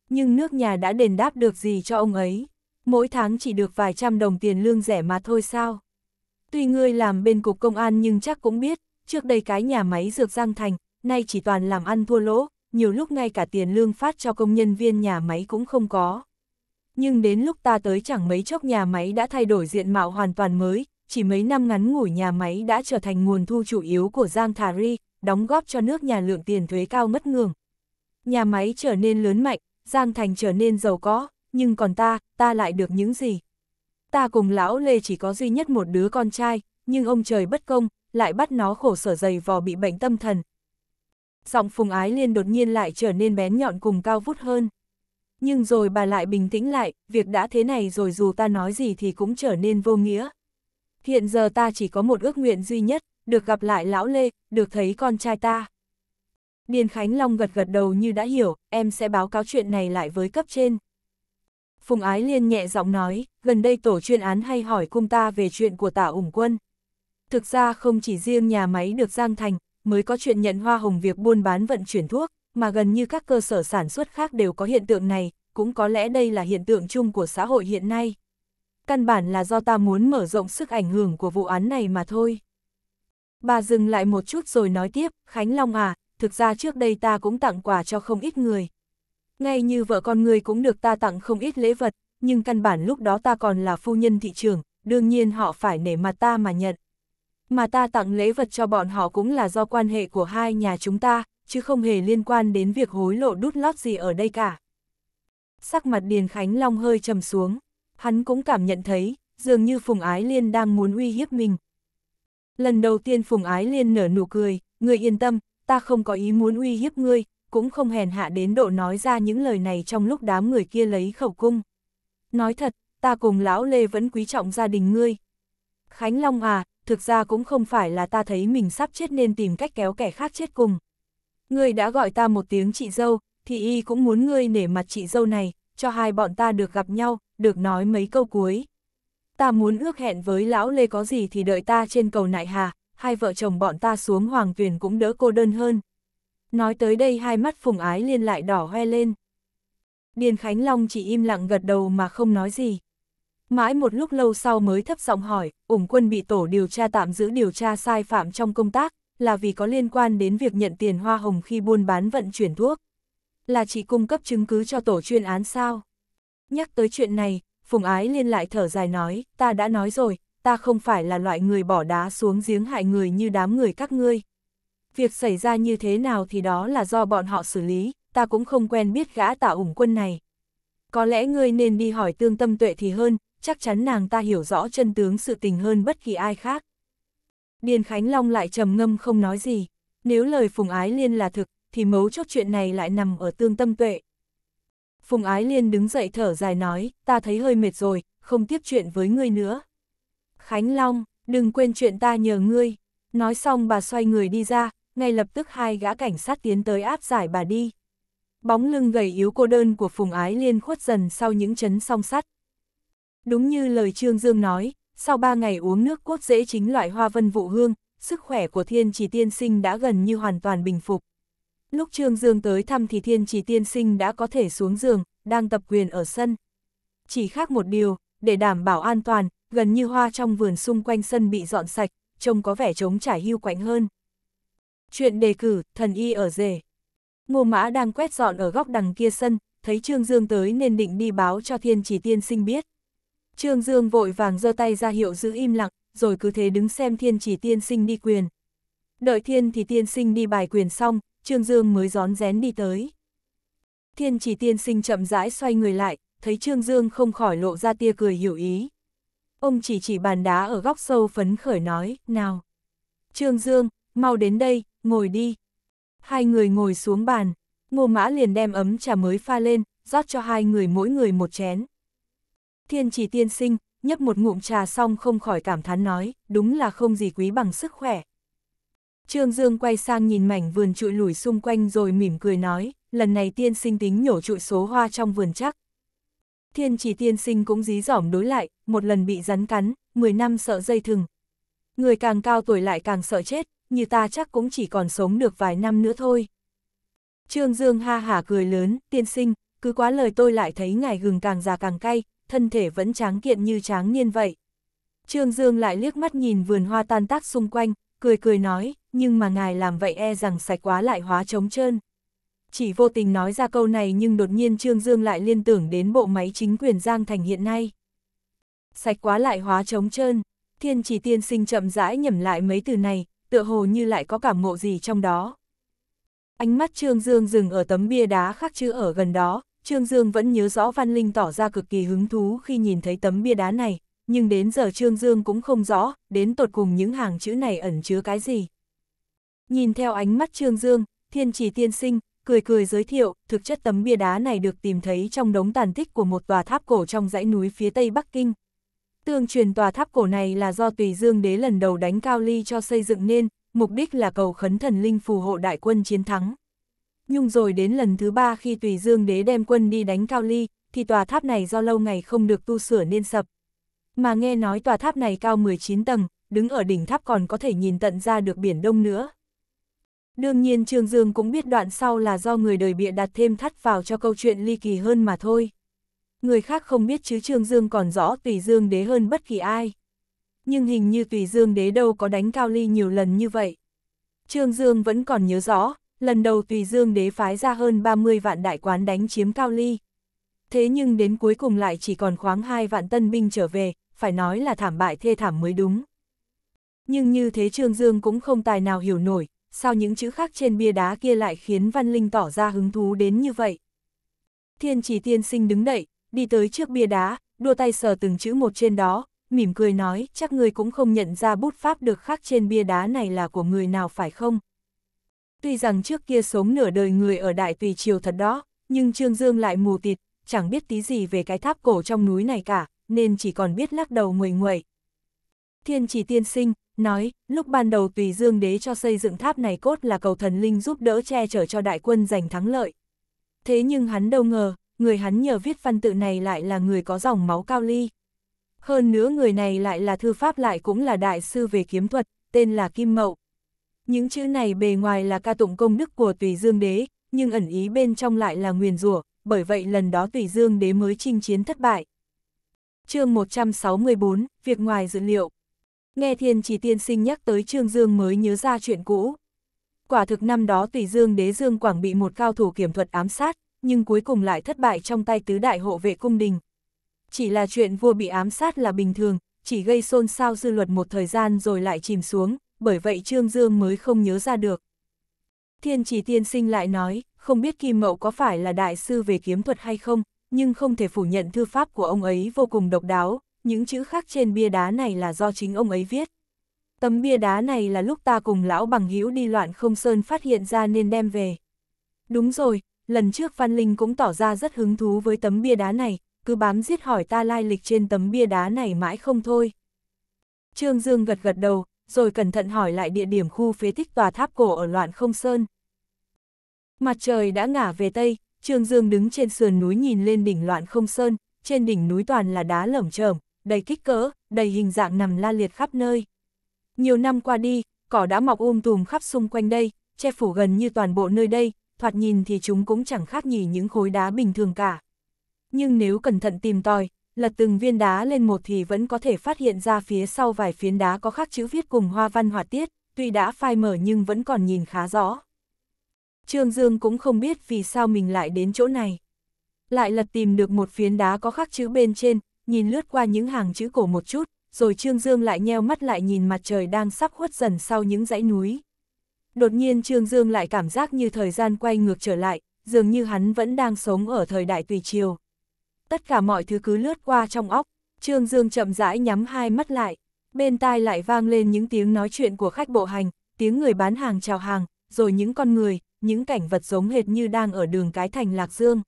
Nhưng nước nhà đã đền đáp được gì cho ông ấy? mỗi tháng chỉ được vài trăm đồng tiền lương rẻ mà thôi sao. Tuy ngươi làm bên cục công an nhưng chắc cũng biết, trước đây cái nhà máy dược Giang Thành, nay chỉ toàn làm ăn thua lỗ, nhiều lúc ngay cả tiền lương phát cho công nhân viên nhà máy cũng không có. Nhưng đến lúc ta tới chẳng mấy chốc nhà máy đã thay đổi diện mạo hoàn toàn mới, chỉ mấy năm ngắn ngủi nhà máy đã trở thành nguồn thu chủ yếu của Giang Thà Ri, đóng góp cho nước nhà lượng tiền thuế cao mất ngường. Nhà máy trở nên lớn mạnh, Giang Thành trở nên giàu có, nhưng còn ta, ta lại được những gì? Ta cùng lão Lê chỉ có duy nhất một đứa con trai, nhưng ông trời bất công, lại bắt nó khổ sở dày vò bị bệnh tâm thần. Giọng Phùng Ái Liên đột nhiên lại trở nên bén nhọn cùng cao vút hơn. Nhưng rồi bà lại bình tĩnh lại, việc đã thế này rồi dù ta nói gì thì cũng trở nên vô nghĩa. Hiện giờ ta chỉ có một ước nguyện duy nhất, được gặp lại lão Lê, được thấy con trai ta. Điền Khánh Long gật gật đầu như đã hiểu, em sẽ báo cáo chuyện này lại với cấp trên. Phùng Ái Liên nhẹ giọng nói, gần đây tổ chuyên án hay hỏi cung ta về chuyện của tả ủng quân. Thực ra không chỉ riêng nhà máy được giang thành, mới có chuyện nhận hoa hồng việc buôn bán vận chuyển thuốc, mà gần như các cơ sở sản xuất khác đều có hiện tượng này, cũng có lẽ đây là hiện tượng chung của xã hội hiện nay. Căn bản là do ta muốn mở rộng sức ảnh hưởng của vụ án này mà thôi. Bà dừng lại một chút rồi nói tiếp, Khánh Long à, thực ra trước đây ta cũng tặng quà cho không ít người, ngay như vợ con người cũng được ta tặng không ít lễ vật, nhưng căn bản lúc đó ta còn là phu nhân thị trường, đương nhiên họ phải nể mặt ta mà nhận. Mà ta tặng lễ vật cho bọn họ cũng là do quan hệ của hai nhà chúng ta, chứ không hề liên quan đến việc hối lộ đút lót gì ở đây cả. Sắc mặt Điền Khánh Long hơi trầm xuống, hắn cũng cảm nhận thấy, dường như Phùng Ái Liên đang muốn uy hiếp mình. Lần đầu tiên Phùng Ái Liên nở nụ cười, người yên tâm, ta không có ý muốn uy hiếp ngươi, cũng không hèn hạ đến độ nói ra những lời này trong lúc đám người kia lấy khẩu cung. Nói thật, ta cùng lão Lê vẫn quý trọng gia đình ngươi. Khánh Long à, thực ra cũng không phải là ta thấy mình sắp chết nên tìm cách kéo kẻ khác chết cùng. Ngươi đã gọi ta một tiếng chị dâu, thì y cũng muốn ngươi nể mặt chị dâu này, cho hai bọn ta được gặp nhau, được nói mấy câu cuối. Ta muốn ước hẹn với lão Lê có gì thì đợi ta trên cầu nại hà, hai vợ chồng bọn ta xuống hoàng viền cũng đỡ cô đơn hơn. Nói tới đây hai mắt Phùng Ái Liên lại đỏ hoe lên. Điền Khánh Long chỉ im lặng gật đầu mà không nói gì. Mãi một lúc lâu sau mới thấp giọng hỏi, ủng quân bị tổ điều tra tạm giữ điều tra sai phạm trong công tác, là vì có liên quan đến việc nhận tiền hoa hồng khi buôn bán vận chuyển thuốc. Là chỉ cung cấp chứng cứ cho tổ chuyên án sao? Nhắc tới chuyện này, Phùng Ái Liên lại thở dài nói, ta đã nói rồi, ta không phải là loại người bỏ đá xuống giếng hại người như đám người các ngươi, việc xảy ra như thế nào thì đó là do bọn họ xử lý, ta cũng không quen biết gã tả ủng quân này. Có lẽ ngươi nên đi hỏi tương tâm tuệ thì hơn, chắc chắn nàng ta hiểu rõ chân tướng sự tình hơn bất kỳ ai khác. Điền Khánh Long lại trầm ngâm không nói gì, nếu lời Phùng Ái Liên là thực, thì mấu chốt chuyện này lại nằm ở tương tâm tuệ. Phùng Ái Liên đứng dậy thở dài nói, ta thấy hơi mệt rồi, không tiếp chuyện với ngươi nữa. Khánh Long, đừng quên chuyện ta nhờ ngươi. Nói xong bà xoay người đi ra, ngay lập tức hai gã cảnh sát tiến tới áp giải bà đi. Bóng lưng gầy yếu cô đơn của Phùng Ái Liên khuất dần sau những chấn song sắt. Đúng như lời Trương Dương nói, sau ba ngày uống nước cốt dễ chính loại hoa vân vụ hương, sức khỏe của thiên trì tiên sinh đã gần như hoàn toàn bình phục. Lúc Trương Dương tới thăm thì thiên trì tiên sinh đã có thể xuống giường, đang tập quyền ở sân. Chỉ khác một điều, để đảm bảo an toàn, gần như hoa trong vườn xung quanh sân bị dọn sạch, trông có vẻ trống trải hưu quạnh hơn. Chuyện đề cử, thần y ở rể. Ngô Mã đang quét dọn ở góc đằng kia sân, thấy Trương Dương tới nên định đi báo cho thiên chỉ tiên sinh biết. Trương Dương vội vàng giơ tay ra hiệu giữ im lặng, rồi cứ thế đứng xem thiên chỉ tiên sinh đi quyền. Đợi thiên thì tiên sinh đi bài quyền xong, Trương Dương mới rón rén đi tới. Thiên chỉ tiên sinh chậm rãi xoay người lại, thấy Trương Dương không khỏi lộ ra tia cười hiểu ý. Ông chỉ chỉ bàn đá ở góc sâu phấn khởi nói, nào. Trương Dương, mau đến đây, ngồi đi. Hai người ngồi xuống bàn, ngô mã liền đem ấm trà mới pha lên, rót cho hai người mỗi người một chén. Thiên chỉ tiên sinh, nhấp một ngụm trà xong không khỏi cảm thán nói, đúng là không gì quý bằng sức khỏe. Trương Dương quay sang nhìn mảnh vườn trụi lủi xung quanh rồi mỉm cười nói, lần này tiên sinh tính nhổ trụi số hoa trong vườn chắc. Thiên chỉ tiên sinh cũng dí dỏm đối lại, một lần bị rắn cắn, 10 năm sợ dây thừng. Người càng cao tuổi lại càng sợ chết, như ta chắc cũng chỉ còn sống được vài năm nữa thôi. Trương Dương ha hả cười lớn, tiên sinh, cứ quá lời tôi lại thấy ngài gừng càng già càng cay, thân thể vẫn tráng kiện như tráng niên vậy. Trương Dương lại liếc mắt nhìn vườn hoa tan tác xung quanh, cười cười nói, nhưng mà ngài làm vậy e rằng sạch quá lại hóa trống trơn. Chỉ vô tình nói ra câu này nhưng đột nhiên Trương Dương lại liên tưởng đến bộ máy chính quyền Giang Thành hiện nay. Sạch quá lại hóa trống trơn, thiên chỉ tiên sinh chậm rãi nhẩm lại mấy từ này, tựa hồ như lại có cảm ngộ gì trong đó. Ánh mắt Trương Dương dừng ở tấm bia đá khắc chữ ở gần đó, Trương Dương vẫn nhớ rõ Văn Linh tỏ ra cực kỳ hứng thú khi nhìn thấy tấm bia đá này, nhưng đến giờ Trương Dương cũng không rõ, đến tột cùng những hàng chữ này ẩn chứa cái gì. Nhìn theo ánh mắt Trương Dương, Thiên trì Tiên Sinh, cười cười giới thiệu, thực chất tấm bia đá này được tìm thấy trong đống tàn tích của một tòa tháp cổ trong dãy núi phía tây Bắc Kinh, Tương truyền tòa tháp cổ này là do Tùy Dương Đế lần đầu đánh Cao Ly cho xây dựng nên, mục đích là cầu khấn thần linh phù hộ đại quân chiến thắng. Nhưng rồi đến lần thứ ba khi Tùy Dương Đế đem quân đi đánh Cao Ly, thì tòa tháp này do lâu ngày không được tu sửa nên sập. Mà nghe nói tòa tháp này cao 19 tầng, đứng ở đỉnh tháp còn có thể nhìn tận ra được biển đông nữa. Đương nhiên Trương Dương cũng biết đoạn sau là do người đời bịa đặt thêm thắt vào cho câu chuyện ly kỳ hơn mà thôi người khác không biết chứ Trương Dương còn rõ Tùy Dương Đế hơn bất kỳ ai. Nhưng hình như Tùy Dương Đế đâu có đánh Cao Ly nhiều lần như vậy. Trương Dương vẫn còn nhớ rõ, lần đầu Tùy Dương Đế phái ra hơn 30 vạn đại quán đánh chiếm Cao Ly. Thế nhưng đến cuối cùng lại chỉ còn khoáng 2 vạn tân binh trở về, phải nói là thảm bại thê thảm mới đúng. Nhưng như thế Trương Dương cũng không tài nào hiểu nổi, sao những chữ khác trên bia đá kia lại khiến Văn Linh tỏ ra hứng thú đến như vậy. Thiên chỉ tiên sinh đứng đậy, đi tới trước bia đá, đua tay sờ từng chữ một trên đó, mỉm cười nói, chắc người cũng không nhận ra bút pháp được khắc trên bia đá này là của người nào phải không? Tuy rằng trước kia sống nửa đời người ở Đại Tùy Triều thật đó, nhưng Trương Dương lại mù tịt, chẳng biết tí gì về cái tháp cổ trong núi này cả, nên chỉ còn biết lắc đầu nguội nguội. Thiên chỉ tiên sinh, nói, lúc ban đầu Tùy Dương đế cho xây dựng tháp này cốt là cầu thần linh giúp đỡ che chở cho đại quân giành thắng lợi. Thế nhưng hắn đâu ngờ, người hắn nhờ viết văn tự này lại là người có dòng máu cao ly. Hơn nữa người này lại là thư pháp lại cũng là đại sư về kiếm thuật, tên là Kim Mậu. Những chữ này bề ngoài là ca tụng công đức của Tùy Dương Đế, nhưng ẩn ý bên trong lại là nguyền rủa, bởi vậy lần đó Tùy Dương Đế mới chinh chiến thất bại. chương 164, Việc ngoài dự liệu Nghe thiên chỉ tiên sinh nhắc tới Trương Dương mới nhớ ra chuyện cũ. Quả thực năm đó Tùy Dương Đế Dương Quảng bị một cao thủ kiểm thuật ám sát, nhưng cuối cùng lại thất bại trong tay tứ đại hộ vệ cung đình. Chỉ là chuyện vua bị ám sát là bình thường, chỉ gây xôn xao dư luật một thời gian rồi lại chìm xuống, bởi vậy Trương Dương mới không nhớ ra được. Thiên chỉ tiên sinh lại nói, không biết Kim Mậu có phải là đại sư về kiếm thuật hay không, nhưng không thể phủ nhận thư pháp của ông ấy vô cùng độc đáo, những chữ khác trên bia đá này là do chính ông ấy viết. Tấm bia đá này là lúc ta cùng lão bằng hữu đi loạn không sơn phát hiện ra nên đem về. Đúng rồi, Lần trước Văn Linh cũng tỏ ra rất hứng thú với tấm bia đá này, cứ bám giết hỏi ta lai lịch trên tấm bia đá này mãi không thôi. Trương Dương gật gật đầu, rồi cẩn thận hỏi lại địa điểm khu phế tích tòa tháp cổ ở loạn không sơn. Mặt trời đã ngả về Tây, Trương Dương đứng trên sườn núi nhìn lên đỉnh loạn không sơn, trên đỉnh núi toàn là đá lởm chởm, đầy kích cỡ, đầy hình dạng nằm la liệt khắp nơi. Nhiều năm qua đi, cỏ đã mọc um tùm khắp xung quanh đây, che phủ gần như toàn bộ nơi đây, thoạt nhìn thì chúng cũng chẳng khác nhì những khối đá bình thường cả. Nhưng nếu cẩn thận tìm tòi, lật từng viên đá lên một thì vẫn có thể phát hiện ra phía sau vài phiến đá có khắc chữ viết cùng hoa văn hoạt tiết, tuy đã phai mở nhưng vẫn còn nhìn khá rõ. Trương Dương cũng không biết vì sao mình lại đến chỗ này. Lại lật tìm được một phiến đá có khắc chữ bên trên, nhìn lướt qua những hàng chữ cổ một chút, rồi Trương Dương lại nheo mắt lại nhìn mặt trời đang sắp khuất dần sau những dãy núi. Đột nhiên Trương Dương lại cảm giác như thời gian quay ngược trở lại, dường như hắn vẫn đang sống ở thời đại tùy chiều. Tất cả mọi thứ cứ lướt qua trong óc, Trương Dương chậm rãi nhắm hai mắt lại, bên tai lại vang lên những tiếng nói chuyện của khách bộ hành, tiếng người bán hàng chào hàng, rồi những con người, những cảnh vật giống hệt như đang ở đường cái thành Lạc Dương.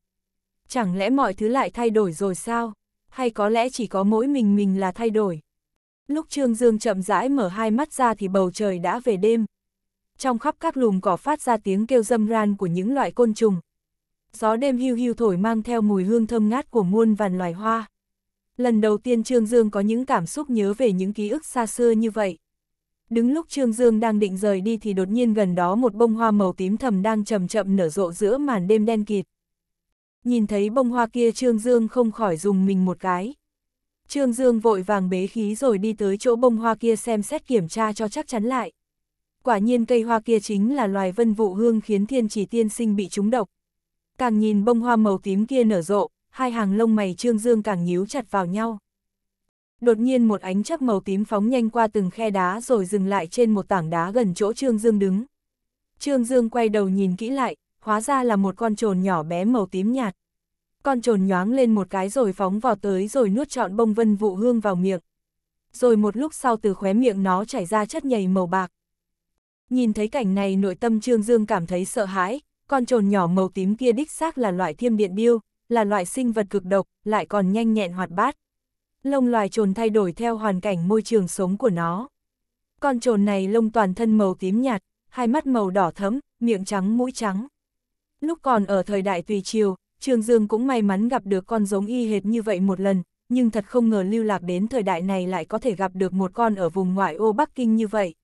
Chẳng lẽ mọi thứ lại thay đổi rồi sao? Hay có lẽ chỉ có mỗi mình mình là thay đổi? Lúc Trương Dương chậm rãi mở hai mắt ra thì bầu trời đã về đêm trong khắp các lùm cỏ phát ra tiếng kêu râm ran của những loại côn trùng. Gió đêm hưu hưu thổi mang theo mùi hương thơm ngát của muôn vàn loài hoa. Lần đầu tiên Trương Dương có những cảm xúc nhớ về những ký ức xa xưa như vậy. Đứng lúc Trương Dương đang định rời đi thì đột nhiên gần đó một bông hoa màu tím thầm đang chậm chậm nở rộ giữa màn đêm đen kịt. Nhìn thấy bông hoa kia Trương Dương không khỏi dùng mình một cái. Trương Dương vội vàng bế khí rồi đi tới chỗ bông hoa kia xem xét kiểm tra cho chắc chắn lại quả nhiên cây hoa kia chính là loài vân vụ hương khiến thiên chỉ tiên sinh bị trúng độc. Càng nhìn bông hoa màu tím kia nở rộ, hai hàng lông mày trương dương càng nhíu chặt vào nhau. Đột nhiên một ánh chớp màu tím phóng nhanh qua từng khe đá rồi dừng lại trên một tảng đá gần chỗ Trương Dương đứng. Trương Dương quay đầu nhìn kỹ lại, hóa ra là một con trồn nhỏ bé màu tím nhạt. Con trồn nhoáng lên một cái rồi phóng vào tới rồi nuốt trọn bông vân vụ hương vào miệng. Rồi một lúc sau từ khóe miệng nó chảy ra chất nhầy màu bạc. Nhìn thấy cảnh này nội tâm Trương Dương cảm thấy sợ hãi, con trồn nhỏ màu tím kia đích xác là loại thiêm điện biêu, là loại sinh vật cực độc, lại còn nhanh nhẹn hoạt bát. Lông loài trồn thay đổi theo hoàn cảnh môi trường sống của nó. Con trồn này lông toàn thân màu tím nhạt, hai mắt màu đỏ thấm, miệng trắng mũi trắng. Lúc còn ở thời đại tùy triều, Trương Dương cũng may mắn gặp được con giống y hệt như vậy một lần, nhưng thật không ngờ lưu lạc đến thời đại này lại có thể gặp được một con ở vùng ngoại ô Bắc Kinh như vậy.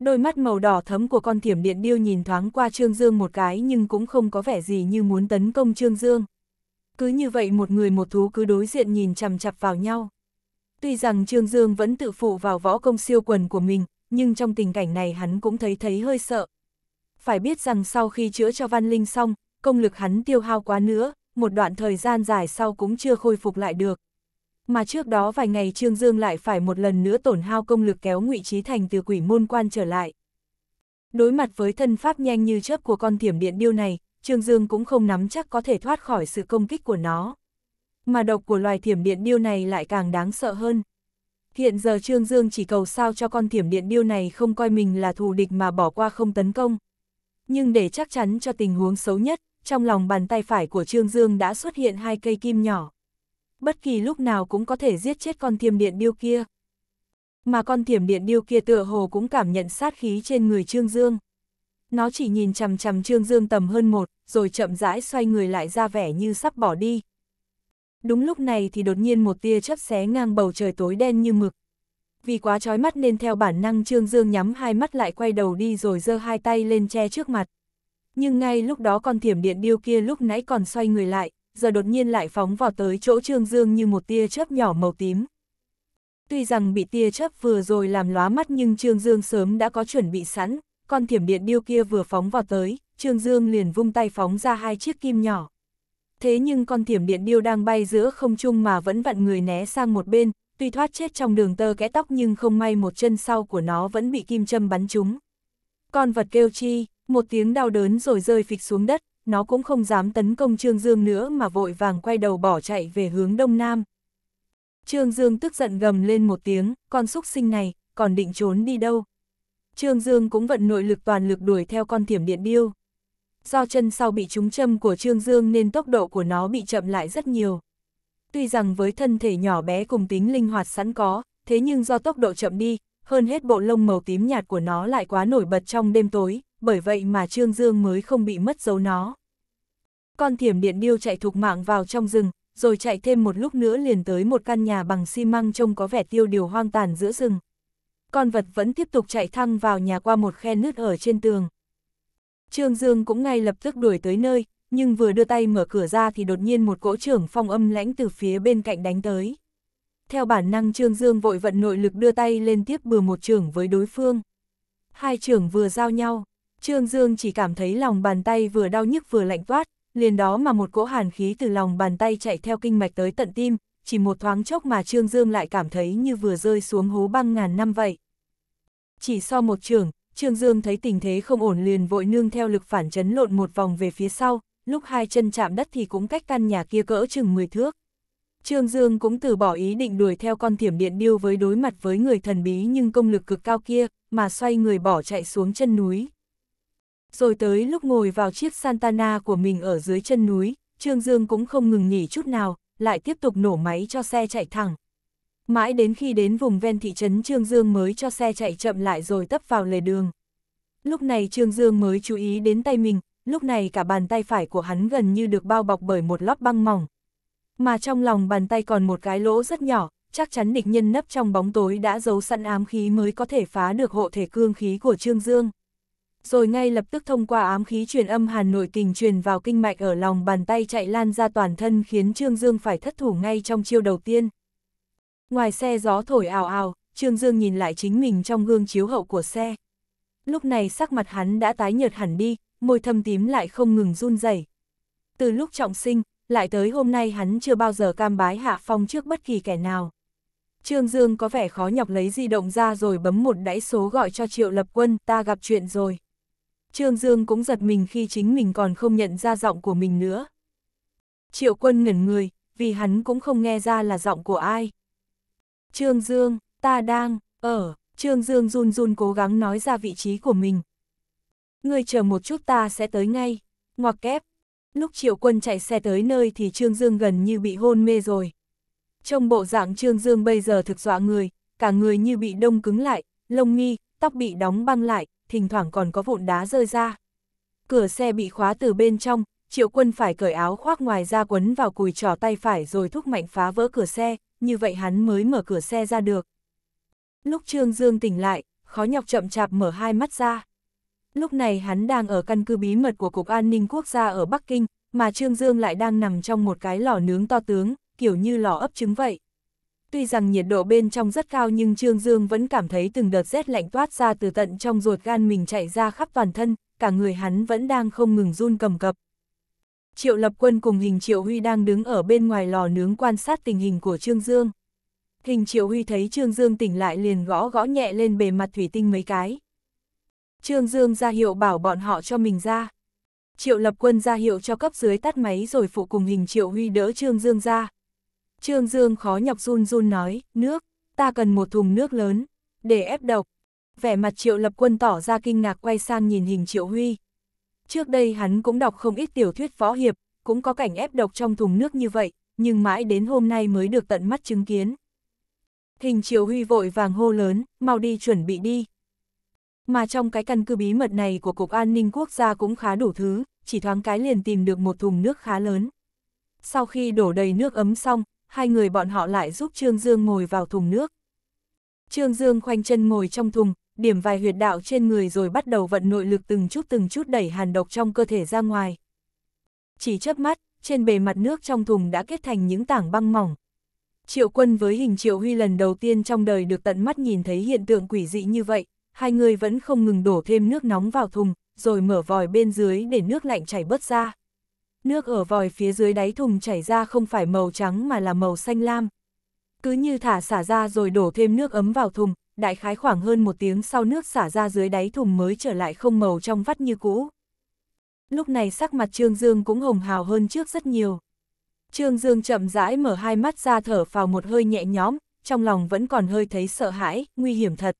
Đôi mắt màu đỏ thấm của con thiểm điện điêu nhìn thoáng qua Trương Dương một cái nhưng cũng không có vẻ gì như muốn tấn công Trương Dương. Cứ như vậy một người một thú cứ đối diện nhìn chằm chặp vào nhau. Tuy rằng Trương Dương vẫn tự phụ vào võ công siêu quần của mình, nhưng trong tình cảnh này hắn cũng thấy thấy hơi sợ. Phải biết rằng sau khi chữa cho Văn Linh xong, công lực hắn tiêu hao quá nữa, một đoạn thời gian dài sau cũng chưa khôi phục lại được mà trước đó vài ngày Trương Dương lại phải một lần nữa tổn hao công lực kéo ngụy Trí Thành từ quỷ môn quan trở lại. Đối mặt với thân pháp nhanh như chớp của con thiểm điện điêu này, Trương Dương cũng không nắm chắc có thể thoát khỏi sự công kích của nó. Mà độc của loài thiểm điện điêu này lại càng đáng sợ hơn. Hiện giờ Trương Dương chỉ cầu sao cho con thiểm điện điêu này không coi mình là thù địch mà bỏ qua không tấn công. Nhưng để chắc chắn cho tình huống xấu nhất, trong lòng bàn tay phải của Trương Dương đã xuất hiện hai cây kim nhỏ bất kỳ lúc nào cũng có thể giết chết con thiềm điện điêu kia. Mà con thiểm điện điêu kia tựa hồ cũng cảm nhận sát khí trên người Trương Dương. Nó chỉ nhìn chằm chằm Trương Dương tầm hơn một, rồi chậm rãi xoay người lại ra vẻ như sắp bỏ đi. Đúng lúc này thì đột nhiên một tia chớp xé ngang bầu trời tối đen như mực. Vì quá trói mắt nên theo bản năng Trương Dương nhắm hai mắt lại quay đầu đi rồi giơ hai tay lên che trước mặt. Nhưng ngay lúc đó con thiểm điện điêu kia lúc nãy còn xoay người lại, giờ đột nhiên lại phóng vào tới chỗ Trương Dương như một tia chớp nhỏ màu tím. Tuy rằng bị tia chớp vừa rồi làm lóa mắt nhưng Trương Dương sớm đã có chuẩn bị sẵn, con thiểm điện điêu kia vừa phóng vào tới, Trương Dương liền vung tay phóng ra hai chiếc kim nhỏ. Thế nhưng con thiểm điện điêu đang bay giữa không trung mà vẫn vặn người né sang một bên, tuy thoát chết trong đường tơ kẽ tóc nhưng không may một chân sau của nó vẫn bị kim châm bắn trúng. Con vật kêu chi, một tiếng đau đớn rồi rơi phịch xuống đất, nó cũng không dám tấn công Trương Dương nữa mà vội vàng quay đầu bỏ chạy về hướng đông nam. Trương Dương tức giận gầm lên một tiếng, con xúc sinh này, còn định trốn đi đâu. Trương Dương cũng vận nội lực toàn lực đuổi theo con thiểm điện điêu. Do chân sau bị trúng châm của Trương Dương nên tốc độ của nó bị chậm lại rất nhiều. Tuy rằng với thân thể nhỏ bé cùng tính linh hoạt sẵn có, thế nhưng do tốc độ chậm đi, hơn hết bộ lông màu tím nhạt của nó lại quá nổi bật trong đêm tối, bởi vậy mà Trương Dương mới không bị mất dấu nó. Con thiểm điện điêu chạy thục mạng vào trong rừng, rồi chạy thêm một lúc nữa liền tới một căn nhà bằng xi măng trông có vẻ tiêu điều hoang tàn giữa rừng. Con vật vẫn tiếp tục chạy thăng vào nhà qua một khe nứt ở trên tường. Trương Dương cũng ngay lập tức đuổi tới nơi, nhưng vừa đưa tay mở cửa ra thì đột nhiên một cỗ trưởng phong âm lãnh từ phía bên cạnh đánh tới. Theo bản năng Trương Dương vội vận nội lực đưa tay lên tiếp bừa một trưởng với đối phương. Hai trưởng vừa giao nhau. Trương Dương chỉ cảm thấy lòng bàn tay vừa đau nhức vừa lạnh toát, liền đó mà một cỗ hàn khí từ lòng bàn tay chạy theo kinh mạch tới tận tim, chỉ một thoáng chốc mà Trương Dương lại cảm thấy như vừa rơi xuống hố băng ngàn năm vậy. Chỉ sau một trường, Trương Dương thấy tình thế không ổn liền vội nương theo lực phản chấn lộn một vòng về phía sau, lúc hai chân chạm đất thì cũng cách căn nhà kia cỡ chừng 10 thước. Trương Dương cũng từ bỏ ý định đuổi theo con thiểm điện điêu với đối mặt với người thần bí nhưng công lực cực cao kia, mà xoay người bỏ chạy xuống chân núi rồi tới lúc ngồi vào chiếc Santana của mình ở dưới chân núi, Trương Dương cũng không ngừng nghỉ chút nào, lại tiếp tục nổ máy cho xe chạy thẳng. Mãi đến khi đến vùng ven thị trấn Trương Dương mới cho xe chạy chậm lại rồi tấp vào lề đường. Lúc này Trương Dương mới chú ý đến tay mình, lúc này cả bàn tay phải của hắn gần như được bao bọc bởi một lót băng mỏng. Mà trong lòng bàn tay còn một cái lỗ rất nhỏ, chắc chắn địch nhân nấp trong bóng tối đã giấu sẵn ám khí mới có thể phá được hộ thể cương khí của Trương Dương rồi ngay lập tức thông qua ám khí truyền âm hàn nội kình truyền vào kinh mạch ở lòng bàn tay chạy lan ra toàn thân khiến Trương Dương phải thất thủ ngay trong chiêu đầu tiên. Ngoài xe gió thổi ào ào, Trương Dương nhìn lại chính mình trong gương chiếu hậu của xe. Lúc này sắc mặt hắn đã tái nhợt hẳn đi, môi thâm tím lại không ngừng run rẩy. Từ lúc trọng sinh, lại tới hôm nay hắn chưa bao giờ cam bái hạ phong trước bất kỳ kẻ nào. Trương Dương có vẻ khó nhọc lấy di động ra rồi bấm một đáy số gọi cho Triệu Lập Quân, ta gặp chuyện rồi. Trương Dương cũng giật mình khi chính mình còn không nhận ra giọng của mình nữa. Triệu quân ngẩn người, vì hắn cũng không nghe ra là giọng của ai. Trương Dương, ta đang, ở, Trương Dương run run cố gắng nói ra vị trí của mình. Ngươi chờ một chút ta sẽ tới ngay, ngoặc kép. Lúc triệu quân chạy xe tới nơi thì Trương Dương gần như bị hôn mê rồi. Trong bộ dạng Trương Dương bây giờ thực dọa người, cả người như bị đông cứng lại, lông nghi, tóc bị đóng băng lại, thỉnh thoảng còn có vụn đá rơi ra. Cửa xe bị khóa từ bên trong, triệu quân phải cởi áo khoác ngoài ra quấn vào cùi trỏ tay phải rồi thúc mạnh phá vỡ cửa xe, như vậy hắn mới mở cửa xe ra được. Lúc Trương Dương tỉnh lại, khó nhọc chậm chạp mở hai mắt ra. Lúc này hắn đang ở căn cứ bí mật của Cục An ninh Quốc gia ở Bắc Kinh, mà Trương Dương lại đang nằm trong một cái lò nướng to tướng, kiểu như lò ấp trứng vậy. Tuy rằng nhiệt độ bên trong rất cao nhưng Trương Dương vẫn cảm thấy từng đợt rét lạnh toát ra từ tận trong ruột gan mình chạy ra khắp toàn thân, cả người hắn vẫn đang không ngừng run cầm cập. Triệu Lập Quân cùng hình Triệu Huy đang đứng ở bên ngoài lò nướng quan sát tình hình của Trương Dương. Hình Triệu Huy thấy Trương Dương tỉnh lại liền gõ gõ nhẹ lên bề mặt thủy tinh mấy cái. Trương Dương ra hiệu bảo bọn họ cho mình ra. Triệu Lập Quân ra hiệu cho cấp dưới tắt máy rồi phụ cùng hình Triệu Huy đỡ Trương Dương ra, Trương Dương khó nhọc run run nói, nước, ta cần một thùng nước lớn, để ép độc. Vẻ mặt Triệu Lập Quân tỏ ra kinh ngạc quay sang nhìn hình Triệu Huy. Trước đây hắn cũng đọc không ít tiểu thuyết võ hiệp, cũng có cảnh ép độc trong thùng nước như vậy, nhưng mãi đến hôm nay mới được tận mắt chứng kiến. Hình Triệu Huy vội vàng hô lớn, mau đi chuẩn bị đi. Mà trong cái căn cứ bí mật này của Cục An ninh Quốc gia cũng khá đủ thứ, chỉ thoáng cái liền tìm được một thùng nước khá lớn. Sau khi đổ đầy nước ấm xong, hai người bọn họ lại giúp Trương Dương ngồi vào thùng nước. Trương Dương khoanh chân ngồi trong thùng, điểm vài huyệt đạo trên người rồi bắt đầu vận nội lực từng chút từng chút đẩy hàn độc trong cơ thể ra ngoài. Chỉ chớp mắt, trên bề mặt nước trong thùng đã kết thành những tảng băng mỏng. Triệu quân với hình triệu huy lần đầu tiên trong đời được tận mắt nhìn thấy hiện tượng quỷ dị như vậy, hai người vẫn không ngừng đổ thêm nước nóng vào thùng, rồi mở vòi bên dưới để nước lạnh chảy bớt ra nước ở vòi phía dưới đáy thùng chảy ra không phải màu trắng mà là màu xanh lam. Cứ như thả xả ra rồi đổ thêm nước ấm vào thùng, đại khái khoảng hơn một tiếng sau nước xả ra dưới đáy thùng mới trở lại không màu trong vắt như cũ. Lúc này sắc mặt Trương Dương cũng hồng hào hơn trước rất nhiều. Trương Dương chậm rãi mở hai mắt ra thở vào một hơi nhẹ nhõm, trong lòng vẫn còn hơi thấy sợ hãi, nguy hiểm thật.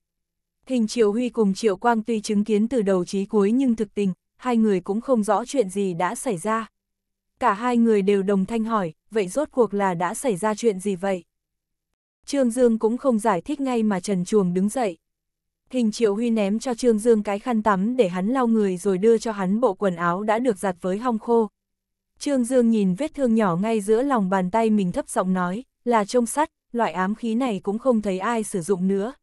Hình Triệu Huy cùng Triệu Quang tuy chứng kiến từ đầu chí cuối nhưng thực tình, hai người cũng không rõ chuyện gì đã xảy ra cả hai người đều đồng thanh hỏi, vậy rốt cuộc là đã xảy ra chuyện gì vậy? Trương Dương cũng không giải thích ngay mà trần chuồng đứng dậy. Hình Triệu Huy ném cho Trương Dương cái khăn tắm để hắn lau người rồi đưa cho hắn bộ quần áo đã được giặt với hong khô. Trương Dương nhìn vết thương nhỏ ngay giữa lòng bàn tay mình thấp giọng nói, là trông sắt, loại ám khí này cũng không thấy ai sử dụng nữa.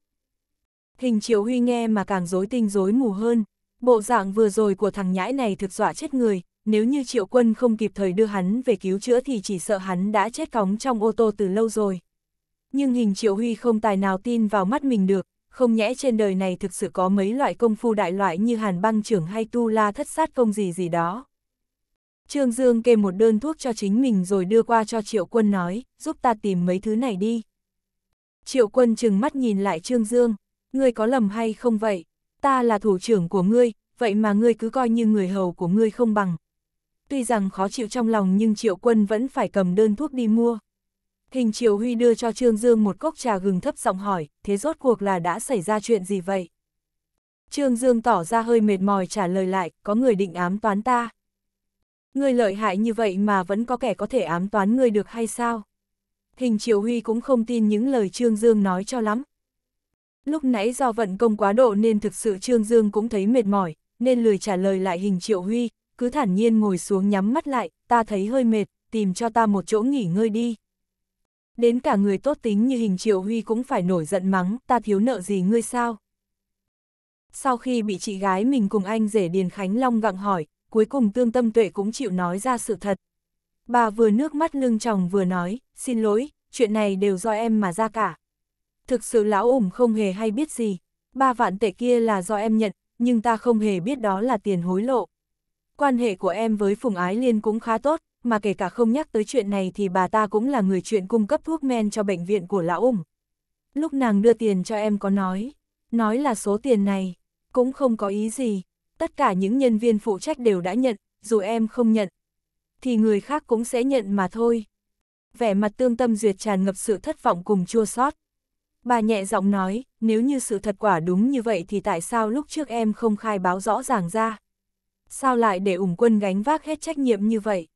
Hình Triệu Huy nghe mà càng rối tinh rối mù hơn, bộ dạng vừa rồi của thằng nhãi này thực dọa chết người, nếu như triệu quân không kịp thời đưa hắn về cứu chữa thì chỉ sợ hắn đã chết cóng trong ô tô từ lâu rồi. Nhưng hình triệu huy không tài nào tin vào mắt mình được, không nhẽ trên đời này thực sự có mấy loại công phu đại loại như hàn băng trưởng hay tu la thất sát công gì gì đó. Trương Dương kê một đơn thuốc cho chính mình rồi đưa qua cho triệu quân nói, giúp ta tìm mấy thứ này đi. Triệu quân chừng mắt nhìn lại Trương Dương, ngươi có lầm hay không vậy? Ta là thủ trưởng của ngươi, vậy mà ngươi cứ coi như người hầu của ngươi không bằng tuy rằng khó chịu trong lòng nhưng Triệu Quân vẫn phải cầm đơn thuốc đi mua. Hình Triệu Huy đưa cho Trương Dương một cốc trà gừng thấp giọng hỏi, thế rốt cuộc là đã xảy ra chuyện gì vậy? Trương Dương tỏ ra hơi mệt mỏi trả lời lại, có người định ám toán ta. Người lợi hại như vậy mà vẫn có kẻ có thể ám toán người được hay sao? Hình Triệu Huy cũng không tin những lời Trương Dương nói cho lắm. Lúc nãy do vận công quá độ nên thực sự Trương Dương cũng thấy mệt mỏi, nên lười trả lời lại hình Triệu Huy, cứ thản nhiên ngồi xuống nhắm mắt lại, ta thấy hơi mệt, tìm cho ta một chỗ nghỉ ngơi đi. Đến cả người tốt tính như hình triệu huy cũng phải nổi giận mắng, ta thiếu nợ gì ngươi sao? Sau khi bị chị gái mình cùng anh rể Điền Khánh Long gặng hỏi, cuối cùng tương tâm tuệ cũng chịu nói ra sự thật. Bà vừa nước mắt lưng chồng vừa nói, xin lỗi, chuyện này đều do em mà ra cả. Thực sự lão ủng không hề hay biết gì, ba vạn tệ kia là do em nhận, nhưng ta không hề biết đó là tiền hối lộ. Quan hệ của em với Phùng Ái Liên cũng khá tốt, mà kể cả không nhắc tới chuyện này thì bà ta cũng là người chuyện cung cấp thuốc men cho bệnh viện của lão ủng. Lúc nàng đưa tiền cho em có nói, nói là số tiền này, cũng không có ý gì, tất cả những nhân viên phụ trách đều đã nhận, dù em không nhận, thì người khác cũng sẽ nhận mà thôi. Vẻ mặt tương tâm duyệt tràn ngập sự thất vọng cùng chua xót. Bà nhẹ giọng nói, nếu như sự thật quả đúng như vậy thì tại sao lúc trước em không khai báo rõ ràng ra? sao lại để ủng quân gánh vác hết trách nhiệm như vậy?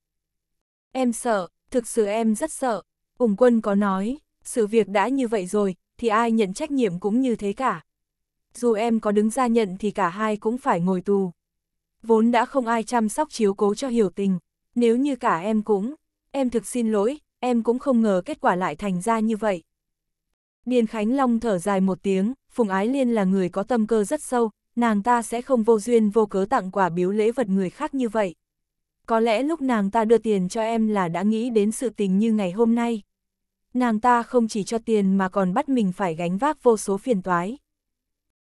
Em sợ, thực sự em rất sợ, ủng quân có nói, sự việc đã như vậy rồi, thì ai nhận trách nhiệm cũng như thế cả. Dù em có đứng ra nhận thì cả hai cũng phải ngồi tù. Vốn đã không ai chăm sóc chiếu cố cho hiểu tình, nếu như cả em cũng, em thực xin lỗi, em cũng không ngờ kết quả lại thành ra như vậy. Điền Khánh Long thở dài một tiếng, Phùng Ái Liên là người có tâm cơ rất sâu, nàng ta sẽ không vô duyên vô cớ tặng quả biếu lễ vật người khác như vậy. Có lẽ lúc nàng ta đưa tiền cho em là đã nghĩ đến sự tình như ngày hôm nay. Nàng ta không chỉ cho tiền mà còn bắt mình phải gánh vác vô số phiền toái.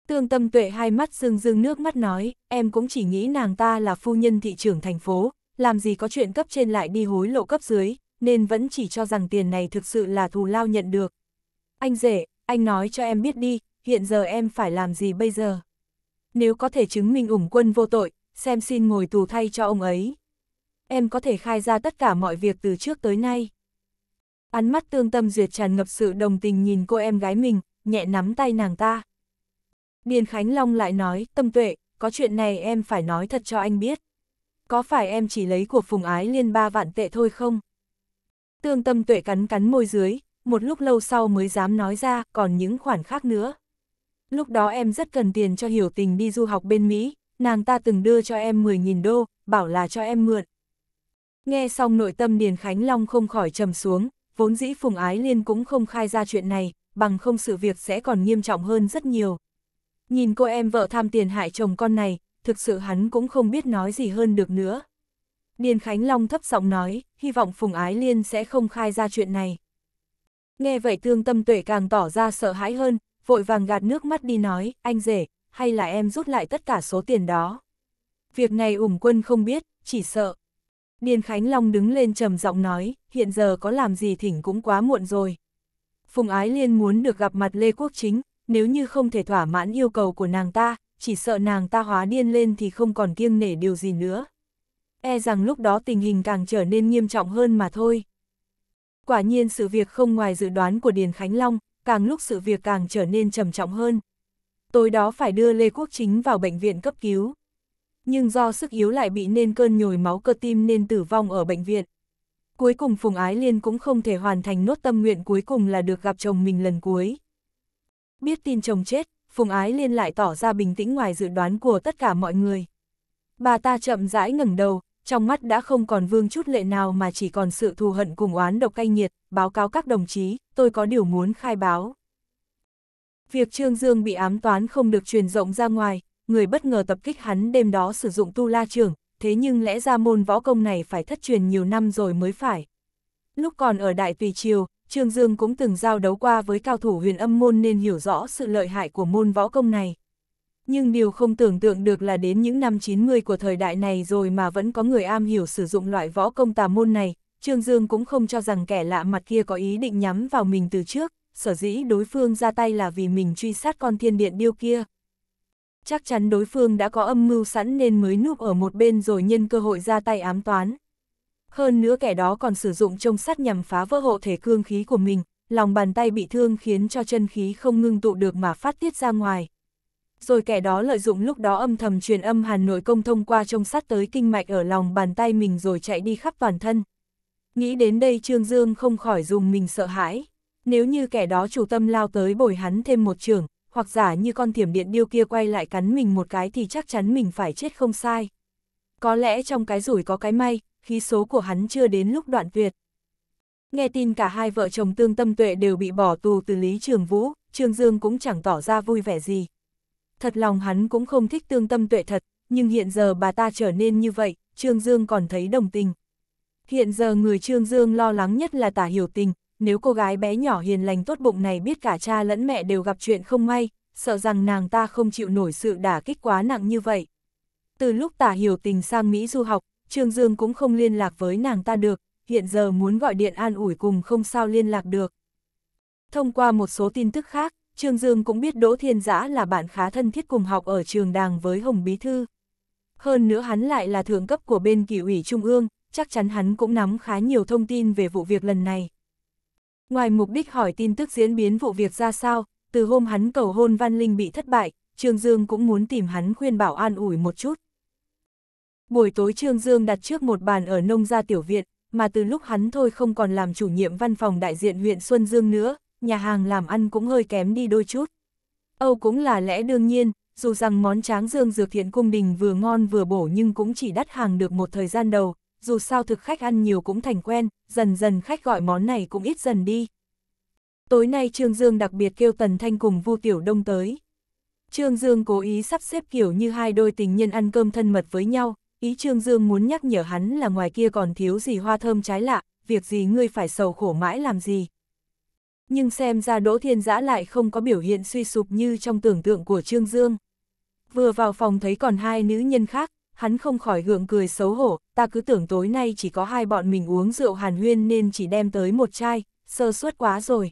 Tương tâm tuệ hai mắt rưng rưng nước mắt nói, em cũng chỉ nghĩ nàng ta là phu nhân thị trưởng thành phố, làm gì có chuyện cấp trên lại đi hối lộ cấp dưới, nên vẫn chỉ cho rằng tiền này thực sự là thù lao nhận được. Anh rể, anh nói cho em biết đi, hiện giờ em phải làm gì bây giờ? nếu có thể chứng minh ủng quân vô tội, xem xin ngồi tù thay cho ông ấy. Em có thể khai ra tất cả mọi việc từ trước tới nay. Ánh mắt tương tâm duyệt tràn ngập sự đồng tình nhìn cô em gái mình, nhẹ nắm tay nàng ta. Điền Khánh Long lại nói, tâm tuệ, có chuyện này em phải nói thật cho anh biết. Có phải em chỉ lấy của phùng ái liên ba vạn tệ thôi không? Tương tâm tuệ cắn cắn môi dưới, một lúc lâu sau mới dám nói ra, còn những khoản khác nữa lúc đó em rất cần tiền cho hiểu tình đi du học bên Mỹ, nàng ta từng đưa cho em 10.000 đô, bảo là cho em mượn. Nghe xong nội tâm Điền Khánh Long không khỏi trầm xuống, vốn dĩ Phùng Ái Liên cũng không khai ra chuyện này, bằng không sự việc sẽ còn nghiêm trọng hơn rất nhiều. Nhìn cô em vợ tham tiền hại chồng con này, thực sự hắn cũng không biết nói gì hơn được nữa. Điền Khánh Long thấp giọng nói, hy vọng Phùng Ái Liên sẽ không khai ra chuyện này. Nghe vậy tương tâm tuệ càng tỏ ra sợ hãi hơn, vội vàng gạt nước mắt đi nói, anh rể, hay là em rút lại tất cả số tiền đó. Việc này ủng quân không biết, chỉ sợ. Điền Khánh Long đứng lên trầm giọng nói, hiện giờ có làm gì thỉnh cũng quá muộn rồi. Phùng Ái Liên muốn được gặp mặt Lê Quốc Chính, nếu như không thể thỏa mãn yêu cầu của nàng ta, chỉ sợ nàng ta hóa điên lên thì không còn kiêng nể điều gì nữa. E rằng lúc đó tình hình càng trở nên nghiêm trọng hơn mà thôi. Quả nhiên sự việc không ngoài dự đoán của Điền Khánh Long, càng lúc sự việc càng trở nên trầm trọng hơn. Tối đó phải đưa Lê Quốc Chính vào bệnh viện cấp cứu. Nhưng do sức yếu lại bị nên cơn nhồi máu cơ tim nên tử vong ở bệnh viện. Cuối cùng Phùng Ái Liên cũng không thể hoàn thành nốt tâm nguyện cuối cùng là được gặp chồng mình lần cuối. Biết tin chồng chết, Phùng Ái Liên lại tỏ ra bình tĩnh ngoài dự đoán của tất cả mọi người. Bà ta chậm rãi ngẩng đầu, trong mắt đã không còn vương chút lệ nào mà chỉ còn sự thù hận cùng oán độc cay nghiệt, báo cáo các đồng chí, tôi có điều muốn khai báo. Việc Trương Dương bị ám toán không được truyền rộng ra ngoài, người bất ngờ tập kích hắn đêm đó sử dụng tu la trường, thế nhưng lẽ ra môn võ công này phải thất truyền nhiều năm rồi mới phải. Lúc còn ở Đại Tùy Triều, Trương Dương cũng từng giao đấu qua với cao thủ huyền âm môn nên hiểu rõ sự lợi hại của môn võ công này nhưng điều không tưởng tượng được là đến những năm 90 của thời đại này rồi mà vẫn có người am hiểu sử dụng loại võ công tà môn này, Trương Dương cũng không cho rằng kẻ lạ mặt kia có ý định nhắm vào mình từ trước, sở dĩ đối phương ra tay là vì mình truy sát con thiên điện điêu kia. Chắc chắn đối phương đã có âm mưu sẵn nên mới núp ở một bên rồi nhân cơ hội ra tay ám toán. Hơn nữa kẻ đó còn sử dụng trông sắt nhằm phá vỡ hộ thể cương khí của mình, lòng bàn tay bị thương khiến cho chân khí không ngưng tụ được mà phát tiết ra ngoài rồi kẻ đó lợi dụng lúc đó âm thầm truyền âm hàn nội công thông qua trông sát tới kinh mạch ở lòng bàn tay mình rồi chạy đi khắp toàn thân. Nghĩ đến đây Trương Dương không khỏi dùng mình sợ hãi. Nếu như kẻ đó chủ tâm lao tới bồi hắn thêm một trường, hoặc giả như con thiểm điện điêu kia quay lại cắn mình một cái thì chắc chắn mình phải chết không sai. Có lẽ trong cái rủi có cái may, khí số của hắn chưa đến lúc đoạn tuyệt. Nghe tin cả hai vợ chồng tương tâm tuệ đều bị bỏ tù từ Lý Trường Vũ, Trương Dương cũng chẳng tỏ ra vui vẻ gì, thật lòng hắn cũng không thích tương tâm tuệ thật, nhưng hiện giờ bà ta trở nên như vậy, Trương Dương còn thấy đồng tình. Hiện giờ người Trương Dương lo lắng nhất là tả hiểu tình, nếu cô gái bé nhỏ hiền lành tốt bụng này biết cả cha lẫn mẹ đều gặp chuyện không may, sợ rằng nàng ta không chịu nổi sự đả kích quá nặng như vậy. Từ lúc tả hiểu tình sang Mỹ du học, Trương Dương cũng không liên lạc với nàng ta được, hiện giờ muốn gọi điện an ủi cùng không sao liên lạc được. Thông qua một số tin tức khác, Trương Dương cũng biết Đỗ Thiên Giã là bạn khá thân thiết cùng học ở trường đàng với Hồng Bí Thư. Hơn nữa hắn lại là thượng cấp của bên kỷ ủy Trung ương, chắc chắn hắn cũng nắm khá nhiều thông tin về vụ việc lần này. Ngoài mục đích hỏi tin tức diễn biến vụ việc ra sao, từ hôm hắn cầu hôn Văn Linh bị thất bại, Trương Dương cũng muốn tìm hắn khuyên bảo an ủi một chút. Buổi tối Trương Dương đặt trước một bàn ở nông gia tiểu viện, mà từ lúc hắn thôi không còn làm chủ nhiệm văn phòng đại diện huyện Xuân Dương nữa, nhà hàng làm ăn cũng hơi kém đi đôi chút. Âu cũng là lẽ đương nhiên, dù rằng món tráng dương dược thiện cung đình vừa ngon vừa bổ nhưng cũng chỉ đắt hàng được một thời gian đầu, dù sao thực khách ăn nhiều cũng thành quen, dần dần khách gọi món này cũng ít dần đi. Tối nay Trương Dương đặc biệt kêu Tần Thanh cùng Vu Tiểu Đông tới. Trương Dương cố ý sắp xếp kiểu như hai đôi tình nhân ăn cơm thân mật với nhau, ý Trương Dương muốn nhắc nhở hắn là ngoài kia còn thiếu gì hoa thơm trái lạ, việc gì ngươi phải sầu khổ mãi làm gì. Nhưng xem ra Đỗ Thiên Giã lại không có biểu hiện suy sụp như trong tưởng tượng của Trương Dương. Vừa vào phòng thấy còn hai nữ nhân khác, hắn không khỏi gượng cười xấu hổ, ta cứ tưởng tối nay chỉ có hai bọn mình uống rượu hàn huyên nên chỉ đem tới một chai, sơ suất quá rồi.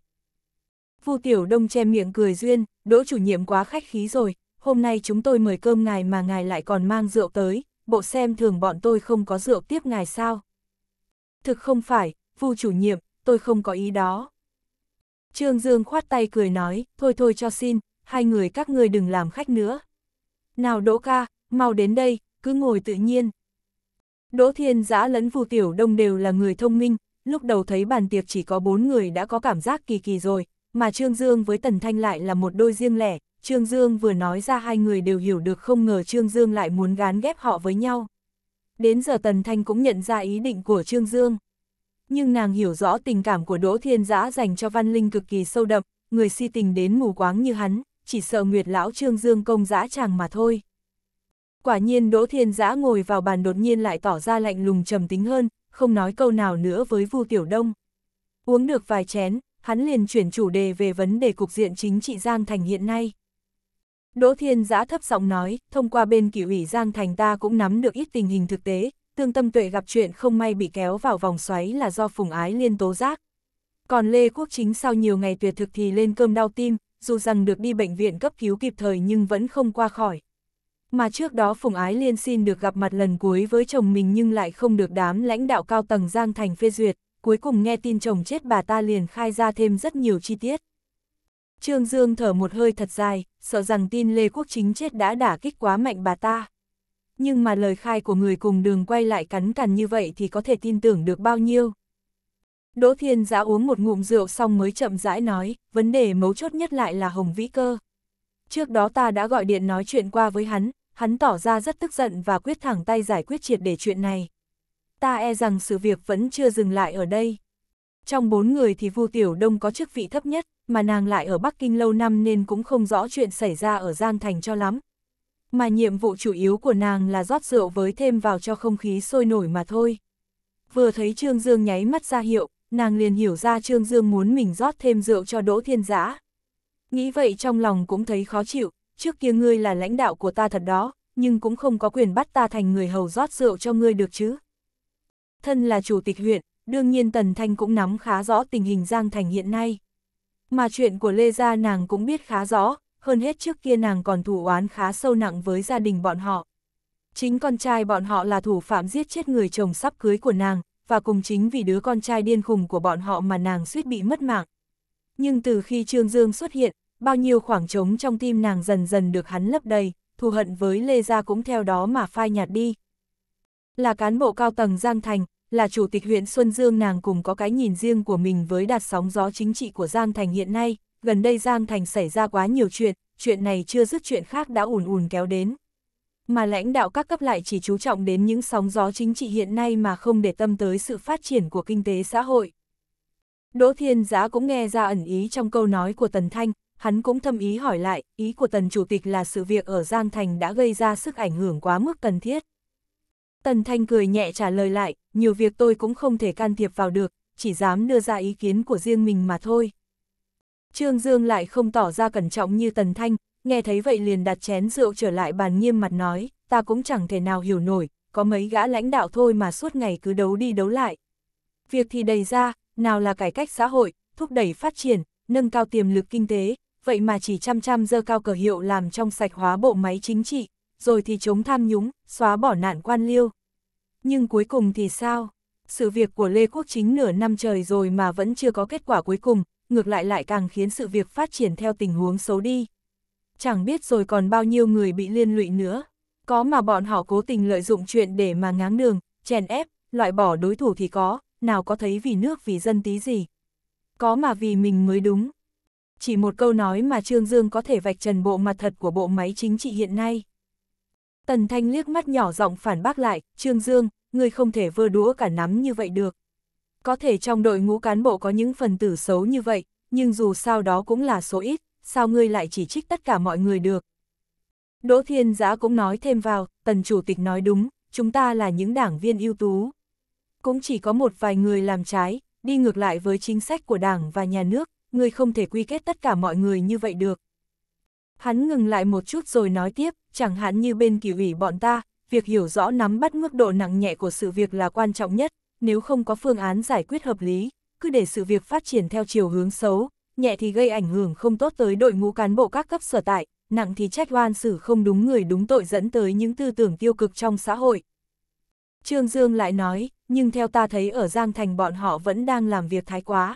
Vu Tiểu Đông che miệng cười duyên, Đỗ chủ nhiệm quá khách khí rồi, hôm nay chúng tôi mời cơm ngài mà ngài lại còn mang rượu tới, bộ xem thường bọn tôi không có rượu tiếp ngài sao. Thực không phải, Vu chủ nhiệm, tôi không có ý đó. Trương Dương khoát tay cười nói, thôi thôi cho xin, hai người các người đừng làm khách nữa. Nào Đỗ ca, mau đến đây, cứ ngồi tự nhiên. Đỗ Thiên Giã lẫn Vu Tiểu Đông đều là người thông minh, lúc đầu thấy bàn tiệc chỉ có bốn người đã có cảm giác kỳ kỳ rồi, mà Trương Dương với Tần Thanh lại là một đôi riêng lẻ. Trương Dương vừa nói ra hai người đều hiểu được không ngờ Trương Dương lại muốn gán ghép họ với nhau. Đến giờ Tần Thanh cũng nhận ra ý định của Trương Dương nhưng nàng hiểu rõ tình cảm của Đỗ Thiên Giã dành cho Văn Linh cực kỳ sâu đậm, người si tình đến mù quáng như hắn, chỉ sợ Nguyệt Lão Trương Dương công giã chàng mà thôi. Quả nhiên Đỗ Thiên Giã ngồi vào bàn đột nhiên lại tỏ ra lạnh lùng trầm tính hơn, không nói câu nào nữa với Vu Tiểu Đông. Uống được vài chén, hắn liền chuyển chủ đề về vấn đề cục diện chính trị Giang Thành hiện nay. Đỗ Thiên Giã thấp giọng nói, thông qua bên kỷ ủy Giang Thành ta cũng nắm được ít tình hình thực tế, Tương Tâm Tuệ gặp chuyện không may bị kéo vào vòng xoáy là do Phùng Ái Liên tố giác. Còn Lê Quốc Chính sau nhiều ngày tuyệt thực thì lên cơm đau tim, dù rằng được đi bệnh viện cấp cứu kịp thời nhưng vẫn không qua khỏi. Mà trước đó Phùng Ái Liên xin được gặp mặt lần cuối với chồng mình nhưng lại không được đám lãnh đạo cao tầng Giang Thành phê duyệt, cuối cùng nghe tin chồng chết bà ta liền khai ra thêm rất nhiều chi tiết. Trương Dương thở một hơi thật dài, sợ rằng tin Lê Quốc Chính chết đã đả kích quá mạnh bà ta nhưng mà lời khai của người cùng đường quay lại cắn cằn như vậy thì có thể tin tưởng được bao nhiêu. Đỗ Thiên Giã uống một ngụm rượu xong mới chậm rãi nói, vấn đề mấu chốt nhất lại là Hồng Vĩ Cơ. Trước đó ta đã gọi điện nói chuyện qua với hắn, hắn tỏ ra rất tức giận và quyết thẳng tay giải quyết triệt để chuyện này. Ta e rằng sự việc vẫn chưa dừng lại ở đây. Trong bốn người thì Vu Tiểu Đông có chức vị thấp nhất, mà nàng lại ở Bắc Kinh lâu năm nên cũng không rõ chuyện xảy ra ở Giang Thành cho lắm, mà nhiệm vụ chủ yếu của nàng là rót rượu với thêm vào cho không khí sôi nổi mà thôi. Vừa thấy Trương Dương nháy mắt ra hiệu, nàng liền hiểu ra Trương Dương muốn mình rót thêm rượu cho Đỗ Thiên Giã. Nghĩ vậy trong lòng cũng thấy khó chịu, trước kia ngươi là lãnh đạo của ta thật đó, nhưng cũng không có quyền bắt ta thành người hầu rót rượu cho ngươi được chứ. Thân là chủ tịch huyện, đương nhiên Tần Thanh cũng nắm khá rõ tình hình Giang Thành hiện nay. Mà chuyện của Lê Gia nàng cũng biết khá rõ, hơn hết trước kia nàng còn thủ oán khá sâu nặng với gia đình bọn họ. Chính con trai bọn họ là thủ phạm giết chết người chồng sắp cưới của nàng, và cùng chính vì đứa con trai điên khùng của bọn họ mà nàng suýt bị mất mạng. Nhưng từ khi Trương Dương xuất hiện, bao nhiêu khoảng trống trong tim nàng dần dần được hắn lấp đầy, thù hận với Lê Gia cũng theo đó mà phai nhạt đi. Là cán bộ cao tầng Giang Thành, là chủ tịch huyện Xuân Dương nàng cùng có cái nhìn riêng của mình với đạt sóng gió chính trị của Giang Thành hiện nay, gần đây Giang Thành xảy ra quá nhiều chuyện, chuyện này chưa dứt chuyện khác đã ùn ùn kéo đến. Mà lãnh đạo các cấp lại chỉ chú trọng đến những sóng gió chính trị hiện nay mà không để tâm tới sự phát triển của kinh tế xã hội. Đỗ Thiên Giá cũng nghe ra ẩn ý trong câu nói của Tần Thanh, hắn cũng thâm ý hỏi lại, ý của Tần Chủ tịch là sự việc ở Giang Thành đã gây ra sức ảnh hưởng quá mức cần thiết. Tần Thanh cười nhẹ trả lời lại, nhiều việc tôi cũng không thể can thiệp vào được, chỉ dám đưa ra ý kiến của riêng mình mà thôi. Trương Dương lại không tỏ ra cẩn trọng như Tần Thanh, nghe thấy vậy liền đặt chén rượu trở lại bàn nghiêm mặt nói, ta cũng chẳng thể nào hiểu nổi, có mấy gã lãnh đạo thôi mà suốt ngày cứ đấu đi đấu lại. Việc thì đầy ra, nào là cải cách xã hội, thúc đẩy phát triển, nâng cao tiềm lực kinh tế, vậy mà chỉ chăm chăm dơ cao cờ hiệu làm trong sạch hóa bộ máy chính trị, rồi thì chống tham nhũng, xóa bỏ nạn quan liêu. Nhưng cuối cùng thì sao? Sự việc của Lê Quốc Chính nửa năm trời rồi mà vẫn chưa có kết quả cuối cùng, ngược lại lại càng khiến sự việc phát triển theo tình huống xấu đi. Chẳng biết rồi còn bao nhiêu người bị liên lụy nữa. Có mà bọn họ cố tình lợi dụng chuyện để mà ngáng đường, chèn ép, loại bỏ đối thủ thì có, nào có thấy vì nước vì dân tí gì. Có mà vì mình mới đúng. Chỉ một câu nói mà Trương Dương có thể vạch trần bộ mặt thật của bộ máy chính trị hiện nay. Tần Thanh liếc mắt nhỏ giọng phản bác lại, Trương Dương, ngươi không thể vơ đũa cả nắm như vậy được. Có thể trong đội ngũ cán bộ có những phần tử xấu như vậy, nhưng dù sao đó cũng là số ít, sao ngươi lại chỉ trích tất cả mọi người được. Đỗ Thiên Giã cũng nói thêm vào, Tần Chủ tịch nói đúng, chúng ta là những đảng viên ưu tú. Cũng chỉ có một vài người làm trái, đi ngược lại với chính sách của đảng và nhà nước, ngươi không thể quy kết tất cả mọi người như vậy được. Hắn ngừng lại một chút rồi nói tiếp, chẳng hạn như bên kỳ ủy bọn ta, việc hiểu rõ nắm bắt mức độ nặng nhẹ của sự việc là quan trọng nhất, nếu không có phương án giải quyết hợp lý, cứ để sự việc phát triển theo chiều hướng xấu, nhẹ thì gây ảnh hưởng không tốt tới đội ngũ cán bộ các cấp sở tại, nặng thì trách oan xử không đúng người đúng tội dẫn tới những tư tưởng tiêu cực trong xã hội. Trương Dương lại nói, nhưng theo ta thấy ở Giang Thành bọn họ vẫn đang làm việc thái quá.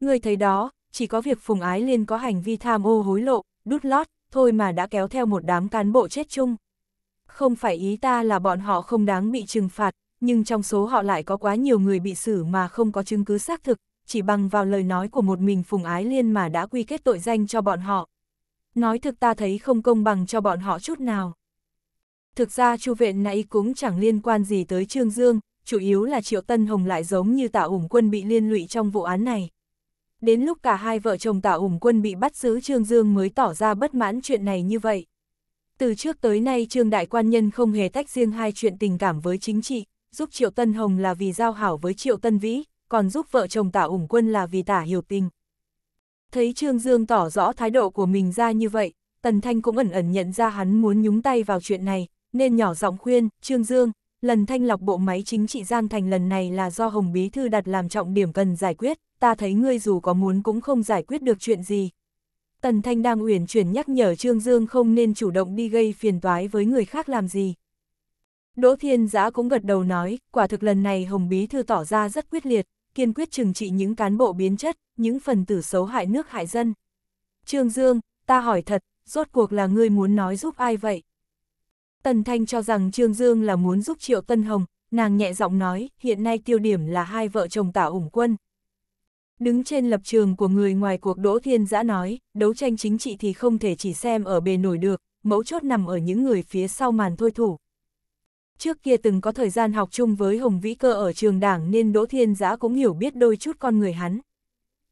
Người thấy đó, chỉ có việc Phùng Ái Liên có hành vi tham ô hối lộ, đút lót, thôi mà đã kéo theo một đám cán bộ chết chung. Không phải ý ta là bọn họ không đáng bị trừng phạt, nhưng trong số họ lại có quá nhiều người bị xử mà không có chứng cứ xác thực, chỉ bằng vào lời nói của một mình Phùng Ái Liên mà đã quy kết tội danh cho bọn họ. Nói thực ta thấy không công bằng cho bọn họ chút nào. Thực ra chu viện nãy cũng chẳng liên quan gì tới Trương Dương, chủ yếu là Triệu Tân Hồng lại giống như tạ ủng quân bị liên lụy trong vụ án này. Đến lúc cả hai vợ chồng tạ ủng quân bị bắt giữ Trương Dương mới tỏ ra bất mãn chuyện này như vậy. Từ trước tới nay Trương Đại Quan Nhân không hề tách riêng hai chuyện tình cảm với chính trị, giúp Triệu Tân Hồng là vì giao hảo với Triệu Tân Vĩ, còn giúp vợ chồng tả ủng quân là vì tả hiểu tình. Thấy Trương Dương tỏ rõ thái độ của mình ra như vậy, Tần Thanh cũng ẩn ẩn nhận ra hắn muốn nhúng tay vào chuyện này, nên nhỏ giọng khuyên, Trương Dương, lần thanh lọc bộ máy chính trị Giang Thành lần này là do Hồng Bí Thư đặt làm trọng điểm cần giải quyết, ta thấy ngươi dù có muốn cũng không giải quyết được chuyện gì. Tần Thanh đang uyển chuyển nhắc nhở Trương Dương không nên chủ động đi gây phiền toái với người khác làm gì. Đỗ Thiên Giã cũng gật đầu nói, quả thực lần này Hồng Bí Thư tỏ ra rất quyết liệt, kiên quyết trừng trị những cán bộ biến chất, những phần tử xấu hại nước hại dân. Trương Dương, ta hỏi thật, rốt cuộc là ngươi muốn nói giúp ai vậy? Tần Thanh cho rằng Trương Dương là muốn giúp Triệu Tân Hồng, nàng nhẹ giọng nói, hiện nay tiêu điểm là hai vợ chồng tả ủng quân. Đứng trên lập trường của người ngoài cuộc Đỗ Thiên Giã nói, đấu tranh chính trị thì không thể chỉ xem ở bề nổi được, mấu chốt nằm ở những người phía sau màn thôi thủ trước kia từng có thời gian học chung với Hồng Vĩ Cơ ở trường đảng nên Đỗ Thiên Giã cũng hiểu biết đôi chút con người hắn.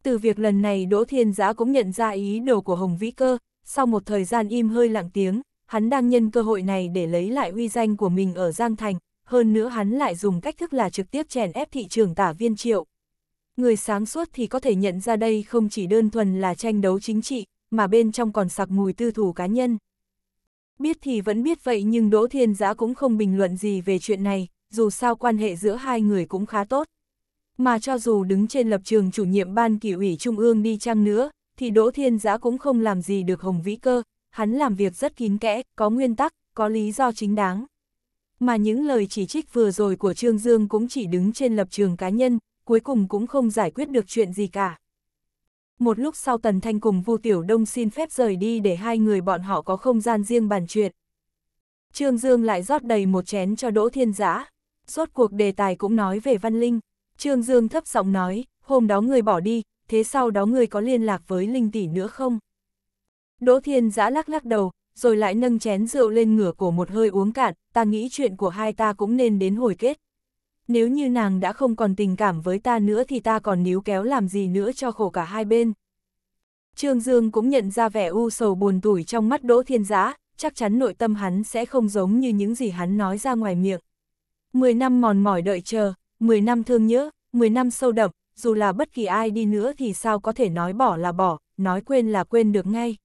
Từ việc lần này Đỗ Thiên Giã cũng nhận ra ý đồ của Hồng Vĩ Cơ, sau một thời gian im hơi lặng tiếng, hắn đang nhân cơ hội này để lấy lại uy danh của mình ở Giang Thành, hơn nữa hắn lại dùng cách thức là trực tiếp chèn ép thị trường tả viên triệu. Người sáng suốt thì có thể nhận ra đây không chỉ đơn thuần là tranh đấu chính trị, mà bên trong còn sặc mùi tư thủ cá nhân. Biết thì vẫn biết vậy nhưng Đỗ Thiên Giá cũng không bình luận gì về chuyện này, dù sao quan hệ giữa hai người cũng khá tốt. Mà cho dù đứng trên lập trường chủ nhiệm ban kỷ ủy Trung ương đi chăng nữa, thì Đỗ Thiên Giá cũng không làm gì được Hồng Vĩ Cơ, hắn làm việc rất kín kẽ, có nguyên tắc, có lý do chính đáng. Mà những lời chỉ trích vừa rồi của Trương Dương cũng chỉ đứng trên lập trường cá nhân, cuối cùng cũng không giải quyết được chuyện gì cả một lúc sau Tần Thanh cùng Vu Tiểu Đông xin phép rời đi để hai người bọn họ có không gian riêng bàn chuyện. Trương Dương lại rót đầy một chén cho Đỗ Thiên Giã. Rốt cuộc đề tài cũng nói về Văn Linh. Trương Dương thấp giọng nói, hôm đó người bỏ đi, thế sau đó người có liên lạc với Linh Tỷ nữa không? Đỗ Thiên Giã lắc lắc đầu, rồi lại nâng chén rượu lên ngửa của một hơi uống cạn, ta nghĩ chuyện của hai ta cũng nên đến hồi kết nếu như nàng đã không còn tình cảm với ta nữa thì ta còn níu kéo làm gì nữa cho khổ cả hai bên. Trương Dương cũng nhận ra vẻ u sầu buồn tủi trong mắt Đỗ Thiên Giã, chắc chắn nội tâm hắn sẽ không giống như những gì hắn nói ra ngoài miệng. Mười năm mòn mỏi đợi chờ, mười năm thương nhớ, mười năm sâu đậm, dù là bất kỳ ai đi nữa thì sao có thể nói bỏ là bỏ, nói quên là quên được ngay.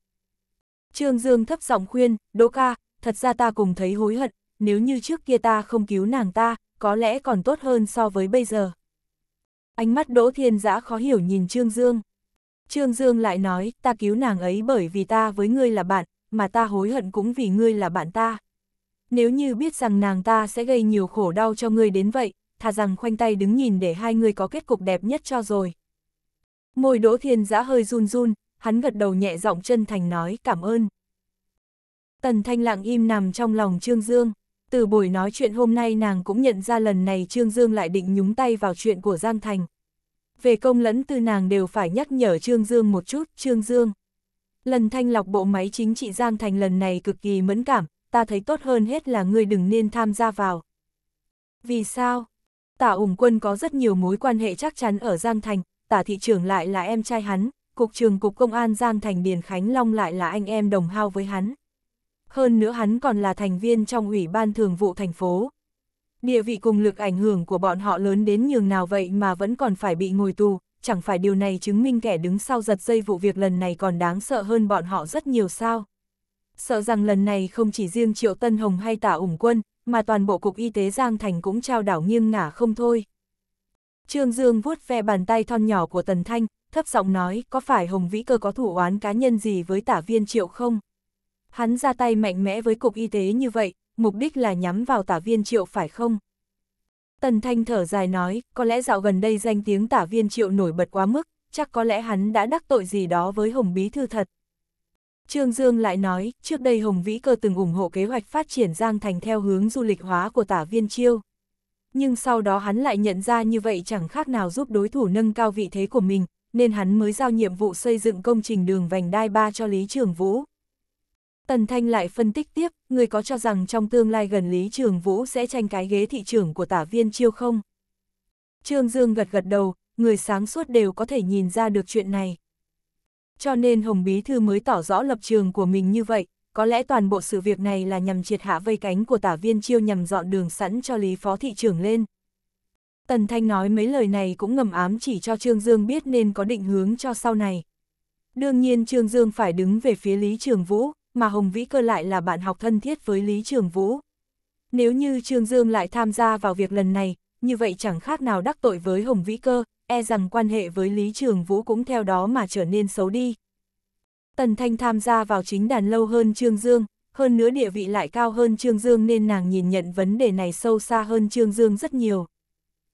Trương Dương thấp giọng khuyên, Đỗ ca, thật ra ta cùng thấy hối hận, nếu như trước kia ta không cứu nàng ta, có lẽ còn tốt hơn so với bây giờ. Ánh mắt Đỗ Thiên Giã khó hiểu nhìn Trương Dương. Trương Dương lại nói, ta cứu nàng ấy bởi vì ta với ngươi là bạn, mà ta hối hận cũng vì ngươi là bạn ta. Nếu như biết rằng nàng ta sẽ gây nhiều khổ đau cho ngươi đến vậy, thà rằng khoanh tay đứng nhìn để hai người có kết cục đẹp nhất cho rồi. Môi Đỗ Thiên Giã hơi run run, hắn gật đầu nhẹ giọng chân thành nói cảm ơn. Tần Thanh lặng im nằm trong lòng Trương Dương. Từ buổi nói chuyện hôm nay nàng cũng nhận ra lần này Trương Dương lại định nhúng tay vào chuyện của Giang Thành. Về công lẫn tư nàng đều phải nhắc nhở Trương Dương một chút, Trương Dương. Lần thanh lọc bộ máy chính trị Giang Thành lần này cực kỳ mẫn cảm, ta thấy tốt hơn hết là ngươi đừng nên tham gia vào. Vì sao? Tả ủng quân có rất nhiều mối quan hệ chắc chắn ở Giang Thành, tả thị trưởng lại là em trai hắn, cục trường cục công an Giang Thành Điền Khánh Long lại là anh em đồng hao với hắn hơn nữa hắn còn là thành viên trong Ủy ban Thường vụ thành phố. Địa vị cùng lực ảnh hưởng của bọn họ lớn đến nhường nào vậy mà vẫn còn phải bị ngồi tù, chẳng phải điều này chứng minh kẻ đứng sau giật dây vụ việc lần này còn đáng sợ hơn bọn họ rất nhiều sao. Sợ rằng lần này không chỉ riêng Triệu Tân Hồng hay tả ủng quân, mà toàn bộ Cục Y tế Giang Thành cũng trao đảo nghiêng ngả không thôi. Trương Dương vuốt ve bàn tay thon nhỏ của Tần Thanh, thấp giọng nói có phải Hồng Vĩ Cơ có thủ oán cá nhân gì với tả viên Triệu không? Hắn ra tay mạnh mẽ với cục y tế như vậy, mục đích là nhắm vào tả viên triệu phải không? Tần Thanh thở dài nói, có lẽ dạo gần đây danh tiếng tả viên triệu nổi bật quá mức, chắc có lẽ hắn đã đắc tội gì đó với Hồng Bí Thư thật. Trương Dương lại nói, trước đây Hồng Vĩ Cơ từng ủng hộ kế hoạch phát triển Giang Thành theo hướng du lịch hóa của tả viên Triêu, Nhưng sau đó hắn lại nhận ra như vậy chẳng khác nào giúp đối thủ nâng cao vị thế của mình, nên hắn mới giao nhiệm vụ xây dựng công trình đường vành đai ba cho Lý Trường Vũ. Tần Thanh lại phân tích tiếp, người có cho rằng trong tương lai gần Lý Trường Vũ sẽ tranh cái ghế thị trường của tả viên chiêu không? Trương Dương gật gật đầu, người sáng suốt đều có thể nhìn ra được chuyện này. Cho nên Hồng Bí Thư mới tỏ rõ lập trường của mình như vậy, có lẽ toàn bộ sự việc này là nhằm triệt hạ vây cánh của tả viên chiêu nhằm dọn đường sẵn cho Lý Phó Thị trưởng lên. Tần Thanh nói mấy lời này cũng ngầm ám chỉ cho Trương Dương biết nên có định hướng cho sau này. Đương nhiên Trương Dương phải đứng về phía Lý Trường Vũ, mà Hồng Vĩ Cơ lại là bạn học thân thiết với Lý Trường Vũ. Nếu như Trương Dương lại tham gia vào việc lần này, như vậy chẳng khác nào đắc tội với Hồng Vĩ Cơ, e rằng quan hệ với Lý Trường Vũ cũng theo đó mà trở nên xấu đi. Tần Thanh tham gia vào chính đàn lâu hơn Trương Dương, hơn nữa địa vị lại cao hơn Trương Dương nên nàng nhìn nhận vấn đề này sâu xa hơn Trương Dương rất nhiều.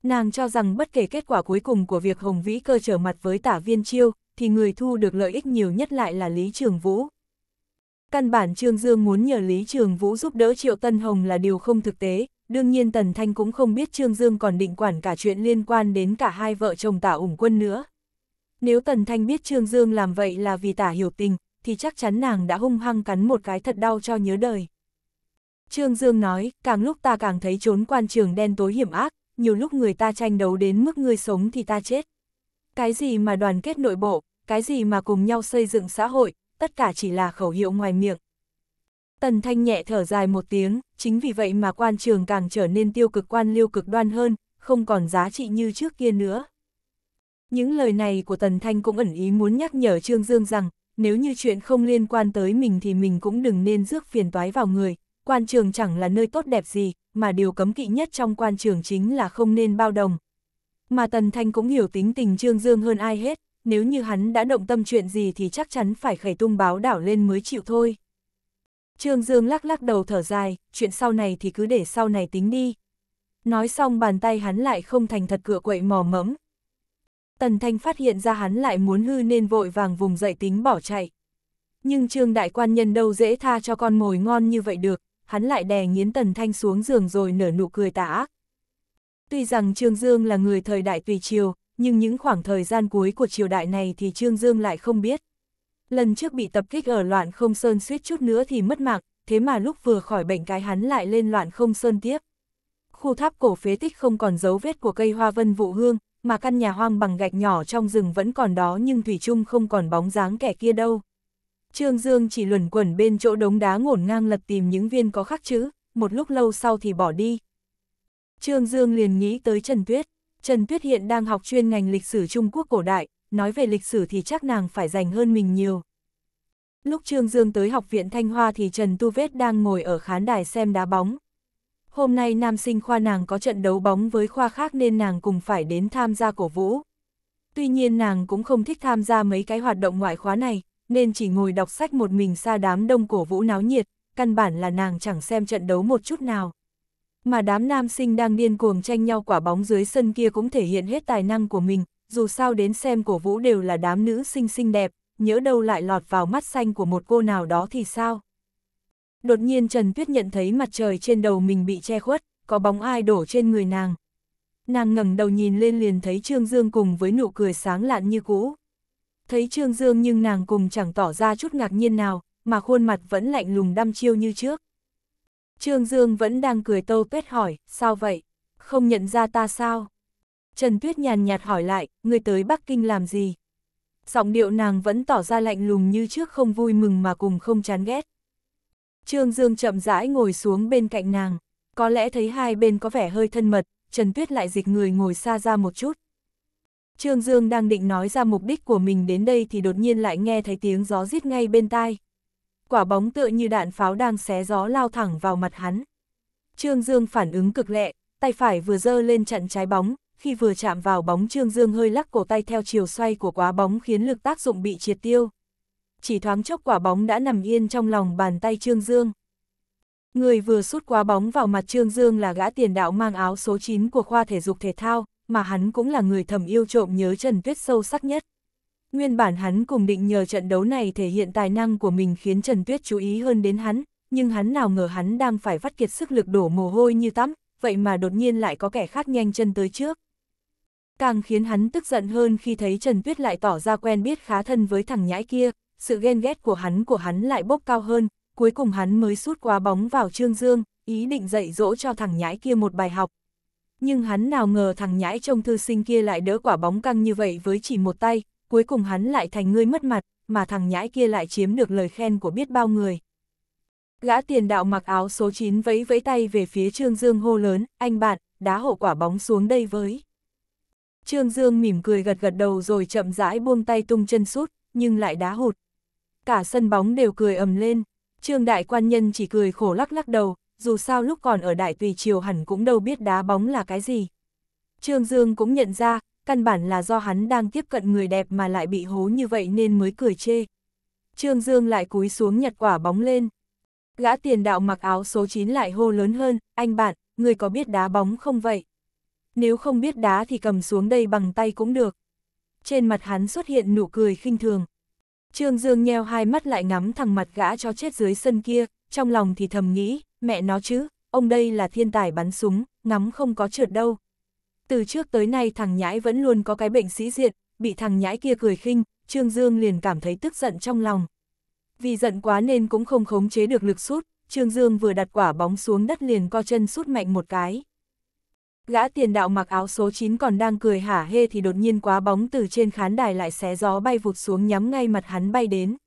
Nàng cho rằng bất kể kết quả cuối cùng của việc Hồng Vĩ Cơ trở mặt với tả viên chiêu, thì người thu được lợi ích nhiều nhất lại là Lý Trường Vũ. Căn bản Trương Dương muốn nhờ Lý Trường Vũ giúp đỡ Triệu Tân Hồng là điều không thực tế, đương nhiên Tần Thanh cũng không biết Trương Dương còn định quản cả chuyện liên quan đến cả hai vợ chồng tả ủng quân nữa. Nếu Tần Thanh biết Trương Dương làm vậy là vì tả hiểu tình, thì chắc chắn nàng đã hung hăng cắn một cái thật đau cho nhớ đời. Trương Dương nói, càng lúc ta càng thấy trốn quan trường đen tối hiểm ác, nhiều lúc người ta tranh đấu đến mức người sống thì ta chết. Cái gì mà đoàn kết nội bộ, cái gì mà cùng nhau xây dựng xã hội, tất cả chỉ là khẩu hiệu ngoài miệng. Tần Thanh nhẹ thở dài một tiếng, chính vì vậy mà quan trường càng trở nên tiêu cực quan liêu cực đoan hơn, không còn giá trị như trước kia nữa. Những lời này của Tần Thanh cũng ẩn ý muốn nhắc nhở Trương Dương rằng, nếu như chuyện không liên quan tới mình thì mình cũng đừng nên rước phiền toái vào người, quan trường chẳng là nơi tốt đẹp gì, mà điều cấm kỵ nhất trong quan trường chính là không nên bao đồng. Mà Tần Thanh cũng hiểu tính tình Trương Dương hơn ai hết, nếu như hắn đã động tâm chuyện gì thì chắc chắn phải khẩy tung báo đảo lên mới chịu thôi. Trương Dương lắc lắc đầu thở dài, chuyện sau này thì cứ để sau này tính đi. Nói xong bàn tay hắn lại không thành thật cựa quậy mò mẫm. Tần Thanh phát hiện ra hắn lại muốn hư nên vội vàng vùng dậy tính bỏ chạy. Nhưng Trương Đại Quan Nhân đâu dễ tha cho con mồi ngon như vậy được, hắn lại đè nghiến Tần Thanh xuống giường rồi nở nụ cười tả ác. Tuy rằng Trương Dương là người thời đại tùy chiều, nhưng những khoảng thời gian cuối của triều đại này thì Trương Dương lại không biết. Lần trước bị tập kích ở loạn không sơn suýt chút nữa thì mất mạng, thế mà lúc vừa khỏi bệnh cái hắn lại lên loạn không sơn tiếp. Khu tháp cổ phế tích không còn dấu vết của cây hoa vân vụ hương, mà căn nhà hoang bằng gạch nhỏ trong rừng vẫn còn đó nhưng Thủy Trung không còn bóng dáng kẻ kia đâu. Trương Dương chỉ luẩn quẩn bên chỗ đống đá ngổn ngang lật tìm những viên có khắc chữ, một lúc lâu sau thì bỏ đi. Trương Dương liền nghĩ tới Trần Tuyết, Trần Tuyết hiện đang học chuyên ngành lịch sử Trung Quốc cổ đại, nói về lịch sử thì chắc nàng phải dành hơn mình nhiều. Lúc Trương Dương tới học viện Thanh Hoa thì Trần Tu Vết đang ngồi ở khán đài xem đá bóng. Hôm nay nam sinh khoa nàng có trận đấu bóng với khoa khác nên nàng cùng phải đến tham gia cổ vũ. Tuy nhiên nàng cũng không thích tham gia mấy cái hoạt động ngoại khóa này, nên chỉ ngồi đọc sách một mình xa đám đông cổ vũ náo nhiệt, căn bản là nàng chẳng xem trận đấu một chút nào. Mà đám nam sinh đang điên cuồng tranh nhau quả bóng dưới sân kia cũng thể hiện hết tài năng của mình, dù sao đến xem cổ vũ đều là đám nữ xinh xinh đẹp, nhớ đâu lại lọt vào mắt xanh của một cô nào đó thì sao? Đột nhiên Trần Tuyết nhận thấy mặt trời trên đầu mình bị che khuất, có bóng ai đổ trên người nàng. Nàng ngẩng đầu nhìn lên liền thấy Trương Dương cùng với nụ cười sáng lạn như cũ. Thấy Trương Dương nhưng nàng cùng chẳng tỏ ra chút ngạc nhiên nào, mà khuôn mặt vẫn lạnh lùng đăm chiêu như trước. Trương Dương vẫn đang cười tô tuyết hỏi, sao vậy? Không nhận ra ta sao? Trần Tuyết nhàn nhạt hỏi lại, người tới Bắc Kinh làm gì? Giọng điệu nàng vẫn tỏ ra lạnh lùng như trước không vui mừng mà cùng không chán ghét. Trương Dương chậm rãi ngồi xuống bên cạnh nàng, có lẽ thấy hai bên có vẻ hơi thân mật, Trần Tuyết lại dịch người ngồi xa ra một chút. Trương Dương đang định nói ra mục đích của mình đến đây thì đột nhiên lại nghe thấy tiếng gió rít ngay bên tai, quả bóng tựa như đạn pháo đang xé gió lao thẳng vào mặt hắn. Trương Dương phản ứng cực lẹ, tay phải vừa dơ lên chặn trái bóng, khi vừa chạm vào bóng Trương Dương hơi lắc cổ tay theo chiều xoay của quả bóng khiến lực tác dụng bị triệt tiêu. Chỉ thoáng chốc quả bóng đã nằm yên trong lòng bàn tay Trương Dương. Người vừa sút quả bóng vào mặt Trương Dương là gã tiền đạo mang áo số 9 của khoa thể dục thể thao, mà hắn cũng là người thầm yêu trộm nhớ Trần Tuyết sâu sắc nhất. Nguyên bản hắn cùng định nhờ trận đấu này thể hiện tài năng của mình khiến Trần Tuyết chú ý hơn đến hắn, nhưng hắn nào ngờ hắn đang phải vắt kiệt sức lực đổ mồ hôi như tắm, vậy mà đột nhiên lại có kẻ khác nhanh chân tới trước. Càng khiến hắn tức giận hơn khi thấy Trần Tuyết lại tỏ ra quen biết khá thân với thằng nhãi kia, sự ghen ghét của hắn của hắn lại bốc cao hơn, cuối cùng hắn mới sút qua bóng vào Trương Dương, ý định dạy dỗ cho thằng nhãi kia một bài học. Nhưng hắn nào ngờ thằng nhãi trông thư sinh kia lại đỡ quả bóng căng như vậy với chỉ một tay, cuối cùng hắn lại thành ngươi mất mặt, mà thằng nhãi kia lại chiếm được lời khen của biết bao người. Gã tiền đạo mặc áo số 9 vẫy vẫy tay về phía Trương Dương hô lớn, anh bạn, đá hộ quả bóng xuống đây với. Trương Dương mỉm cười gật gật đầu rồi chậm rãi buông tay tung chân sút, nhưng lại đá hụt. Cả sân bóng đều cười ầm lên, Trương đại quan nhân chỉ cười khổ lắc lắc đầu, dù sao lúc còn ở đại tùy triều hẳn cũng đâu biết đá bóng là cái gì. Trương Dương cũng nhận ra, căn bản là do hắn đang tiếp cận người đẹp mà lại bị hố như vậy nên mới cười chê. Trương Dương lại cúi xuống nhặt quả bóng lên. Gã tiền đạo mặc áo số 9 lại hô lớn hơn, anh bạn, người có biết đá bóng không vậy? Nếu không biết đá thì cầm xuống đây bằng tay cũng được. Trên mặt hắn xuất hiện nụ cười khinh thường. Trương Dương nheo hai mắt lại ngắm thằng mặt gã cho chết dưới sân kia, trong lòng thì thầm nghĩ, mẹ nó chứ, ông đây là thiên tài bắn súng, ngắm không có trượt đâu, từ trước tới nay thằng nhãi vẫn luôn có cái bệnh sĩ diện, bị thằng nhãi kia cười khinh, Trương Dương liền cảm thấy tức giận trong lòng. Vì giận quá nên cũng không khống chế được lực sút, Trương Dương vừa đặt quả bóng xuống đất liền co chân sút mạnh một cái. Gã tiền đạo mặc áo số 9 còn đang cười hả hê thì đột nhiên quá bóng từ trên khán đài lại xé gió bay vụt xuống nhắm ngay mặt hắn bay đến.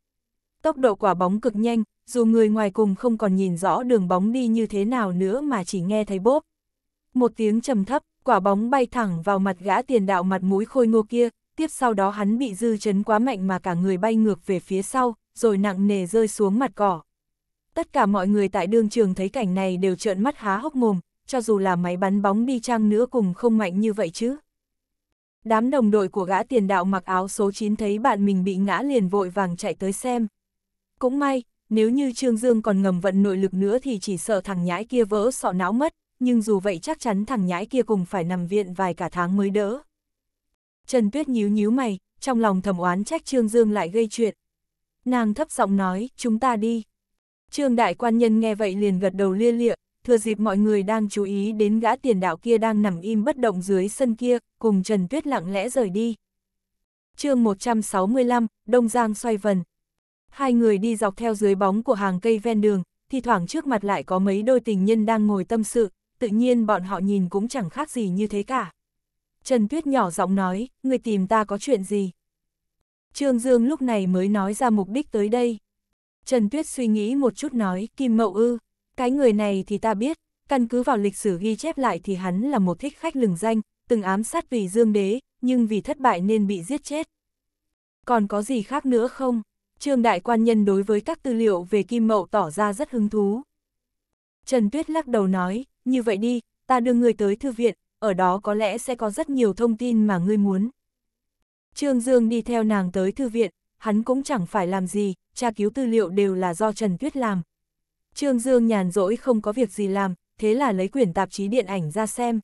Tốc độ quả bóng cực nhanh, dù người ngoài cùng không còn nhìn rõ đường bóng đi như thế nào nữa mà chỉ nghe thấy bốp. Một tiếng trầm thấp, quả bóng bay thẳng vào mặt gã tiền đạo mặt mũi khôi ngô kia, tiếp sau đó hắn bị dư chấn quá mạnh mà cả người bay ngược về phía sau, rồi nặng nề rơi xuống mặt cỏ. Tất cả mọi người tại đương trường thấy cảnh này đều trợn mắt há hốc mồm, cho dù là máy bắn bóng đi chăng nữa cùng không mạnh như vậy chứ. Đám đồng đội của gã tiền đạo mặc áo số 9 thấy bạn mình bị ngã liền vội vàng chạy tới xem. Cũng may, nếu như Trương Dương còn ngầm vận nội lực nữa thì chỉ sợ thằng nhãi kia vỡ sọ não mất nhưng dù vậy chắc chắn thằng nhãi kia cùng phải nằm viện vài cả tháng mới đỡ. Trần Tuyết nhíu nhíu mày, trong lòng thầm oán trách Trương Dương lại gây chuyện. Nàng thấp giọng nói, chúng ta đi. Trương Đại Quan Nhân nghe vậy liền gật đầu lia lịa, thừa dịp mọi người đang chú ý đến gã tiền đạo kia đang nằm im bất động dưới sân kia, cùng Trần Tuyết lặng lẽ rời đi. chương 165, Đông Giang xoay vần. Hai người đi dọc theo dưới bóng của hàng cây ven đường, thì thoảng trước mặt lại có mấy đôi tình nhân đang ngồi tâm sự, tự nhiên bọn họ nhìn cũng chẳng khác gì như thế cả. Trần Tuyết nhỏ giọng nói, người tìm ta có chuyện gì? Trương Dương lúc này mới nói ra mục đích tới đây. Trần Tuyết suy nghĩ một chút nói, Kim Mậu Ư, cái người này thì ta biết, căn cứ vào lịch sử ghi chép lại thì hắn là một thích khách lừng danh, từng ám sát vì Dương Đế, nhưng vì thất bại nên bị giết chết. Còn có gì khác nữa không? Trương Đại Quan Nhân đối với các tư liệu về Kim Mậu tỏ ra rất hứng thú. Trần Tuyết lắc đầu nói, như vậy đi, ta đưa ngươi tới thư viện, ở đó có lẽ sẽ có rất nhiều thông tin mà ngươi muốn. Trương Dương đi theo nàng tới thư viện, hắn cũng chẳng phải làm gì, tra cứu tư liệu đều là do Trần Tuyết làm. Trương Dương nhàn rỗi không có việc gì làm, thế là lấy quyển tạp chí điện ảnh ra xem.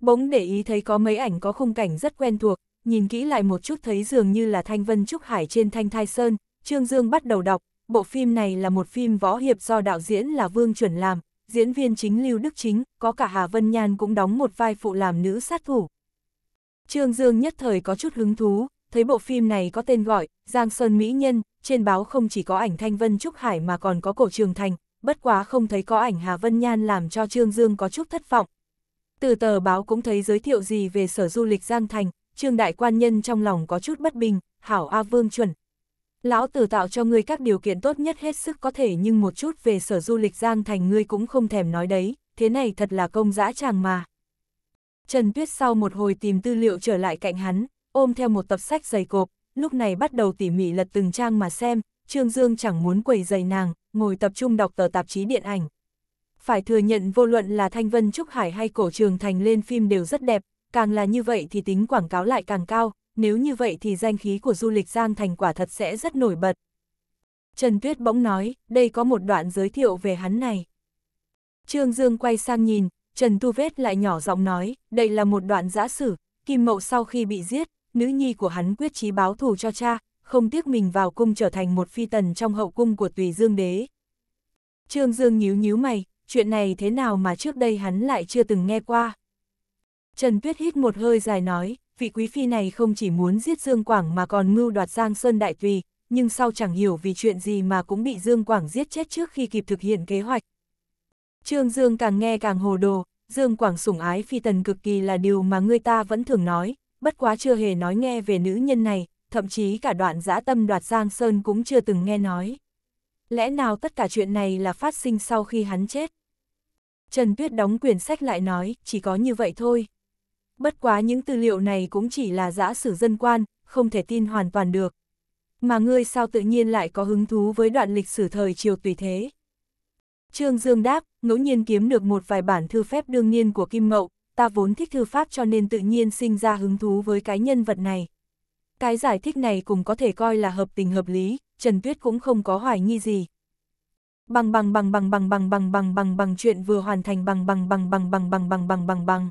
Bỗng để ý thấy có mấy ảnh có khung cảnh rất quen thuộc, nhìn kỹ lại một chút thấy dường như là Thanh Vân Trúc Hải trên Thanh Thai Sơn, Trương Dương bắt đầu đọc, bộ phim này là một phim võ hiệp do đạo diễn là Vương Chuẩn làm, diễn viên chính Lưu Đức Chính, có cả Hà Vân Nhan cũng đóng một vai phụ làm nữ sát thủ. Trương Dương nhất thời có chút hứng thú, thấy bộ phim này có tên gọi Giang Sơn Mỹ Nhân, trên báo không chỉ có ảnh Thanh Vân Trúc Hải mà còn có cổ trường thành, bất quá không thấy có ảnh Hà Vân Nhan làm cho Trương Dương có chút thất vọng. Từ tờ báo cũng thấy giới thiệu gì về sở du lịch Giang Thành, Trương Đại Quan Nhân trong lòng có chút bất bình, Hảo A Vương chuẩn, Lão tử tạo cho ngươi các điều kiện tốt nhất hết sức có thể nhưng một chút về sở du lịch Giang Thành ngươi cũng không thèm nói đấy, thế này thật là công dã chàng mà. Trần Tuyết sau một hồi tìm tư liệu trở lại cạnh hắn, ôm theo một tập sách dày cộp, lúc này bắt đầu tỉ mỉ lật từng trang mà xem, Trương Dương chẳng muốn quầy dày nàng, ngồi tập trung đọc tờ tạp chí điện ảnh. Phải thừa nhận vô luận là Thanh Vân Trúc Hải hay Cổ Trường Thành lên phim đều rất đẹp, càng là như vậy thì tính quảng cáo lại càng cao, nếu như vậy thì danh khí của du lịch Giang Thành quả thật sẽ rất nổi bật. Trần Tuyết bỗng nói, đây có một đoạn giới thiệu về hắn này. Trương Dương quay sang nhìn, Trần Tu Vết lại nhỏ giọng nói, đây là một đoạn giã sử, Kim Mậu sau khi bị giết, nữ nhi của hắn quyết chí báo thù cho cha, không tiếc mình vào cung trở thành một phi tần trong hậu cung của Tùy Dương Đế. Trương Dương nhíu nhíu mày, chuyện này thế nào mà trước đây hắn lại chưa từng nghe qua. Trần Tuyết hít một hơi dài nói, vị quý phi này không chỉ muốn giết Dương Quảng mà còn mưu đoạt Giang Sơn Đại Tùy, nhưng sau chẳng hiểu vì chuyện gì mà cũng bị Dương Quảng giết chết trước khi kịp thực hiện kế hoạch. Trương Dương càng nghe càng hồ đồ, Dương Quảng sủng ái phi tần cực kỳ là điều mà người ta vẫn thường nói, bất quá chưa hề nói nghe về nữ nhân này, thậm chí cả đoạn dã tâm đoạt Giang Sơn cũng chưa từng nghe nói. Lẽ nào tất cả chuyện này là phát sinh sau khi hắn chết? Trần Tuyết đóng quyển sách lại nói, chỉ có như vậy thôi bất quá những tư liệu này cũng chỉ là giã sử dân quan, không thể tin hoàn toàn được. Mà ngươi sao tự nhiên lại có hứng thú với đoạn lịch sử thời triều tùy thế? Trương Dương đáp, ngẫu nhiên kiếm được một vài bản thư phép đương niên của Kim Mậu, ta vốn thích thư pháp cho nên tự nhiên sinh ra hứng thú với cái nhân vật này. Cái giải thích này cũng có thể coi là hợp tình hợp lý, Trần Tuyết cũng không có hoài nghi gì. Bằng bằng bằng bằng bằng bằng bằng bằng bằng bằng chuyện vừa hoàn thành bằng bằng bằng bằng bằng bằng bằng bằng bằng bằng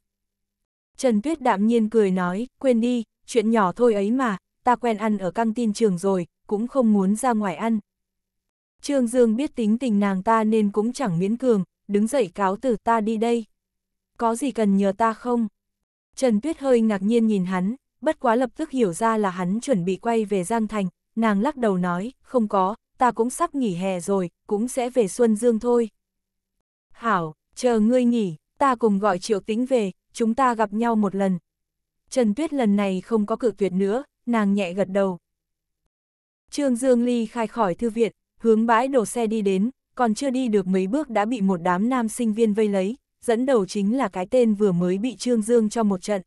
Trần Tuyết đạm nhiên cười nói, quên đi, chuyện nhỏ thôi ấy mà, ta quen ăn ở căng tin trường rồi, cũng không muốn ra ngoài ăn. Trương Dương biết tính tình nàng ta nên cũng chẳng miễn cường, đứng dậy cáo từ ta đi đây. Có gì cần nhờ ta không? Trần Tuyết hơi ngạc nhiên nhìn hắn, bất quá lập tức hiểu ra là hắn chuẩn bị quay về Giang Thành, nàng lắc đầu nói, không có, ta cũng sắp nghỉ hè rồi, cũng sẽ về Xuân Dương thôi. Hảo, chờ ngươi nghỉ, ta cùng gọi Triệu Tĩnh về, chúng ta gặp nhau một lần. Trần Tuyết lần này không có cự tuyệt nữa, nàng nhẹ gật đầu. Trương Dương Ly khai khỏi thư viện, hướng bãi đổ xe đi đến, còn chưa đi được mấy bước đã bị một đám nam sinh viên vây lấy, dẫn đầu chính là cái tên vừa mới bị Trương Dương cho một trận.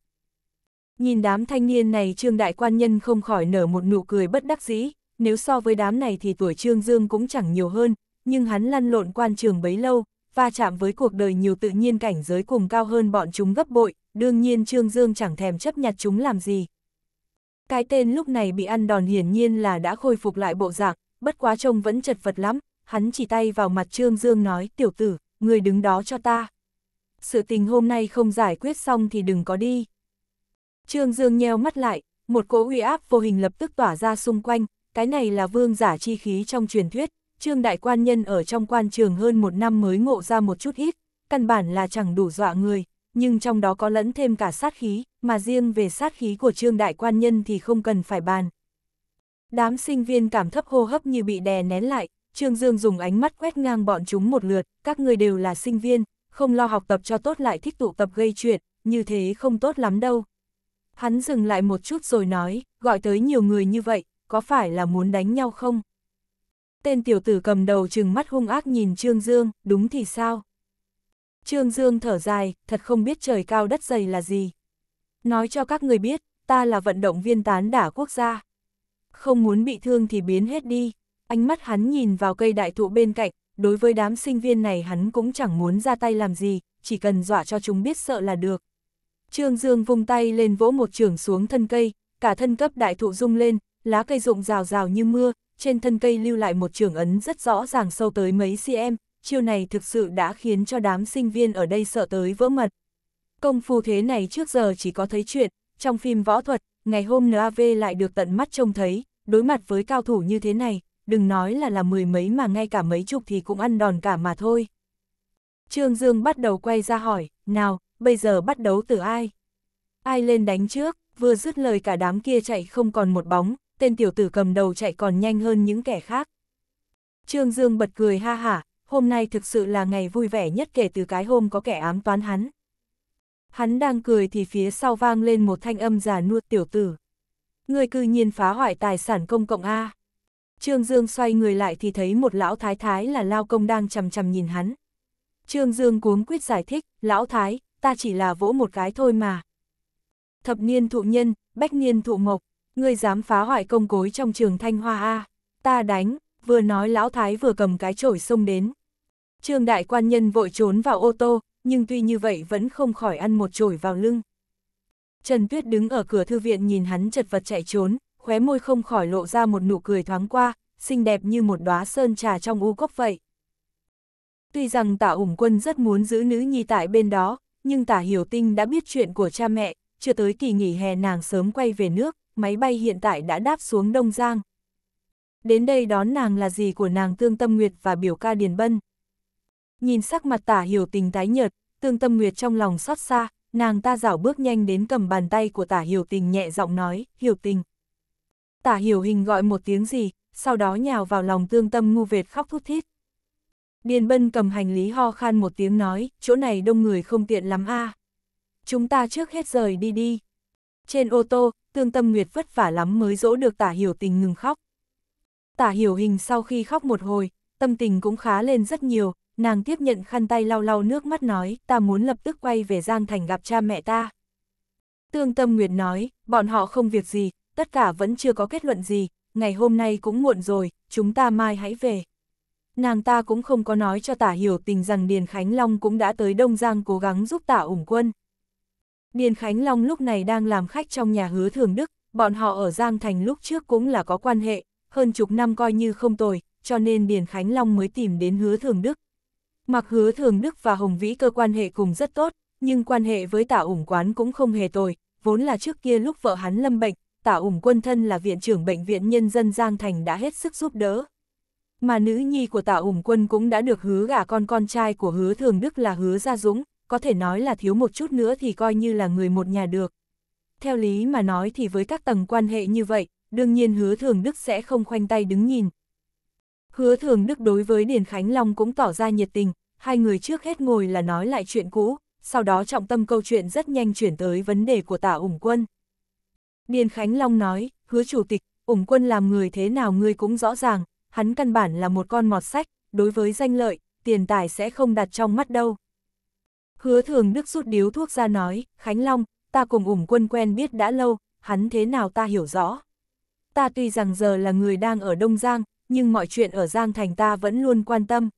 Nhìn đám thanh niên này Trương Đại Quan Nhân không khỏi nở một nụ cười bất đắc dĩ, nếu so với đám này thì tuổi Trương Dương cũng chẳng nhiều hơn, nhưng hắn lăn lộn quan trường bấy lâu, va chạm với cuộc đời nhiều tự nhiên cảnh giới cùng cao hơn bọn chúng gấp bội, đương nhiên Trương Dương chẳng thèm chấp nhặt chúng làm gì. Cái tên lúc này bị ăn đòn hiển nhiên là đã khôi phục lại bộ dạng, bất quá trông vẫn chật vật lắm, hắn chỉ tay vào mặt Trương Dương nói, tiểu tử, người đứng đó cho ta. Sự tình hôm nay không giải quyết xong thì đừng có đi. Trương Dương nheo mắt lại, một cỗ uy áp vô hình lập tức tỏa ra xung quanh, cái này là vương giả chi khí trong truyền thuyết, Trương Đại Quan Nhân ở trong quan trường hơn một năm mới ngộ ra một chút ít, căn bản là chẳng đủ dọa người, nhưng trong đó có lẫn thêm cả sát khí, mà riêng về sát khí của Trương Đại Quan Nhân thì không cần phải bàn. Đám sinh viên cảm thấp hô hấp như bị đè nén lại, Trương Dương dùng ánh mắt quét ngang bọn chúng một lượt, các người đều là sinh viên, không lo học tập cho tốt lại thích tụ tập gây chuyện, như thế không tốt lắm đâu. Hắn dừng lại một chút rồi nói, gọi tới nhiều người như vậy, có phải là muốn đánh nhau không? tên tiểu tử cầm đầu chừng mắt hung ác nhìn Trương Dương, đúng thì sao? Trương Dương thở dài, thật không biết trời cao đất dày là gì. Nói cho các người biết, ta là vận động viên tán đả quốc gia. Không muốn bị thương thì biến hết đi. Ánh mắt hắn nhìn vào cây đại thụ bên cạnh, đối với đám sinh viên này hắn cũng chẳng muốn ra tay làm gì, chỉ cần dọa cho chúng biết sợ là được. Trương Dương vung tay lên vỗ một trường xuống thân cây, cả thân cấp đại thụ rung lên, lá cây rụng rào rào như mưa, trên thân cây lưu lại một trường ấn rất rõ ràng sâu tới mấy cm, chiêu này thực sự đã khiến cho đám sinh viên ở đây sợ tới vỡ mật. Công phu thế này trước giờ chỉ có thấy chuyện, trong phim võ thuật, ngày hôm NAV lại được tận mắt trông thấy, đối mặt với cao thủ như thế này, đừng nói là là mười mấy mà ngay cả mấy chục thì cũng ăn đòn cả mà thôi. Trương Dương bắt đầu quay ra hỏi, nào, bây giờ bắt đấu từ ai? Ai lên đánh trước, vừa dứt lời cả đám kia chạy không còn một bóng, tên tiểu tử cầm đầu chạy còn nhanh hơn những kẻ khác. Trương Dương bật cười ha hả, hôm nay thực sự là ngày vui vẻ nhất kể từ cái hôm có kẻ ám toán hắn. Hắn đang cười thì phía sau vang lên một thanh âm già nuốt tiểu tử. Người cư nhiên phá hoại tài sản công cộng A. Trương Dương xoay người lại thì thấy một lão thái thái là lao công đang chầm chầm nhìn hắn. Trương Dương cuống quyết giải thích, lão thái, ta chỉ là vỗ một cái thôi mà. Thập niên thụ nhân, bách niên thụ mộc, ngươi dám phá hoại công cối trong trường Thanh Hoa A, ta đánh, vừa nói lão thái vừa cầm cái chổi xông đến. Trương đại quan nhân vội trốn vào ô tô, nhưng tuy như vậy vẫn không khỏi ăn một chổi vào lưng. Trần Tuyết đứng ở cửa thư viện nhìn hắn chật vật chạy trốn, khóe môi không khỏi lộ ra một nụ cười thoáng qua, xinh đẹp như một đóa sơn trà trong u cốc vậy. Tuy rằng tả ủng quân rất muốn giữ nữ nhi tại bên đó, nhưng tả hiểu tinh đã biết chuyện của cha mẹ, chưa tới kỳ nghỉ hè nàng sớm quay về nước, máy bay hiện tại đã đáp xuống Đông Giang. Đến đây đón nàng là gì của nàng Tương Tâm Nguyệt và biểu ca Điền Bân. Nhìn sắc mặt tả hiểu tình tái nhợt, Tương Tâm Nguyệt trong lòng xót xa, nàng ta dảo bước nhanh đến cầm bàn tay của tả hiểu tình nhẹ giọng nói, hiểu tình. Tả hiểu hình gọi một tiếng gì, sau đó nhào vào lòng tương tâm ngu vệt khóc thút thít. Điền bân cầm hành lý ho khan một tiếng nói, chỗ này đông người không tiện lắm a à. Chúng ta trước hết rời đi đi. Trên ô tô, Tương Tâm Nguyệt vất vả lắm mới dỗ được tả hiểu tình ngừng khóc. Tả hiểu hình sau khi khóc một hồi, tâm tình cũng khá lên rất nhiều, nàng tiếp nhận khăn tay lau lau nước mắt nói, ta muốn lập tức quay về Giang Thành gặp cha mẹ ta. Tương Tâm Nguyệt nói, bọn họ không việc gì, tất cả vẫn chưa có kết luận gì, ngày hôm nay cũng muộn rồi, chúng ta mai hãy về. Nàng ta cũng không có nói cho tả hiểu tình rằng Điền Khánh Long cũng đã tới Đông Giang cố gắng giúp tả ủng quân. Điền Khánh Long lúc này đang làm khách trong nhà hứa thường Đức, bọn họ ở Giang Thành lúc trước cũng là có quan hệ, hơn chục năm coi như không tồi, cho nên Điền Khánh Long mới tìm đến hứa thường Đức. Mặc hứa thường Đức và Hồng Vĩ cơ quan hệ cùng rất tốt, nhưng quan hệ với tả ủng quán cũng không hề tồi, vốn là trước kia lúc vợ hắn lâm bệnh, tả ủng quân thân là viện trưởng bệnh viện nhân dân Giang Thành đã hết sức giúp đỡ. Mà nữ nhi của tả ủng quân cũng đã được hứa gả con con trai của hứa thường Đức là hứa Gia Dũng, có thể nói là thiếu một chút nữa thì coi như là người một nhà được. Theo lý mà nói thì với các tầng quan hệ như vậy, đương nhiên hứa thường Đức sẽ không khoanh tay đứng nhìn. Hứa thường Đức đối với Điền Khánh Long cũng tỏ ra nhiệt tình, hai người trước hết ngồi là nói lại chuyện cũ, sau đó trọng tâm câu chuyện rất nhanh chuyển tới vấn đề của tả ủng quân. Điền Khánh Long nói, hứa chủ tịch, ủng quân làm người thế nào ngươi cũng rõ ràng, hắn căn bản là một con mọt sách, đối với danh lợi, tiền tài sẽ không đặt trong mắt đâu. Hứa thường đức rút điếu thuốc ra nói, Khánh Long, ta cùng ủng quân quen biết đã lâu, hắn thế nào ta hiểu rõ. Ta tuy rằng giờ là người đang ở Đông Giang, nhưng mọi chuyện ở Giang Thành ta vẫn luôn quan tâm.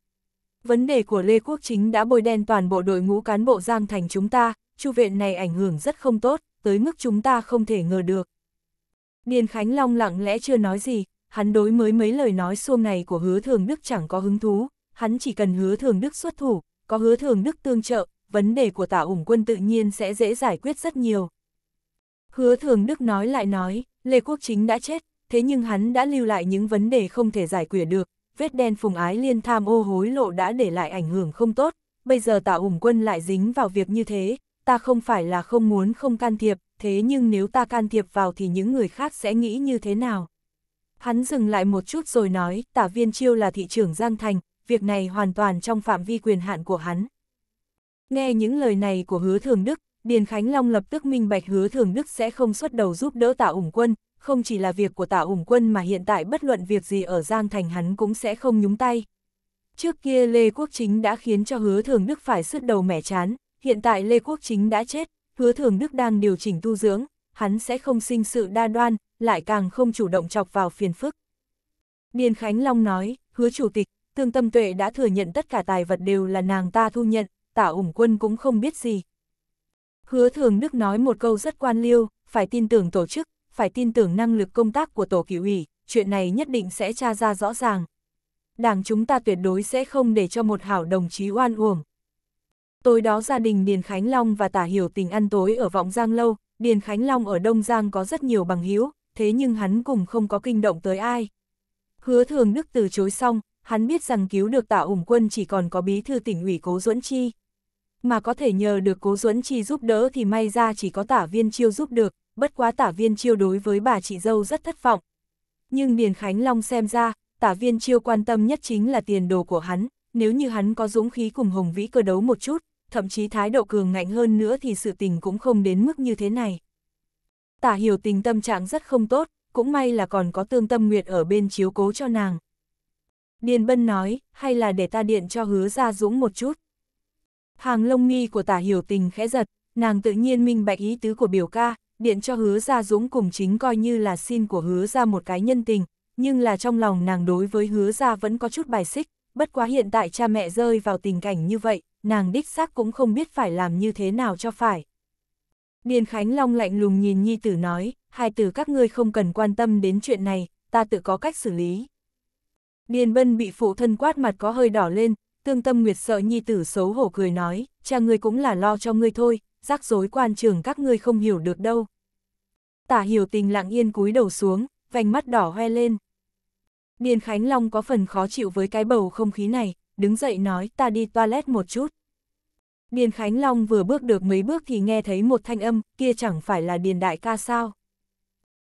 Vấn đề của Lê Quốc Chính đã bôi đen toàn bộ đội ngũ cán bộ Giang Thành chúng ta, chu viện này ảnh hưởng rất không tốt, tới mức chúng ta không thể ngờ được. Điền Khánh Long lặng lẽ chưa nói gì, hắn đối mới mấy lời nói xuông này của hứa thường Đức chẳng có hứng thú, hắn chỉ cần hứa thường Đức xuất thủ, có hứa thường Đức tương trợ, vấn đề của tạ ủng quân tự nhiên sẽ dễ giải quyết rất nhiều. Hứa Thường Đức nói lại nói, Lê Quốc Chính đã chết, thế nhưng hắn đã lưu lại những vấn đề không thể giải quyết được, vết đen phùng ái liên tham ô hối lộ đã để lại ảnh hưởng không tốt, bây giờ tạ ủng quân lại dính vào việc như thế, ta không phải là không muốn không can thiệp, thế nhưng nếu ta can thiệp vào thì những người khác sẽ nghĩ như thế nào? Hắn dừng lại một chút rồi nói, tả viên chiêu là thị trưởng Giang Thành, việc này hoàn toàn trong phạm vi quyền hạn của hắn. Nghe những lời này của hứa thường đức, Điền Khánh Long lập tức minh bạch hứa thường đức sẽ không xuất đầu giúp đỡ tạ ủng quân, không chỉ là việc của tạ ủng quân mà hiện tại bất luận việc gì ở Giang Thành hắn cũng sẽ không nhúng tay. Trước kia Lê Quốc Chính đã khiến cho hứa thường đức phải sứt đầu mẻ chán, hiện tại Lê Quốc Chính đã chết, hứa thường đức đang điều chỉnh tu dưỡng, hắn sẽ không sinh sự đa đoan, lại càng không chủ động chọc vào phiền phức. Điền Khánh Long nói, hứa chủ tịch, Tương Tâm Tuệ đã thừa nhận tất cả tài vật đều là nàng ta thu nhận, tả ủng quân cũng không biết gì. Hứa thường Đức nói một câu rất quan liêu, phải tin tưởng tổ chức, phải tin tưởng năng lực công tác của tổ kỷ ủy, chuyện này nhất định sẽ tra ra rõ ràng. Đảng chúng ta tuyệt đối sẽ không để cho một hảo đồng chí oan uổng. Tối đó gia đình Điền Khánh Long và Tả Hiểu Tình ăn tối ở võng Giang Lâu, Điền Khánh Long ở Đông Giang có rất nhiều bằng hữu thế nhưng hắn cùng không có kinh động tới ai. Hứa thường Đức từ chối xong, hắn biết rằng cứu được Tả ủng quân chỉ còn có bí thư tỉnh ủy Cố Duẫn Chi mà có thể nhờ được cố Duẫn Chi giúp đỡ thì may ra chỉ có tả viên chiêu giúp được, bất quá tả viên chiêu đối với bà chị dâu rất thất vọng. Nhưng Điền Khánh Long xem ra, tả viên chiêu quan tâm nhất chính là tiền đồ của hắn, nếu như hắn có dũng khí cùng Hồng Vĩ cơ đấu một chút, thậm chí thái độ cường ngạnh hơn nữa thì sự tình cũng không đến mức như thế này. Tả hiểu tình tâm trạng rất không tốt, cũng may là còn có tương tâm nguyệt ở bên chiếu cố cho nàng. Điền Bân nói, hay là để ta điện cho hứa ra dũng một chút. Hàng lông nghi của tả hiểu tình khẽ giật, nàng tự nhiên minh bạch ý tứ của biểu ca, điện cho hứa ra dũng cùng chính coi như là xin của hứa ra một cái nhân tình, nhưng là trong lòng nàng đối với hứa ra vẫn có chút bài xích, bất quá hiện tại cha mẹ rơi vào tình cảnh như vậy, nàng đích xác cũng không biết phải làm như thế nào cho phải. Điền Khánh Long lạnh lùng nhìn Nhi Tử nói, hai tử các ngươi không cần quan tâm đến chuyện này, ta tự có cách xử lý. Điền Bân bị phụ thân quát mặt có hơi đỏ lên, Tương Tâm Nguyệt sợ nhi tử xấu hổ cười nói, cha ngươi cũng là lo cho ngươi thôi, rắc rối quan trường các ngươi không hiểu được đâu. Tả hiểu tình lặng yên cúi đầu xuống, vành mắt đỏ hoe lên. Điền Khánh Long có phần khó chịu với cái bầu không khí này, đứng dậy nói ta đi toilet một chút. Điền Khánh Long vừa bước được mấy bước thì nghe thấy một thanh âm, kia chẳng phải là Điền Đại ca sao.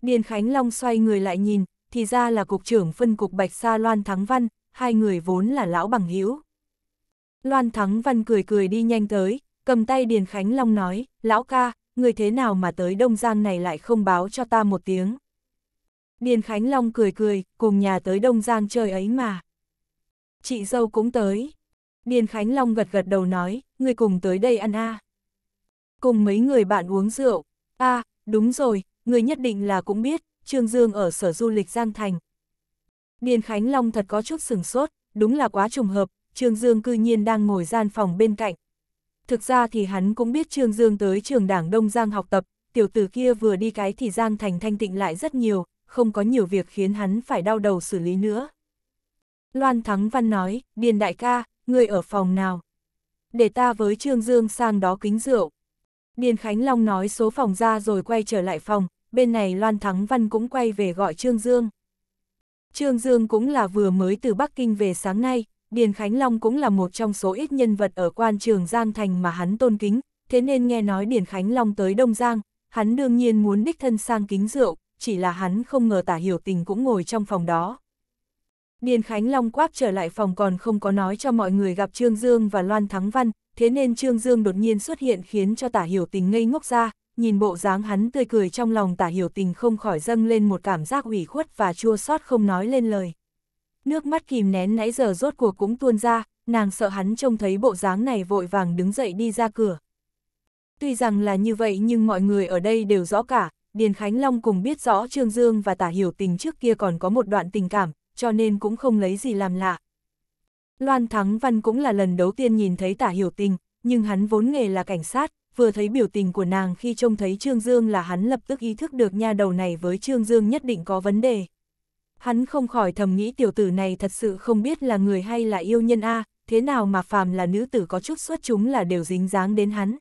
Điền Khánh Long xoay người lại nhìn, thì ra là cục trưởng phân cục Bạch Sa Loan Thắng Văn, hai người vốn là lão bằng hữu Loan Thắng Văn cười cười đi nhanh tới, cầm tay Điền Khánh Long nói, lão ca, người thế nào mà tới Đông Giang này lại không báo cho ta một tiếng. Điền Khánh Long cười cười, cùng nhà tới Đông Giang chơi ấy mà. Chị dâu cũng tới. Điền Khánh Long gật gật đầu nói, người cùng tới đây ăn a Cùng mấy người bạn uống rượu. a đúng rồi, người nhất định là cũng biết, Trương Dương ở sở du lịch Giang Thành. Điền Khánh Long thật có chút sửng sốt, đúng là quá trùng hợp, Trương Dương cư nhiên đang ngồi gian phòng bên cạnh. Thực ra thì hắn cũng biết Trương Dương tới trường đảng Đông Giang học tập, tiểu tử kia vừa đi cái thì Giang Thành thanh tịnh lại rất nhiều, không có nhiều việc khiến hắn phải đau đầu xử lý nữa. Loan Thắng Văn nói, Điền Đại ca, người ở phòng nào? Để ta với Trương Dương sang đó kính rượu. Điền Khánh Long nói số phòng ra rồi quay trở lại phòng, bên này Loan Thắng Văn cũng quay về gọi Trương Dương. Trương Dương cũng là vừa mới từ Bắc Kinh về sáng nay, Điền Khánh Long cũng là một trong số ít nhân vật ở quan trường Giang Thành mà hắn tôn kính, thế nên nghe nói Điền Khánh Long tới Đông Giang, hắn đương nhiên muốn đích thân sang kính rượu, chỉ là hắn không ngờ tả hiểu tình cũng ngồi trong phòng đó. Điền Khánh Long quát trở lại phòng còn không có nói cho mọi người gặp Trương Dương và Loan Thắng Văn, thế nên Trương Dương đột nhiên xuất hiện khiến cho tả hiểu tình ngây ngốc ra, nhìn bộ dáng hắn tươi cười trong lòng tả hiểu tình không khỏi dâng lên một cảm giác ủy khuất và chua xót không nói lên lời. Nước mắt kìm nén nãy giờ rốt cuộc cũng tuôn ra, nàng sợ hắn trông thấy bộ dáng này vội vàng đứng dậy đi ra cửa. Tuy rằng là như vậy nhưng mọi người ở đây đều rõ cả, Điền Khánh Long cùng biết rõ Trương Dương và Tả Hiểu Tình trước kia còn có một đoạn tình cảm, cho nên cũng không lấy gì làm lạ. Loan Thắng Văn cũng là lần đầu tiên nhìn thấy Tả Hiểu Tình, nhưng hắn vốn nghề là cảnh sát, vừa thấy biểu tình của nàng khi trông thấy Trương Dương là hắn lập tức ý thức được nha đầu này với Trương Dương nhất định có vấn đề. Hắn không khỏi thầm nghĩ tiểu tử này thật sự không biết là người hay là yêu nhân A, thế nào mà phàm là nữ tử có chút xuất chúng là đều dính dáng đến hắn.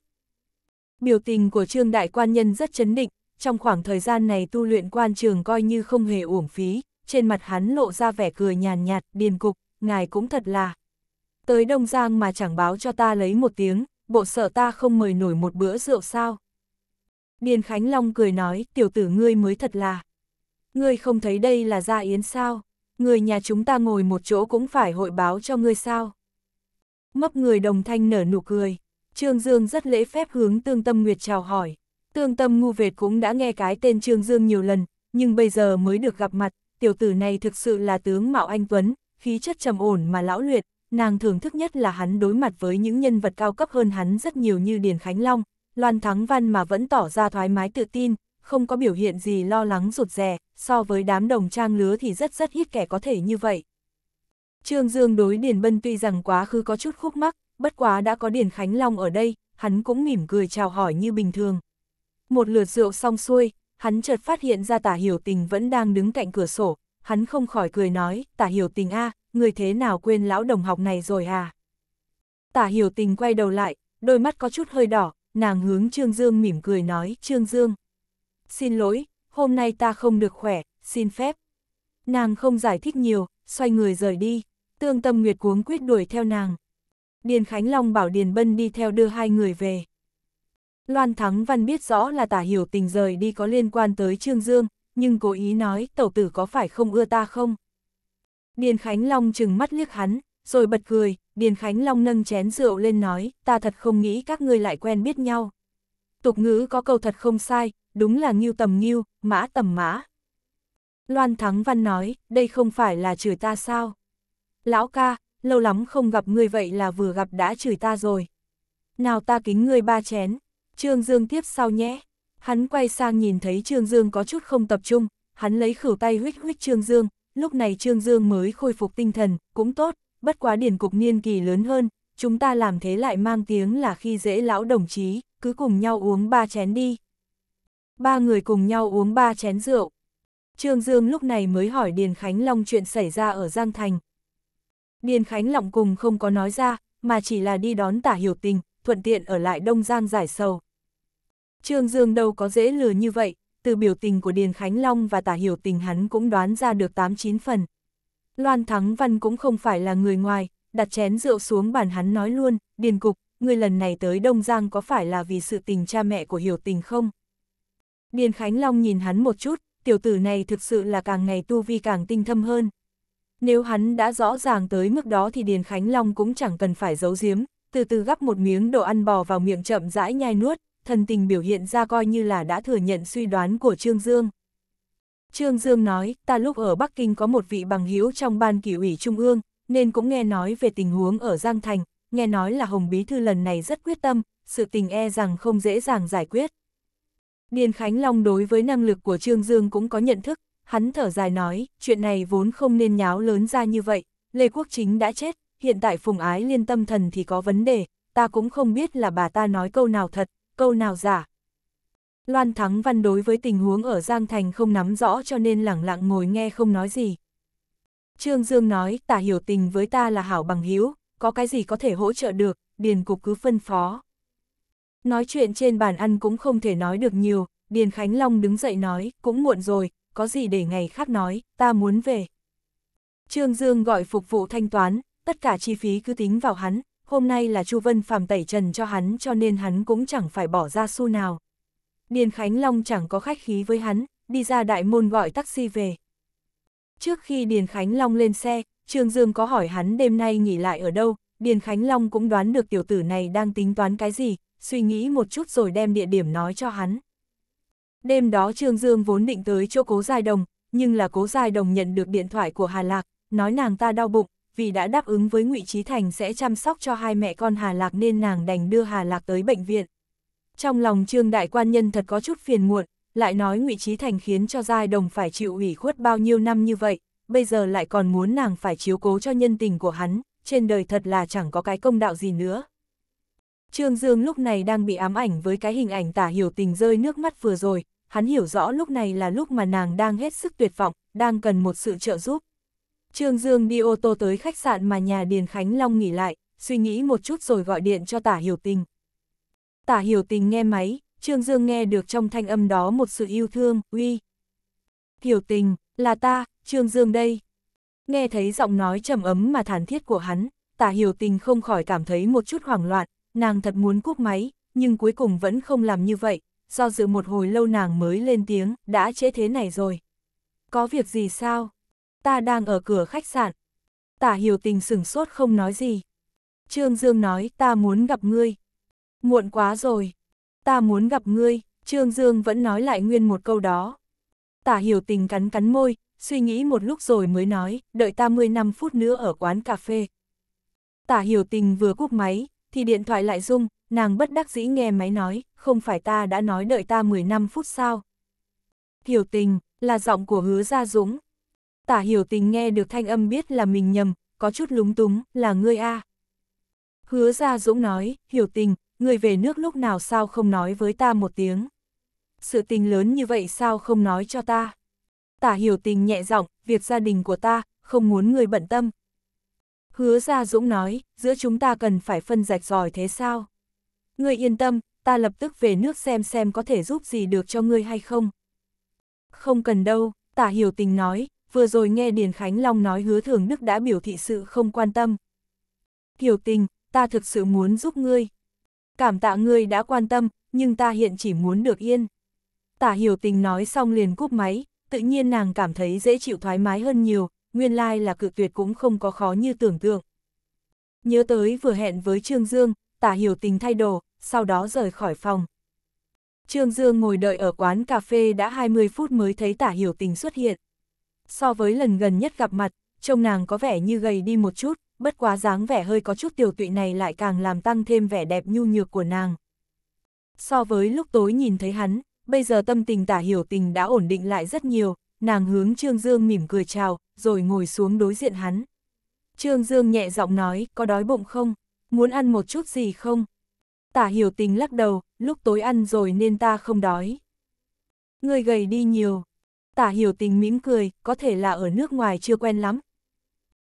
Biểu tình của trương đại quan nhân rất chấn định, trong khoảng thời gian này tu luyện quan trường coi như không hề uổng phí, trên mặt hắn lộ ra vẻ cười nhàn nhạt, điền cục, ngài cũng thật là. Tới Đông Giang mà chẳng báo cho ta lấy một tiếng, bộ sợ ta không mời nổi một bữa rượu sao. Điền Khánh Long cười nói, tiểu tử ngươi mới thật là ngươi không thấy đây là gia yến sao, người nhà chúng ta ngồi một chỗ cũng phải hội báo cho ngươi sao. Mấp người đồng thanh nở nụ cười, Trương Dương rất lễ phép hướng Tương Tâm Nguyệt chào hỏi. Tương Tâm Ngu Việt cũng đã nghe cái tên Trương Dương nhiều lần, nhưng bây giờ mới được gặp mặt, tiểu tử này thực sự là tướng Mạo Anh Tuấn, khí chất trầm ổn mà lão luyện, nàng thưởng thức nhất là hắn đối mặt với những nhân vật cao cấp hơn hắn rất nhiều như Điền Khánh Long, Loan Thắng Văn mà vẫn tỏ ra thoải mái tự tin, không có biểu hiện gì lo lắng rụt rè, so với đám đồng trang lứa thì rất rất ít kẻ có thể như vậy. Trương Dương đối Điền Bân tuy rằng quá khứ có chút khúc mắc, bất quá đã có Điền Khánh Long ở đây, hắn cũng mỉm cười chào hỏi như bình thường. Một lượt rượu xong xuôi, hắn chợt phát hiện ra tả hiểu tình vẫn đang đứng cạnh cửa sổ, hắn không khỏi cười nói, tả hiểu tình a người thế nào quên lão đồng học này rồi à. Tả hiểu tình quay đầu lại, đôi mắt có chút hơi đỏ, nàng hướng Trương Dương mỉm cười nói, Trương Dương, xin lỗi, hôm nay ta không được khỏe, xin phép. Nàng không giải thích nhiều, xoay người rời đi, tương tâm nguyệt cuống quyết đuổi theo nàng. Điền Khánh Long bảo Điền Bân đi theo đưa hai người về. Loan Thắng Văn biết rõ là tả hiểu tình rời đi có liên quan tới Trương Dương, nhưng cố ý nói tẩu tử có phải không ưa ta không? Điền Khánh Long chừng mắt liếc hắn, rồi bật cười, Điền Khánh Long nâng chén rượu lên nói, ta thật không nghĩ các ngươi lại quen biết nhau. Tục ngữ có câu thật không sai, đúng là nghiêu tầm nghiêu, mã tầm mã. Loan Thắng Văn nói, đây không phải là chửi ta sao? Lão ca, lâu lắm không gặp ngươi vậy là vừa gặp đã chửi ta rồi. Nào ta kính ngươi ba chén, Trương Dương tiếp sau nhé. Hắn quay sang nhìn thấy Trương Dương có chút không tập trung, hắn lấy khử tay huyết huyết Trương Dương, lúc này Trương Dương mới khôi phục tinh thần, cũng tốt, bất quá điển cục niên kỳ lớn hơn, chúng ta làm thế lại mang tiếng là khi dễ lão đồng chí, cứ cùng nhau uống ba chén đi. Ba người cùng nhau uống ba chén rượu. Trương Dương lúc này mới hỏi Điền Khánh Long chuyện xảy ra ở Giang Thành. Điền Khánh Long cùng không có nói ra, mà chỉ là đi đón tả hiểu tình, thuận tiện ở lại Đông Giang giải sầu. Trương Dương đâu có dễ lừa như vậy, từ biểu tình của Điền Khánh Long và tả hiểu tình hắn cũng đoán ra được 8-9 phần. Loan Thắng Văn cũng không phải là người ngoài, đặt chén rượu xuống bàn hắn nói luôn, Điền Cục, người lần này tới Đông Giang có phải là vì sự tình cha mẹ của hiểu tình không? Điền Khánh Long nhìn hắn một chút, tiểu tử này thực sự là càng ngày tu vi càng tinh thâm hơn. Nếu hắn đã rõ ràng tới mức đó thì Điền Khánh Long cũng chẳng cần phải giấu giếm, từ từ gắp một miếng đồ ăn bò vào miệng chậm rãi nhai nuốt, thần tình biểu hiện ra coi như là đã thừa nhận suy đoán của Trương Dương. Trương Dương nói, ta lúc ở Bắc Kinh có một vị bằng hữu trong ban kỷ ủy Trung ương, nên cũng nghe nói về tình huống ở Giang Thành, nghe nói là Hồng Bí Thư lần này rất quyết tâm, sự tình e rằng không dễ dàng giải quyết. Điền Khánh Long đối với năng lực của Trương Dương cũng có nhận thức, hắn thở dài nói, chuyện này vốn không nên nháo lớn ra như vậy, Lê Quốc Chính đã chết, hiện tại Phùng Ái Liên tâm thần thì có vấn đề, ta cũng không biết là bà ta nói câu nào thật, câu nào giả. Loan Thắng Văn đối với tình huống ở Giang Thành không nắm rõ cho nên lẳng lặng ngồi nghe không nói gì. Trương Dương nói, tả hiểu tình với ta là hảo bằng hữu có cái gì có thể hỗ trợ được, điền cục cứ phân phó. Nói chuyện trên bàn ăn cũng không thể nói được nhiều, Điền Khánh Long đứng dậy nói, cũng muộn rồi, có gì để ngày khác nói, ta muốn về. Trương Dương gọi phục vụ thanh toán, tất cả chi phí cứ tính vào hắn, hôm nay là Chu Vân Phạm tẩy trần cho hắn cho nên hắn cũng chẳng phải bỏ ra xu nào. Điền Khánh Long chẳng có khách khí với hắn, đi ra đại môn gọi taxi về. Trước khi Điền Khánh Long lên xe, Trương Dương có hỏi hắn đêm nay nghỉ lại ở đâu, Điền Khánh Long cũng đoán được tiểu tử này đang tính toán cái gì, suy nghĩ một chút rồi đem địa điểm nói cho hắn. Đêm đó Trương Dương vốn định tới chỗ cố giai đồng, nhưng là cố giai đồng nhận được điện thoại của Hà Lạc, nói nàng ta đau bụng, vì đã đáp ứng với ngụy Trí Thành sẽ chăm sóc cho hai mẹ con Hà Lạc nên nàng đành đưa Hà Lạc tới bệnh viện. Trong lòng Trương Đại Quan Nhân thật có chút phiền muộn, lại nói ngụy Trí Thành khiến cho Giai Đồng phải chịu ủy khuất bao nhiêu năm như vậy, bây giờ lại còn muốn nàng phải chiếu cố cho nhân tình của hắn, trên đời thật là chẳng có cái công đạo gì nữa. Trương Dương lúc này đang bị ám ảnh với cái hình ảnh tả hiểu tình rơi nước mắt vừa rồi, hắn hiểu rõ lúc này là lúc mà nàng đang hết sức tuyệt vọng, đang cần một sự trợ giúp. Trương Dương đi ô tô tới khách sạn mà nhà Điền Khánh Long nghỉ lại, suy nghĩ một chút rồi gọi điện cho tả hiểu tình. Tả hiểu tình nghe máy, Trương Dương nghe được trong thanh âm đó một sự yêu thương, uy. Hiểu tình, là ta, Trương Dương đây. Nghe thấy giọng nói trầm ấm mà thản thiết của hắn, tả hiểu tình không khỏi cảm thấy một chút hoảng loạn, nàng thật muốn cúp máy, nhưng cuối cùng vẫn không làm như vậy, do dự một hồi lâu nàng mới lên tiếng, đã chế thế này rồi. Có việc gì sao? Ta đang ở cửa khách sạn. Tả hiểu tình sửng sốt không nói gì. Trương Dương nói ta muốn gặp ngươi. Muộn quá rồi. Ta muốn gặp ngươi, Trương Dương vẫn nói lại nguyên một câu đó. Tả hiểu tình cắn cắn môi, suy nghĩ một lúc rồi mới nói, đợi ta 10 năm phút nữa ở quán cà phê. Tả hiểu tình vừa cúp máy, thì điện thoại lại rung, nàng bất đắc dĩ nghe máy nói, không phải ta đã nói đợi ta 10 năm phút sao. Hiểu tình, là giọng của hứa Gia Dũng. Tả hiểu tình nghe được thanh âm biết là mình nhầm, có chút lúng túng, là ngươi a à. Hứa Gia Dũng nói, hiểu tình, ngươi về nước lúc nào sao không nói với ta một tiếng. Sự tình lớn như vậy sao không nói cho ta. Tả hiểu tình nhẹ giọng, việc gia đình của ta, không muốn người bận tâm. Hứa Gia Dũng nói, giữa chúng ta cần phải phân rạch giỏi thế sao? Ngươi yên tâm, ta lập tức về nước xem xem có thể giúp gì được cho ngươi hay không. Không cần đâu, tả hiểu tình nói, vừa rồi nghe Điền Khánh Long nói hứa thường Đức đã biểu thị sự không quan tâm. Hiểu tình, ta thực sự muốn giúp ngươi. Cảm tạ ngươi đã quan tâm, nhưng ta hiện chỉ muốn được yên. Tả hiểu tình nói xong liền cúp máy, tự nhiên nàng cảm thấy dễ chịu thoải mái hơn nhiều, nguyên lai là cự tuyệt cũng không có khó như tưởng tượng. Nhớ tới vừa hẹn với Trương Dương, tả hiểu tình thay đồ, sau đó rời khỏi phòng. Trương Dương ngồi đợi ở quán cà phê đã 20 phút mới thấy tả hiểu tình xuất hiện. So với lần gần nhất gặp mặt, trông nàng có vẻ như gầy đi một chút, bất quá dáng vẻ hơi có chút tiểu tụy này lại càng làm tăng thêm vẻ đẹp nhu nhược của nàng. So với lúc tối nhìn thấy hắn, bây giờ tâm tình tả hiểu tình đã ổn định lại rất nhiều, nàng hướng Trương Dương mỉm cười chào, rồi ngồi xuống đối diện hắn. Trương Dương nhẹ giọng nói, có đói bụng không? Muốn ăn một chút gì không? Tả hiểu tình lắc đầu, lúc tối ăn rồi nên ta không đói. Người gầy đi nhiều. Tả hiểu tình mỉm cười, có thể là ở nước ngoài chưa quen lắm.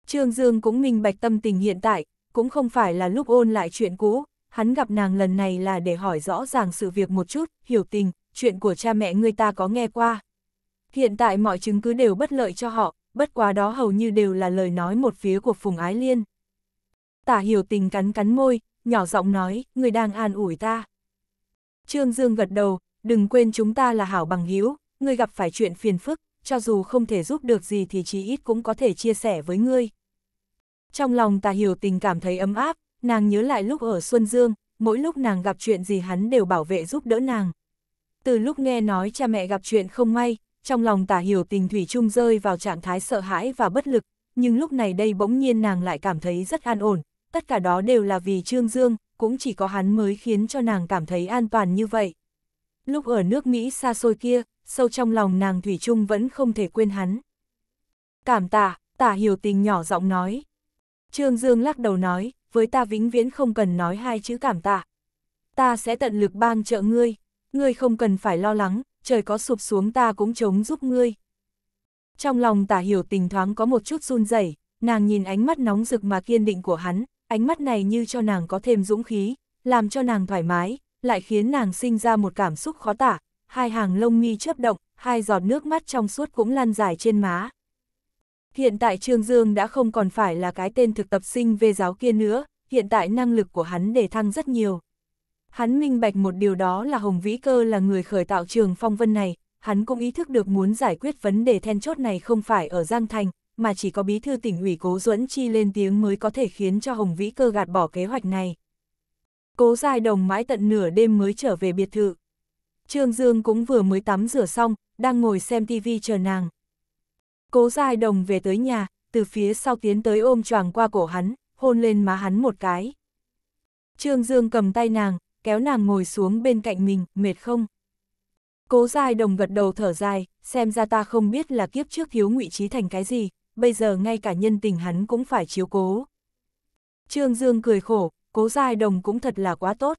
Trương Dương cũng minh bạch tâm tình hiện tại, cũng không phải là lúc ôn lại chuyện cũ, hắn gặp nàng lần này là để hỏi rõ ràng sự việc một chút, hiểu tình, chuyện của cha mẹ người ta có nghe qua. Hiện tại mọi chứng cứ đều bất lợi cho họ, bất quá đó hầu như đều là lời nói một phía của Phùng Ái Liên. Tả hiểu tình cắn cắn môi, nhỏ giọng nói, người đang an ủi ta. Trương Dương gật đầu, đừng quên chúng ta là hảo bằng hữu người gặp phải chuyện phiền phức, cho dù không thể giúp được gì thì chí ít cũng có thể chia sẻ với ngươi. Trong lòng tà hiểu tình cảm thấy ấm áp, nàng nhớ lại lúc ở Xuân Dương, mỗi lúc nàng gặp chuyện gì hắn đều bảo vệ giúp đỡ nàng. Từ lúc nghe nói cha mẹ gặp chuyện không may, trong lòng tả hiểu tình thủy chung rơi vào trạng thái sợ hãi và bất lực, nhưng lúc này đây bỗng nhiên nàng lại cảm thấy rất an ổn, tất cả đó đều là vì Trương Dương, cũng chỉ có hắn mới khiến cho nàng cảm thấy an toàn như vậy. Lúc ở nước Mỹ xa xôi kia, sâu trong lòng nàng Thủy chung vẫn không thể quên hắn. Cảm tạ, tả hiểu tình nhỏ giọng nói. Trương Dương lắc đầu nói, với ta vĩnh viễn không cần nói hai chữ cảm tạ. Ta sẽ tận lực ban trợ ngươi, ngươi không cần phải lo lắng, trời có sụp xuống ta cũng chống giúp ngươi. Trong lòng tả hiểu tình thoáng có một chút run rẩy nàng nhìn ánh mắt nóng rực mà kiên định của hắn, ánh mắt này như cho nàng có thêm dũng khí, làm cho nàng thoải mái, lại khiến nàng sinh ra một cảm xúc khó tả, hai hàng lông mi chớp động, hai giọt nước mắt trong suốt cũng lăn dài trên má. Hiện tại Trương Dương đã không còn phải là cái tên thực tập sinh về giáo kia nữa, hiện tại năng lực của hắn để thăng rất nhiều, Hắn minh bạch một điều đó là Hồng Vĩ Cơ là người khởi tạo trường phong vân này, hắn cũng ý thức được muốn giải quyết vấn đề then chốt này không phải ở Giang Thành, mà chỉ có bí thư tỉnh ủy Cố Duẫn Chi lên tiếng mới có thể khiến cho Hồng Vĩ Cơ gạt bỏ kế hoạch này. Cố Giai Đồng mãi tận nửa đêm mới trở về biệt thự. Trương Dương cũng vừa mới tắm rửa xong, đang ngồi xem tivi chờ nàng. Cố Giai Đồng về tới nhà, từ phía sau tiến tới ôm choàng qua cổ hắn, hôn lên má hắn một cái. Trương Dương cầm tay nàng, kéo nàng ngồi xuống bên cạnh mình, mệt không? Cố dài đồng gật đầu thở dài, xem ra ta không biết là kiếp trước thiếu ngụy trí thành cái gì, bây giờ ngay cả nhân tình hắn cũng phải chiếu cố. Trương Dương cười khổ, cố dài đồng cũng thật là quá tốt.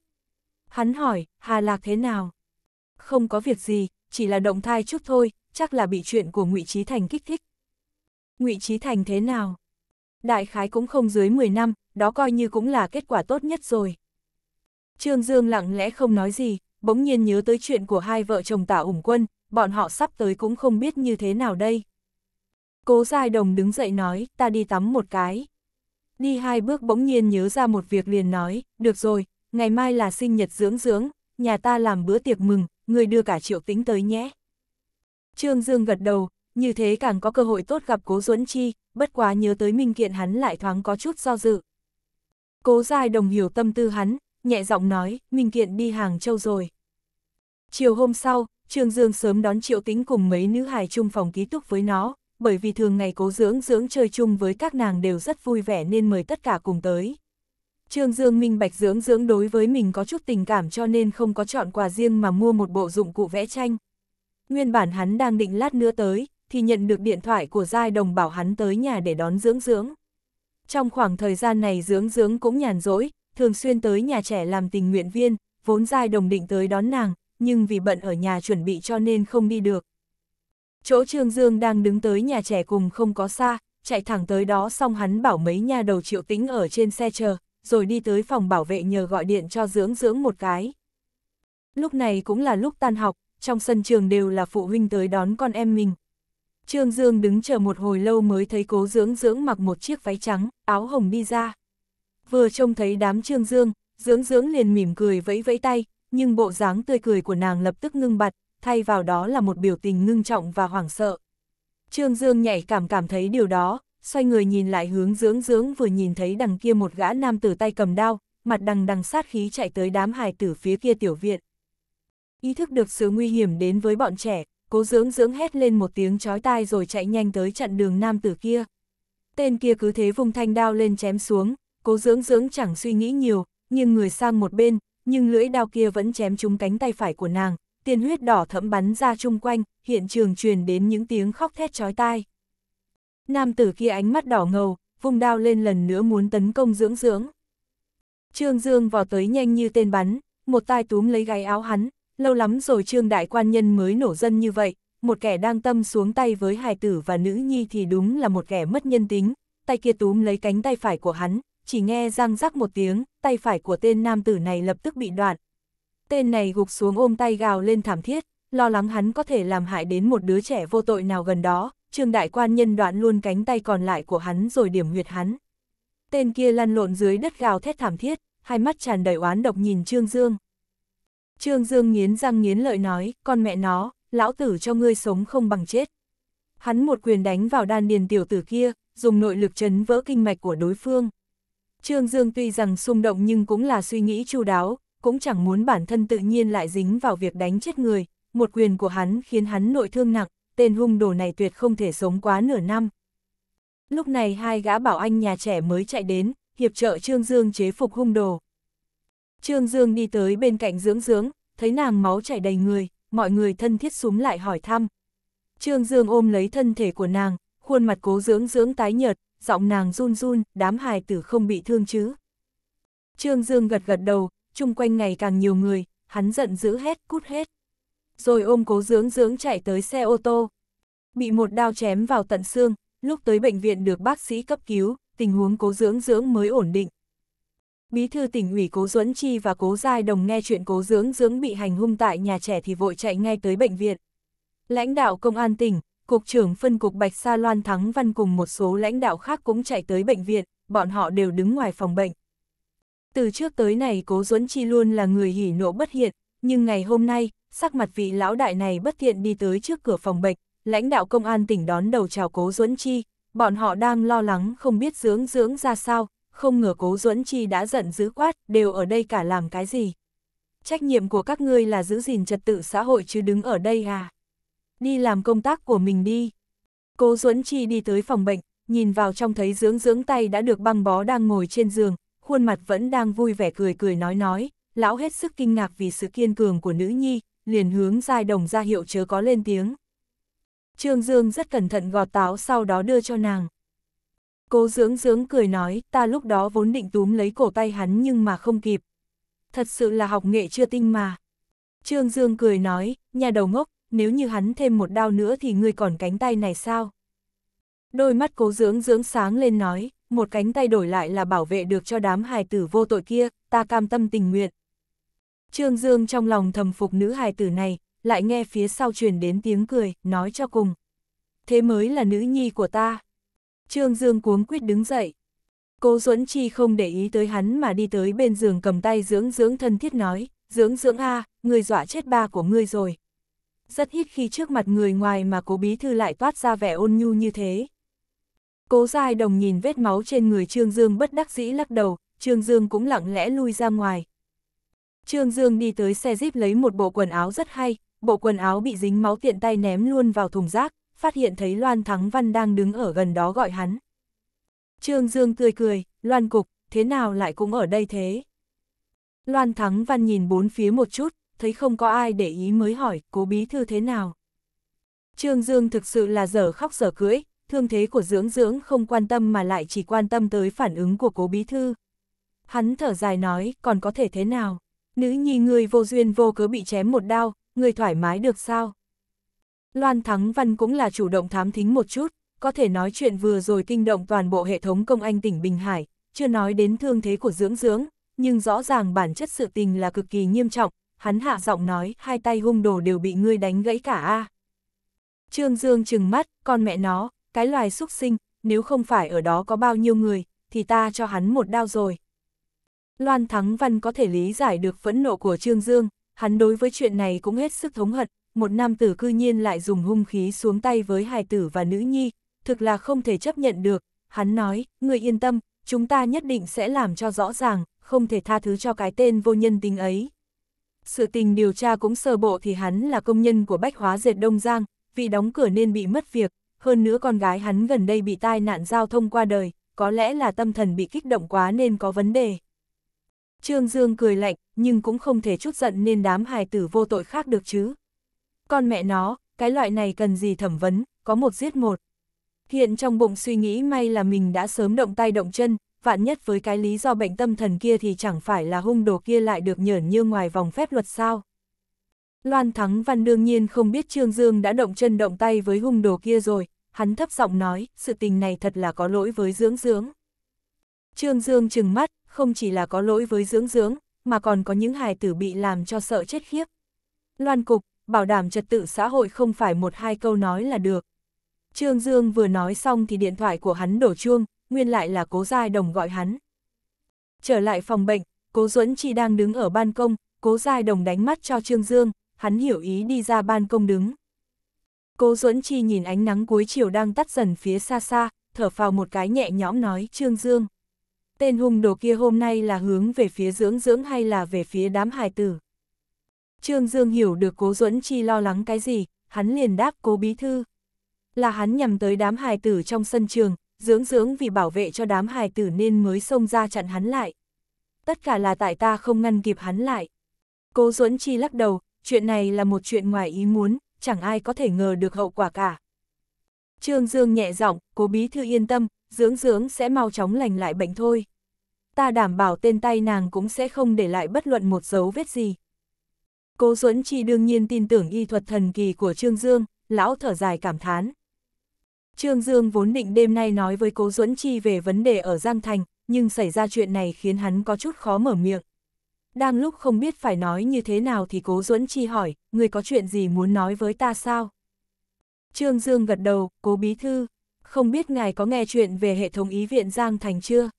Hắn hỏi, Hà Lạc thế nào? Không có việc gì, chỉ là động thai chút thôi, chắc là bị chuyện của ngụy Trí Thành kích thích. ngụy Trí Thành thế nào? Đại khái cũng không dưới 10 năm, đó coi như cũng là kết quả tốt nhất rồi. Trương Dương lặng lẽ không nói gì, bỗng nhiên nhớ tới chuyện của hai vợ chồng tả ủng quân, bọn họ sắp tới cũng không biết như thế nào đây. Cố Giai Đồng đứng dậy nói, ta đi tắm một cái. Đi hai bước bỗng nhiên nhớ ra một việc liền nói, được rồi, ngày mai là sinh nhật dưỡng dưỡng, nhà ta làm bữa tiệc mừng, người đưa cả triệu tính tới nhé. Trương Dương gật đầu, như thế càng có cơ hội tốt gặp Cố Duẫn Chi, bất quá nhớ tới minh kiện hắn lại thoáng có chút do dự. Cố Giai Đồng hiểu tâm tư hắn, nhẹ giọng nói, Minh Kiện đi Hàng Châu rồi. Chiều hôm sau, Trương Dương sớm đón Triệu Tĩnh cùng mấy nữ hài chung phòng ký túc với nó, bởi vì thường ngày cố dưỡng dưỡng chơi chung với các nàng đều rất vui vẻ nên mời tất cả cùng tới. Trương Dương minh bạch dưỡng dưỡng đối với mình có chút tình cảm cho nên không có chọn quà riêng mà mua một bộ dụng cụ vẽ tranh. Nguyên bản hắn đang định lát nữa tới, thì nhận được điện thoại của giai đồng bảo hắn tới nhà để đón dưỡng dưỡng. Trong khoảng thời gian này dưỡng dưỡng cũng nhàn rỗi, thường xuyên tới nhà trẻ làm tình nguyện viên, vốn giai đồng định tới đón nàng, nhưng vì bận ở nhà chuẩn bị cho nên không đi được. Chỗ Trương Dương đang đứng tới nhà trẻ cùng không có xa, chạy thẳng tới đó xong hắn bảo mấy nhà đầu triệu tính ở trên xe chờ, rồi đi tới phòng bảo vệ nhờ gọi điện cho dưỡng dưỡng một cái. Lúc này cũng là lúc tan học, trong sân trường đều là phụ huynh tới đón con em mình. Trương Dương đứng chờ một hồi lâu mới thấy cố dưỡng dưỡng mặc một chiếc váy trắng, áo hồng đi ra vừa trông thấy đám trương dương, dưỡng dưỡng liền mỉm cười vẫy vẫy tay, nhưng bộ dáng tươi cười của nàng lập tức ngưng bặt, thay vào đó là một biểu tình ngưng trọng và hoảng sợ. Trương Dương nhạy cảm cảm thấy điều đó, xoay người nhìn lại hướng dưỡng dưỡng vừa nhìn thấy đằng kia một gã nam tử tay cầm đao, mặt đằng đằng sát khí chạy tới đám hài tử phía kia tiểu viện. Ý thức được sự nguy hiểm đến với bọn trẻ, cố dưỡng dưỡng hét lên một tiếng chói tai rồi chạy nhanh tới chặn đường nam tử kia. Tên kia cứ thế vùng thanh đao lên chém xuống, cố dưỡng dưỡng chẳng suy nghĩ nhiều, nhưng người sang một bên, nhưng lưỡi đao kia vẫn chém trúng cánh tay phải của nàng, tiền huyết đỏ thẫm bắn ra chung quanh, hiện trường truyền đến những tiếng khóc thét chói tai. Nam tử kia ánh mắt đỏ ngầu, vùng đao lên lần nữa muốn tấn công dưỡng dưỡng. Trương Dương vào tới nhanh như tên bắn, một tay túm lấy gáy áo hắn, lâu lắm rồi Trương Đại Quan Nhân mới nổ dân như vậy, một kẻ đang tâm xuống tay với hài tử và nữ nhi thì đúng là một kẻ mất nhân tính, tay kia túm lấy cánh tay phải của hắn, chỉ nghe răng rắc một tiếng, tay phải của tên nam tử này lập tức bị đoạn. Tên này gục xuống ôm tay gào lên thảm thiết, lo lắng hắn có thể làm hại đến một đứa trẻ vô tội nào gần đó, trương đại quan nhân đoạn luôn cánh tay còn lại của hắn rồi điểm huyệt hắn. Tên kia lăn lộn dưới đất gào thét thảm thiết, hai mắt tràn đầy oán độc nhìn Trương Dương. Trương Dương nghiến răng nghiến lợi nói, con mẹ nó, lão tử cho ngươi sống không bằng chết. Hắn một quyền đánh vào đan điền tiểu tử kia, dùng nội lực chấn vỡ kinh mạch của đối phương. Trương Dương tuy rằng xung động nhưng cũng là suy nghĩ chu đáo, cũng chẳng muốn bản thân tự nhiên lại dính vào việc đánh chết người, một quyền của hắn khiến hắn nội thương nặng, tên hung đồ này tuyệt không thể sống quá nửa năm. Lúc này hai gã bảo anh nhà trẻ mới chạy đến, hiệp trợ Trương Dương chế phục hung đồ. Trương Dương đi tới bên cạnh dưỡng dưỡng, thấy nàng máu chảy đầy người, mọi người thân thiết súng lại hỏi thăm. Trương Dương ôm lấy thân thể của nàng, khuôn mặt cố dưỡng dưỡng tái nhợt, giọng nàng run run, đám hài tử không bị thương chứ. Trương Dương gật gật đầu, chung quanh ngày càng nhiều người, hắn giận dữ hết, cút hết. Rồi ôm cố dưỡng dưỡng chạy tới xe ô tô. Bị một đao chém vào tận xương, lúc tới bệnh viện được bác sĩ cấp cứu, tình huống cố dưỡng dưỡng mới ổn định. Bí thư tỉnh ủy Cố Duẫn Chi và Cố Giai Đồng nghe chuyện Cố Dưỡng Dưỡng bị hành hung tại nhà trẻ thì vội chạy ngay tới bệnh viện. Lãnh đạo công an tỉnh, Cục trưởng phân cục Bạch Sa Loan Thắng Văn cùng một số lãnh đạo khác cũng chạy tới bệnh viện, bọn họ đều đứng ngoài phòng bệnh. Từ trước tới này Cố Duẫn Chi luôn là người hỉ nộ bất hiện, nhưng ngày hôm nay, sắc mặt vị lão đại này bất thiện đi tới trước cửa phòng bệnh, lãnh đạo công an tỉnh đón đầu chào Cố Duẫn Chi, bọn họ đang lo lắng không biết dưỡng dưỡng ra sao, không ngờ Cố Duẫn Chi đã giận dữ quát, đều ở đây cả làm cái gì. Trách nhiệm của các ngươi là giữ gìn trật tự xã hội chứ đứng ở đây à đi làm công tác của mình đi. Cố Duẫn Chi đi tới phòng bệnh, nhìn vào trong thấy dưỡng dưỡng tay đã được băng bó đang ngồi trên giường, khuôn mặt vẫn đang vui vẻ cười cười nói nói, lão hết sức kinh ngạc vì sự kiên cường của nữ nhi, liền hướng giai đồng ra hiệu chớ có lên tiếng. Trương Dương rất cẩn thận gọt táo sau đó đưa cho nàng. Cố dưỡng dưỡng cười nói, ta lúc đó vốn định túm lấy cổ tay hắn nhưng mà không kịp. Thật sự là học nghệ chưa tinh mà. Trương Dương cười nói, nhà đầu ngốc, nếu như hắn thêm một đao nữa thì ngươi còn cánh tay này sao? Đôi mắt cố dưỡng dưỡng sáng lên nói, một cánh tay đổi lại là bảo vệ được cho đám hài tử vô tội kia, ta cam tâm tình nguyện. Trương Dương trong lòng thầm phục nữ hài tử này, lại nghe phía sau truyền đến tiếng cười, nói cho cùng. Thế mới là nữ nhi của ta. Trương Dương cuống quyết đứng dậy. Cố Duẫn Chi không để ý tới hắn mà đi tới bên giường cầm tay dưỡng dưỡng thân thiết nói, dưỡng dưỡng a người dọa chết ba của ngươi rồi rất ít khi trước mặt người ngoài mà cố bí thư lại toát ra vẻ ôn nhu như thế. Cố giai đồng nhìn vết máu trên người Trương Dương bất đắc dĩ lắc đầu, Trương Dương cũng lặng lẽ lui ra ngoài. Trương Dương đi tới xe jeep lấy một bộ quần áo rất hay, bộ quần áo bị dính máu tiện tay ném luôn vào thùng rác, phát hiện thấy Loan Thắng Văn đang đứng ở gần đó gọi hắn. Trương Dương tươi cười, Loan Cục, thế nào lại cũng ở đây thế? Loan Thắng Văn nhìn bốn phía một chút, thấy không có ai để ý mới hỏi, cố bí thư thế nào. Trương Dương thực sự là dở khóc dở cưỡi, thương thế của dưỡng dưỡng không quan tâm mà lại chỉ quan tâm tới phản ứng của cố bí thư. Hắn thở dài nói, còn có thể thế nào? Nữ nhi người vô duyên vô cớ bị chém một đau người thoải mái được sao? Loan Thắng Văn cũng là chủ động thám thính một chút, có thể nói chuyện vừa rồi kinh động toàn bộ hệ thống công anh tỉnh Bình Hải, chưa nói đến thương thế của dưỡng dưỡng, nhưng rõ ràng bản chất sự tình là cực kỳ nghiêm trọng, hắn hạ giọng nói, hai tay hung đồ đều bị ngươi đánh gãy cả a. Trương Dương trừng mắt, con mẹ nó, cái loài xúc sinh, nếu không phải ở đó có bao nhiêu người, thì ta cho hắn một đao rồi. Loan Thắng Văn có thể lý giải được phẫn nộ của Trương Dương, hắn đối với chuyện này cũng hết sức thống hận, một nam tử cư nhiên lại dùng hung khí xuống tay với hài tử và nữ nhi, thực là không thể chấp nhận được, hắn nói, người yên tâm, chúng ta nhất định sẽ làm cho rõ ràng, không thể tha thứ cho cái tên vô nhân tính ấy sự tình điều tra cũng sơ bộ thì hắn là công nhân của bách hóa dệt Đông Giang, vì đóng cửa nên bị mất việc, hơn nữa con gái hắn gần đây bị tai nạn giao thông qua đời, có lẽ là tâm thần bị kích động quá nên có vấn đề. Trương Dương cười lạnh, nhưng cũng không thể chút giận nên đám hài tử vô tội khác được chứ. Con mẹ nó, cái loại này cần gì thẩm vấn, có một giết một. Hiện trong bụng suy nghĩ may là mình đã sớm động tay động chân, vạn nhất với cái lý do bệnh tâm thần kia thì chẳng phải là hung đồ kia lại được nhởn như ngoài vòng phép luật sao. Loan Thắng Văn đương nhiên không biết Trương Dương đã động chân động tay với hung đồ kia rồi, hắn thấp giọng nói, sự tình này thật là có lỗi với dưỡng dưỡng. Trương Dương trừng mắt, không chỉ là có lỗi với dưỡng dưỡng, mà còn có những hài tử bị làm cho sợ chết khiếp. Loan cục, bảo đảm trật tự xã hội không phải một hai câu nói là được. Trương Dương vừa nói xong thì điện thoại của hắn đổ chuông, nguyên lại là cố giai đồng gọi hắn. Trở lại phòng bệnh, cố duẫn chi đang đứng ở ban công, cố giai đồng đánh mắt cho Trương Dương, hắn hiểu ý đi ra ban công đứng. Cố duẫn chi nhìn ánh nắng cuối chiều đang tắt dần phía xa xa, thở phào một cái nhẹ nhõm nói Trương Dương. Tên hung đồ kia hôm nay là hướng về phía dưỡng dưỡng hay là về phía đám hài tử. Trương Dương hiểu được cố duẫn chi lo lắng cái gì, hắn liền đáp cố bí thư. Là hắn nhằm tới đám hài tử trong sân trường, dưỡng dưỡng vì bảo vệ cho đám hài tử nên mới xông ra chặn hắn lại. Tất cả là tại ta không ngăn kịp hắn lại. Cố Duẫn Chi lắc đầu, chuyện này là một chuyện ngoài ý muốn, chẳng ai có thể ngờ được hậu quả cả. Trương Dương nhẹ giọng, cố bí thư yên tâm, dưỡng dưỡng sẽ mau chóng lành lại bệnh thôi. Ta đảm bảo tên tay nàng cũng sẽ không để lại bất luận một dấu vết gì. Cố Duẫn Chi đương nhiên tin tưởng y thuật thần kỳ của Trương Dương, lão thở dài cảm thán. Trương Dương vốn định đêm nay nói với Cố Duẫn Chi về vấn đề ở Giang Thành, nhưng xảy ra chuyện này khiến hắn có chút khó mở miệng. Đang lúc không biết phải nói như thế nào thì Cố Duẫn Chi hỏi, người có chuyện gì muốn nói với ta sao? Trương Dương gật đầu, Cố Bí Thư, không biết ngài có nghe chuyện về hệ thống ý viện Giang Thành chưa?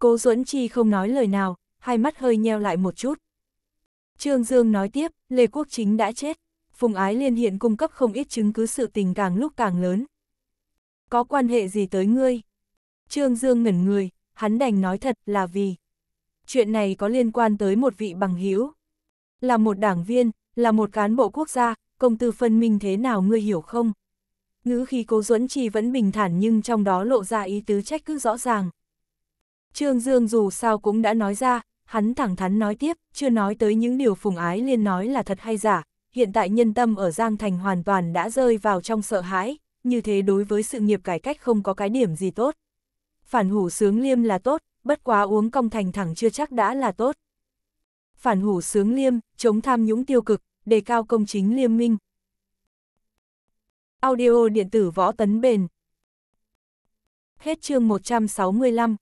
Cố Duẫn Chi không nói lời nào, hai mắt hơi nheo lại một chút. Trương Dương nói tiếp, Lê Quốc Chính đã chết. Phùng Ái Liên hiện cung cấp không ít chứng cứ sự tình càng lúc càng lớn, có quan hệ gì tới ngươi? Trương Dương ngẩn người, hắn đành nói thật là vì chuyện này có liên quan tới một vị bằng hữu Là một đảng viên, là một cán bộ quốc gia, công tư phân minh thế nào ngươi hiểu không? Ngữ khi cố Duẫn Trì vẫn bình thản nhưng trong đó lộ ra ý tứ trách cứ rõ ràng. Trương Dương dù sao cũng đã nói ra, hắn thẳng thắn nói tiếp, chưa nói tới những điều phùng ái liên nói là thật hay giả, hiện tại nhân tâm ở Giang Thành hoàn toàn đã rơi vào trong sợ hãi, như thế đối với sự nghiệp cải cách không có cái điểm gì tốt. Phản hủ sướng liêm là tốt, bất quá uống công thành thẳng chưa chắc đã là tốt. Phản hủ sướng liêm, chống tham nhũng tiêu cực, đề cao công chính liêm minh. Audio điện tử võ tấn bền. Hết chương 165